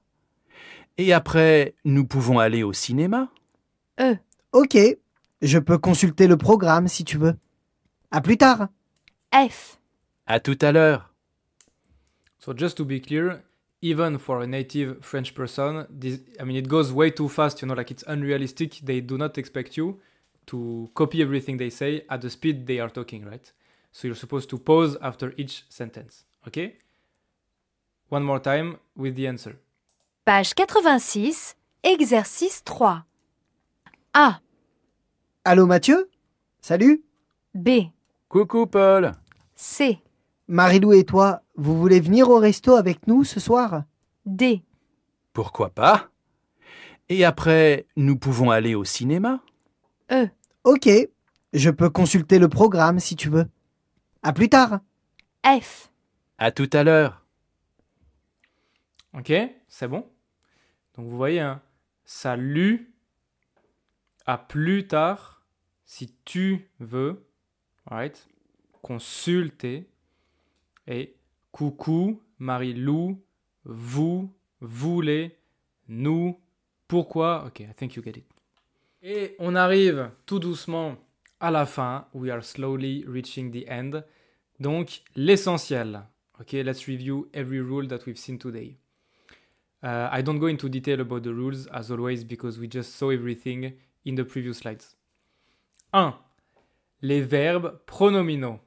Et après, nous pouvons aller au cinéma E. Ok, je peux consulter le programme si tu veux. À plus tard. F. À tout à l'heure. So just to be clear, even for a native French person, I mean it goes way too fast, you know, like it's unrealistic. They do not expect you to copy everything they say at the speed they are talking, right? So you're supposed to pause after each sentence, okay? One more time with the answer. Page 86, exercice 3. A. Allô Mathieu Salut B. Coucou Paul C. Marilou et toi, vous voulez venir au resto avec nous ce soir D. Pourquoi pas Et après, nous pouvons aller au cinéma euh. Ok, je peux consulter le programme si tu veux. À plus tard. F. À tout à l'heure. Ok, c'est bon. Donc vous voyez, salut, hein, Salut. à plus tard si tu veux. Right? Consulter. Et coucou, Marie-Lou, vous, voulez, nous, pourquoi. Ok, I think you get it. Et on arrive tout doucement à la fin. We are slowly reaching the end. Donc, l'essentiel. Ok, let's review every rule that we've seen today. Uh, I don't go into detail about the rules, as always, because we just saw everything in the previous slides. 1. Les verbes pronominaux.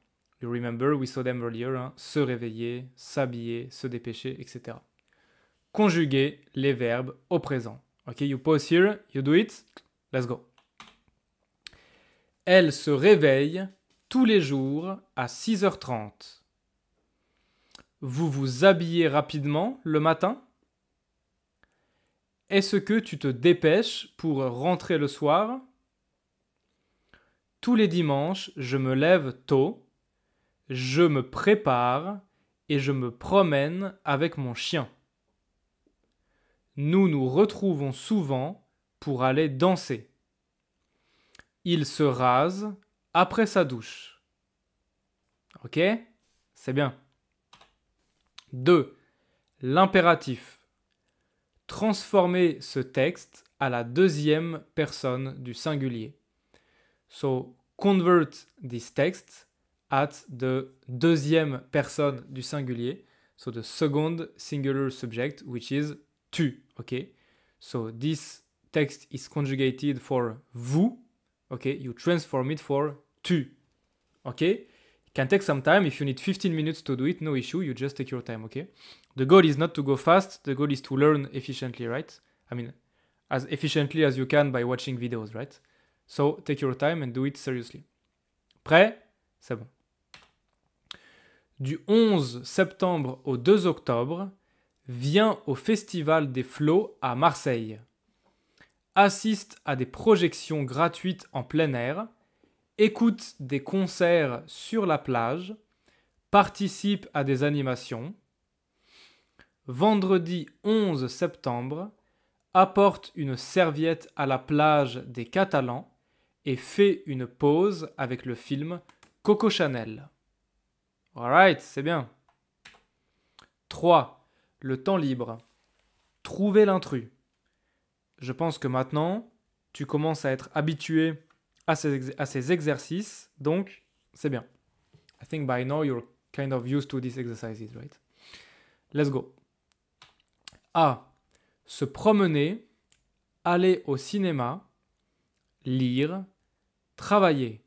You remember, we saw them earlier. Hein. Se réveiller, s'habiller, se dépêcher, etc. Conjuguer les verbes au présent. Ok, you pause here, you do it, Let's go. Elle se réveille tous les jours à 6h30. Vous vous habillez rapidement le matin Est-ce que tu te dépêches pour rentrer le soir Tous les dimanches, je me lève tôt, je me prépare et je me promène avec mon chien. Nous nous retrouvons souvent pour aller danser. Il se rase après sa douche. Ok C'est bien. 2. L'impératif. Transformer ce texte à la deuxième personne du singulier. So, convert this text at the deuxième personne du singulier. So, the second singular subject, which is tu. Ok So, this text is conjugated for vous, okay, you transform it for tu, okay? can take some time. If you need 15 minutes to do it, no issue. You just take your time, okay? The goal is not to go fast. The goal is to learn efficiently, right? I mean, as efficiently as you can by watching videos, right? So take your time and do it seriously. Prêt? C'est bon. Du 11 septembre au 2 octobre, viens au Festival des Flots à Marseille assiste à des projections gratuites en plein air, écoute des concerts sur la plage, participe à des animations. Vendredi 11 septembre, apporte une serviette à la plage des Catalans et fait une pause avec le film Coco Chanel. Alright, c'est bien. 3. Le temps libre. Trouver l'intrus je pense que maintenant, tu commences à être habitué à ces, exercices, donc c'est bien. I think by now you're kind of used to these exercises, right? Let's go. A. Se promener, aller au cinéma, lire, travailler.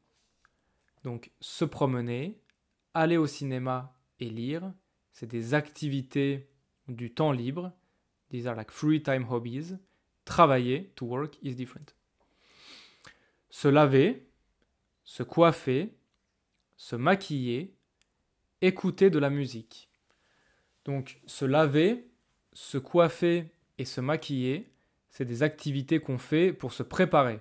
Donc se promener, aller au cinéma et lire, c'est des activités du temps libre. These are like free time hobbies. Travailler, to work, is different. Se laver, se coiffer, se maquiller, écouter de la musique. Donc se laver, se coiffer et se maquiller, c'est des activités qu'on fait pour se préparer.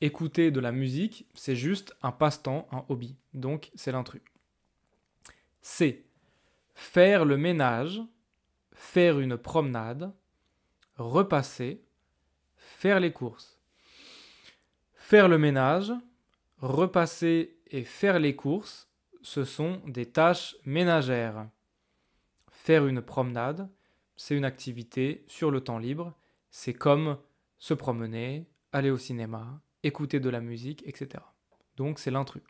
Écouter de la musique, c'est juste un passe-temps, un hobby. Donc c'est l'intrus. C. Faire le ménage, faire une promenade, repasser, faire les courses, faire le ménage, repasser et faire les courses, ce sont des tâches ménagères. Faire une promenade, c'est une activité sur le temps libre, c'est comme se promener, aller au cinéma, écouter de la musique, etc. Donc c'est l'intrus.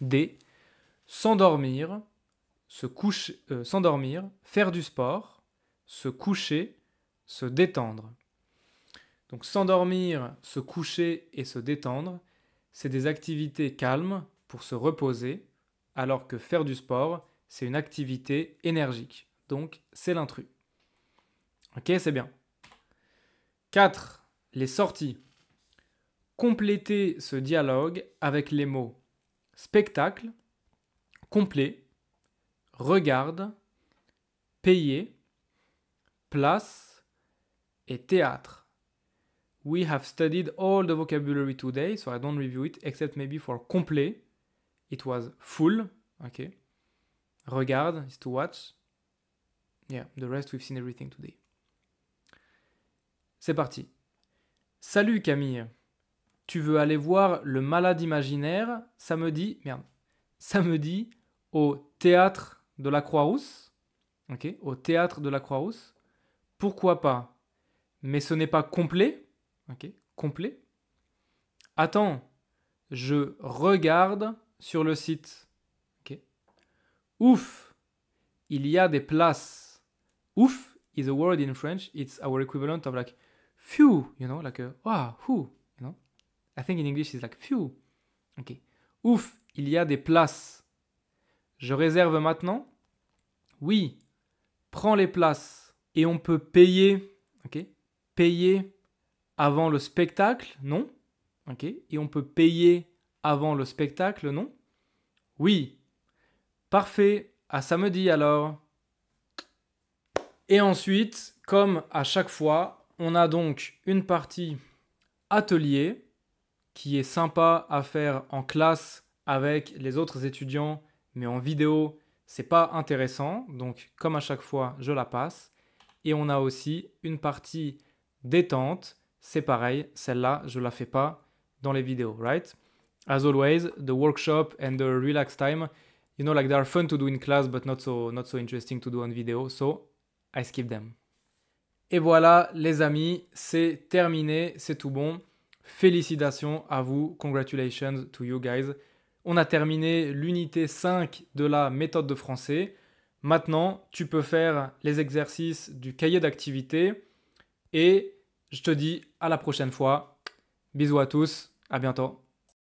D. S'endormir, se coucher, euh, s'endormir, faire du sport, se coucher, se détendre. Donc s'endormir, se coucher et se détendre, c'est des activités calmes pour se reposer, alors que faire du sport, c'est une activité énergique. Donc c'est l'intrus. Ok, c'est bien. 4. Les sorties. Complétez ce dialogue avec les mots spectacle, complet, regarde, payer, place et théâtre. We have studied all the vocabulary today, so I don't review it, except maybe for complet. It was full. Okay. Regarde is to watch. Yeah, the rest we've seen everything today. C'est parti. Salut Camille. Tu veux aller voir le malade imaginaire samedi, merde, samedi au théâtre de la Croix-Rousse. Ok, au théâtre de la Croix-Rousse. Pourquoi pas Mais ce n'est pas complet Ok, complet. Attends, je regarde sur le site. Ok. Ouf, il y a des places. Ouf is a word in French. It's our equivalent of like phew, you know, like a wow, who, you know. I think in English it's like phew. Okay. Ouf, il y a des places. Je réserve maintenant. Oui, prends les places et on peut payer. Ok, payer avant le spectacle Non. Ok. Et on peut payer avant le spectacle Non. Oui. Parfait. À ah, samedi alors. Et ensuite, comme à chaque fois, on a donc une partie atelier qui est sympa à faire en classe avec les autres étudiants, mais en vidéo, c'est pas intéressant. Donc, comme à chaque fois, je la passe. Et on a aussi une partie détente c'est pareil, celle-là, je la fais pas dans les vidéos, right? As always, the workshop and the relax time, you know, like they are fun to do in class, but not so, not so interesting to do on video, so I skip them. Et voilà, les amis, c'est terminé, c'est tout bon. Félicitations à vous, congratulations to you guys. On a terminé l'unité 5 de la méthode de français. Maintenant, tu peux faire les exercices du cahier d'activités et je te dis à la prochaine fois. Bisous à tous, à bientôt.